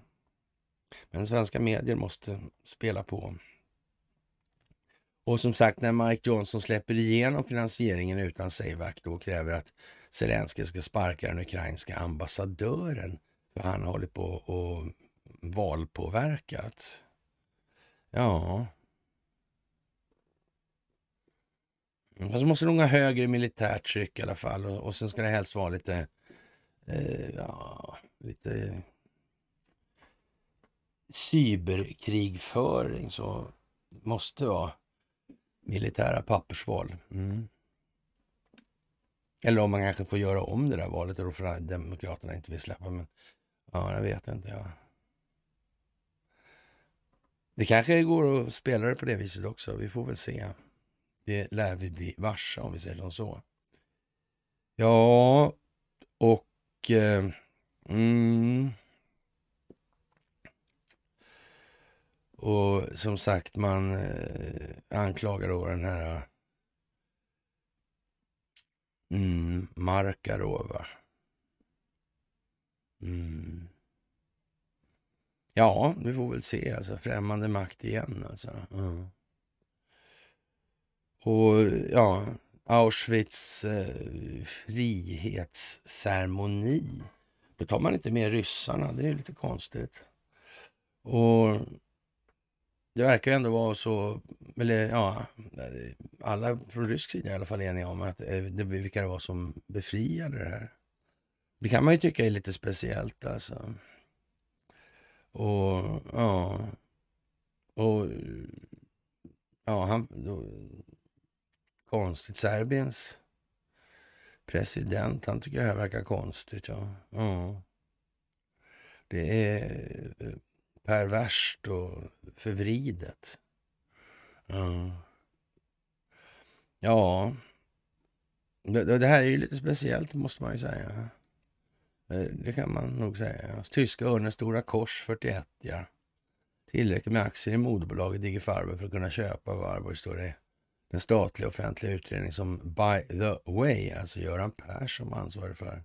Men svenska medier måste spela på. Och som sagt, när Mike Johnson släpper igenom finansieringen utan Save Act och kräver att Zelenskyj ska sparka den ukrainska ambassadören för han har hållit på och valpåverkat. Ja. Fast det måste nog ha högre militärt tryck i alla fall och, och sen ska det helst vara lite, eh, ja, lite cyberkrigföring så måste vara militära pappersval. Mm. Eller om man kanske får göra om det där valet då för att Demokraterna inte vill släppa. Men ja, det vet inte. jag. Det kanske går att spela det på det viset också. Vi får väl se. Det lär vi bli varsa om vi säger som så. Ja, och... Eh, mm. Och som sagt, man eh, anklagar då den här Mm, Markarova. Mm. Ja, vi får väl se alltså. Främmande makt igen alltså. Mm. Och ja, Auschwitz eh, frihetsceremoni. Då tar man inte med ryssarna, det är lite konstigt. Och det verkar ändå vara så, eller ja, alla från rysk sida i alla fall eniga om att eh, det, vilka det var som befriade det här. Det kan man ju tycka är lite speciellt alltså. Och ja, och ja, han, då, konstigt. Serbiens president, han tycker det här verkar konstigt. Ja. ja. Det är eh, perverst och förvridet. Ja, ja. Det, det här är ju lite speciellt måste man ju säga. Eh, det kan man nog säga. Tyska örnen Stora Kors 41, ja. Tillräckligt med aktier i moderbolaget Digge Farber för att kunna köpa Warburg, står det. Den statliga offentliga utredning som by the way, alltså Göran Persson var ansvarig för.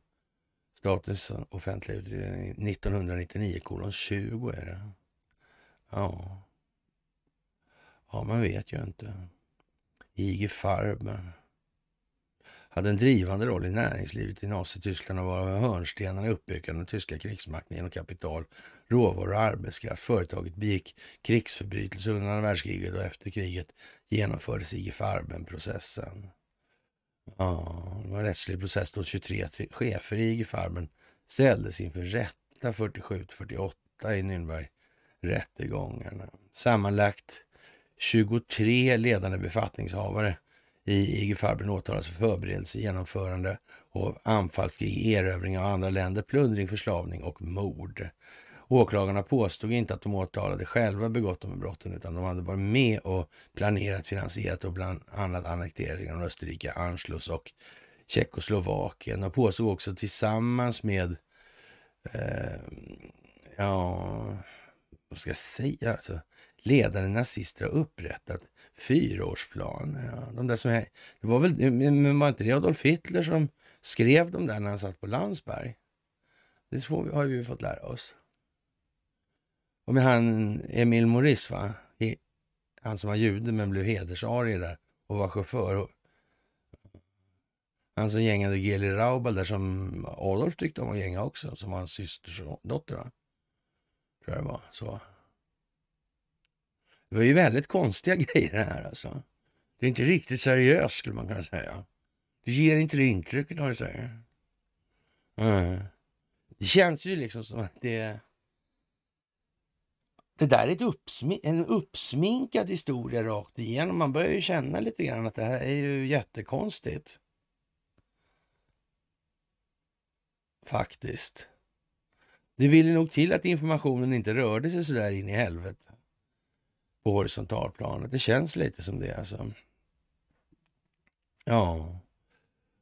Statens offentliga utredning 1999 kolon 20 är det. Ja. Ja, man vet ju inte. IG Farben hade en drivande roll i näringslivet i Nazityskland och var av hörnstenarna i uppbyggnaden av den tyska krigsmakten genom kapital, råvaror och arbetskraft. Företaget begick krigsförbrytelser under andra världskriget och efter kriget genomfördes IG Farben-processen. Ja, det var en rättslig process då 23 chefer i IG Farben ställdes inför rätta 47 48 i Nürnberg rättegångarna. Sammanlagt 23 ledande befattningshavare i IG Farben åtalas för förberedelse, genomförande och anfallskrig, erövring av andra länder, plundring, förslavning och mord. Åklagarna påstod inte att de åtalade själva begått de här brotten utan de hade varit med och planerat, finansierat och bland annat annekteringen av Österrike, Anschluss och Tjeckoslovakien. De påstod också tillsammans med, eh, ja, vad ska jag säga, alltså, ledande nazister har upprättat fyraårsplaner. Ja, de där som, det var väl, men var inte det Adolf Hitler som skrev de där när han satt på Landsberg? Det får vi, har vi fått lära oss. Och med han Emil Morris, va? han som var jude men blev hedersarie där och var chaufför. Han som gängade Geli Raubal där som Adolf tyckte om att gänga också, som var hans dotter Va? Tror jag det var. Så. Det var ju väldigt konstiga (laughs) grejer det här alltså. Det är inte riktigt seriöst skulle man kunna säga. Det ger inte det intrycket vad det säger. Mm. Det känns ju liksom som att det det där är uppsmi en uppsminkad historia rakt igenom. Man börjar ju känna lite grann att det här är ju jättekonstigt. Faktiskt. Det ville nog till att informationen inte rörde sig så där in i helvete på horisontalplanet. Det känns lite som det alltså. Ja,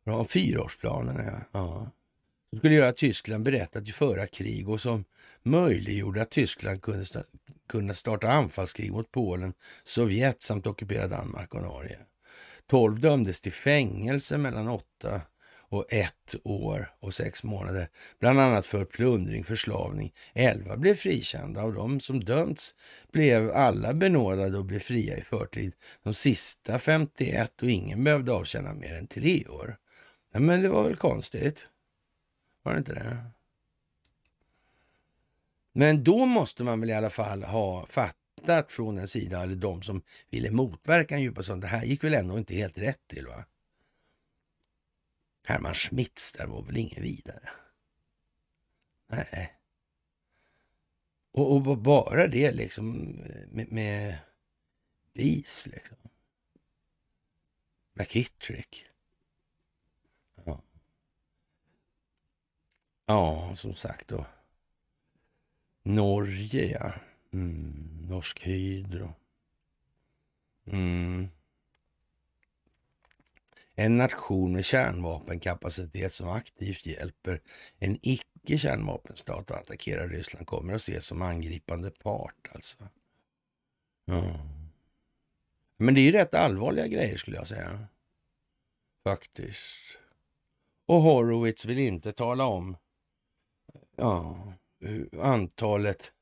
ja fyraårsplanen ja. ja som skulle göra Tyskland berättat i förra krig och som möjliggjorde att Tyskland kunde, sta kunna starta anfallskrig mot Polen, Sovjet samt ockupera Danmark och Norge. Tolv dömdes till fängelse mellan åtta och ett år och sex månader, bland annat för plundring, förslavning. Elva blev frikända och de som dömts blev alla benådade och blev fria i förtid. De sista 51 och ingen behövde avtjäna mer än tre år. men det var väl konstigt? Var det inte det? Men då måste man väl i alla fall ha fattat från den sida, eller de som ville motverka en djupa sån, det här gick väl ändå inte helt rätt till va? Herman Schmitz där var väl ingen vidare. Nej. Och, och bara det liksom med, med vis liksom. McKittrick. Ja, som sagt då. Norge, ja. Mm. Norsk Hydro. Mm. En nation med kärnvapenkapacitet som aktivt hjälper en icke-kärnvapenstat att attackera Ryssland kommer att ses som angripande part. alltså. Ja. Men det är ju rätt allvarliga grejer skulle jag säga. Faktiskt. Och Horowitz vill inte tala om ja, antalet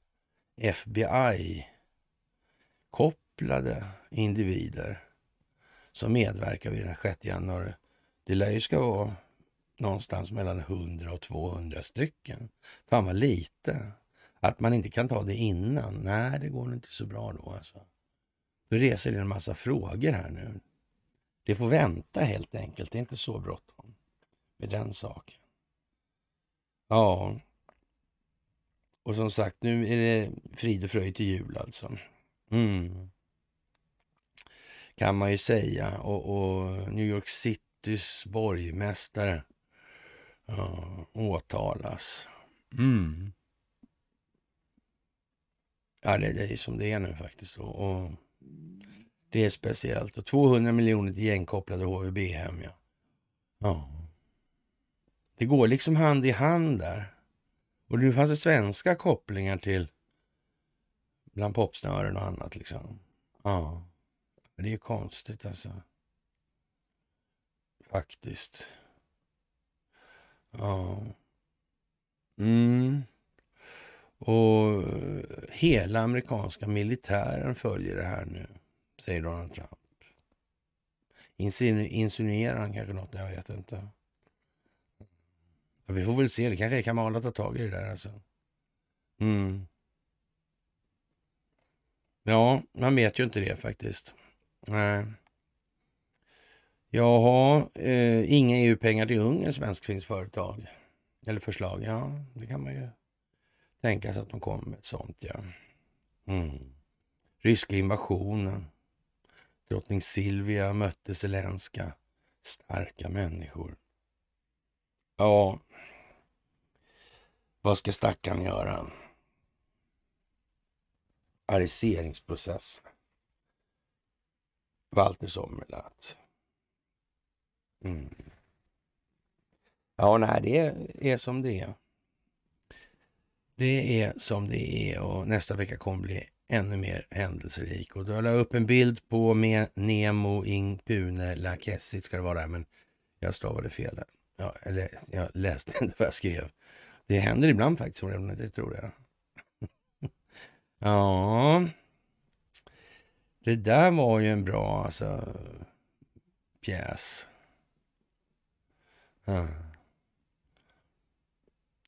FBI-kopplade individer som medverkar vid den 6 januari. Det lär ju ska vara någonstans mellan 100 och 200 stycken. Fan vad lite. Att man inte kan ta det innan, nej det går inte så bra då alltså. Då reser det en massa frågor här nu. Det får vänta helt enkelt, det är inte så bråttom med den saken. Ja, och som sagt, nu är det frid och fröjd till jul alltså. Mm. Kan man ju säga. Och, och New York Citys borgmästare ja, åtalas. Mm. Ja, det, det är ju som det är nu faktiskt. Och, och det är speciellt. Och 200 miljoner till gängkopplade HVB-hem. Ja. ja. Det går liksom hand i hand där. Och nu fanns det svenska kopplingar till bland popsnören och annat liksom. Ja, men det är konstigt alltså. Faktiskt. Ja. Mm. Och eh, hela amerikanska militären följer det här nu, säger Donald Trump. insinuerar han kanske något? Jag vet inte. Ja, vi får väl se. Det kanske är Kamala tar tag i det där alltså. Mm. Ja, man vet ju inte det faktiskt. Nej. Jaha, eh, inga EU-pengar till Ungern, svensk finns företag. Eller förslag, ja det kan man ju tänka sig att de kommer med ett sånt ja. Mm. Ryska invasionen. Drottning Silvia mötte Zelenska. Starka människor. Ja, vad ska stackaren göra? Ariseringsprocess. Walter Sommerlath. Mm. Ja, nej, det är som det är. Det är som det är och nästa vecka kommer bli ännu mer händelserik. Och då la upp en bild på med Nemo Ingpune Lakessit ska det vara där, men jag stavade fel. Där. Ja, eller jag läste inte vad jag skrev. Det händer ibland faktiskt, det tror (laughs) jag. ja, det där var ju en bra alltså, pjäs. Ja.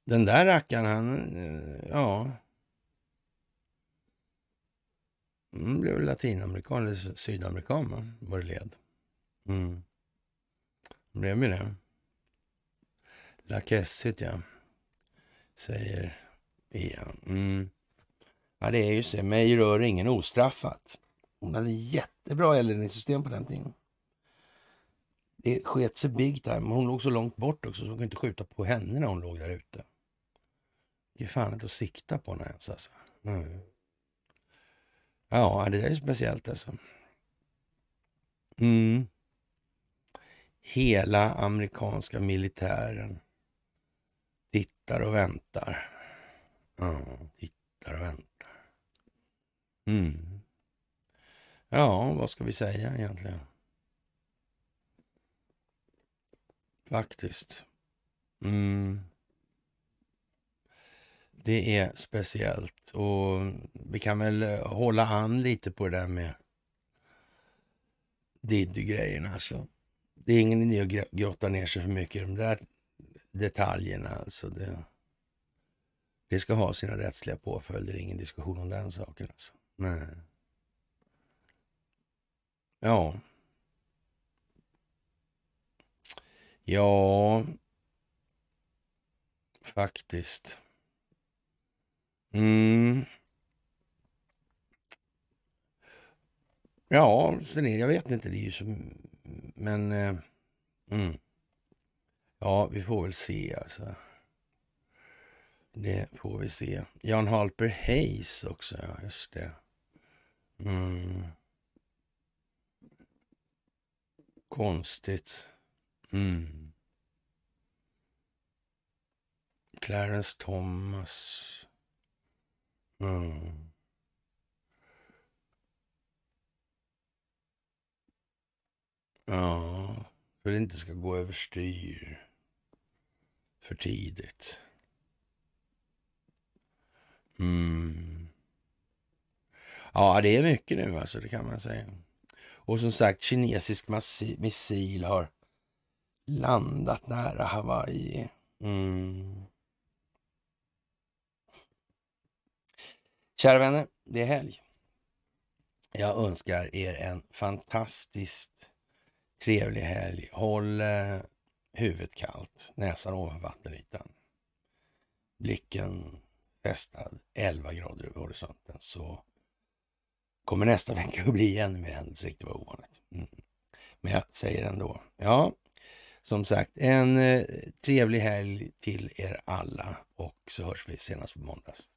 Den där rackaren, han... Eh, ja. Han mm, blev latinamerikan eller sydamerikan, va? var det led. Mm. blev ju det. La Kessit, ja. Säger Ian. Mm. Ja, det är ju så. Mig rör ingen ostraffat. Hon hade jättebra eldningssystem på den tiden. Det sket sig big time. Hon låg så långt bort också så hon kunde inte skjuta på henne när hon låg där ute. Det är fan inte att sikta på henne ens alltså. Mm. Ja, det där är speciellt alltså. Mm. Hela amerikanska militären Tittar och väntar. Ja, tittar och väntar. Mm. Ja, vad ska vi säga egentligen? Faktiskt. Mm. Det är speciellt och vi kan väl eh, hålla an lite på det där med Diddy-grejen alltså. Det är ingen idé att grotta ner sig för mycket i de där detaljerna alltså. Det, det ska ha sina rättsliga påföljder, ingen diskussion om den saken alltså. Nej. Ja. Ja, faktiskt. Mm. Ja, sen är, jag vet inte, det är ju som... Men... Eh, mm. Ja, vi får väl se alltså. Det får vi se. Jan Halper Hayes också, ja just det. Mm. Konstigt. Mm. Clarence Thomas. Mm. Ja, för det inte ska gå överstyr för tidigt. Mm. Ja, det är mycket nu alltså, det kan man säga. Och som sagt, kinesisk missil har landat nära Hawaii. Mm. Kära vänner, det är helg. Jag önskar er en fantastiskt trevlig helg. Håll eh, Huvudet kallt, näsan ovanför vattenytan. Blicken fästad 11 grader över horisonten så kommer nästa vecka att bli ännu mer händelserikt. Det var ovanligt. Mm. Men jag säger ändå, ja, som sagt, en eh, trevlig helg till er alla och så hörs vi senast på måndags.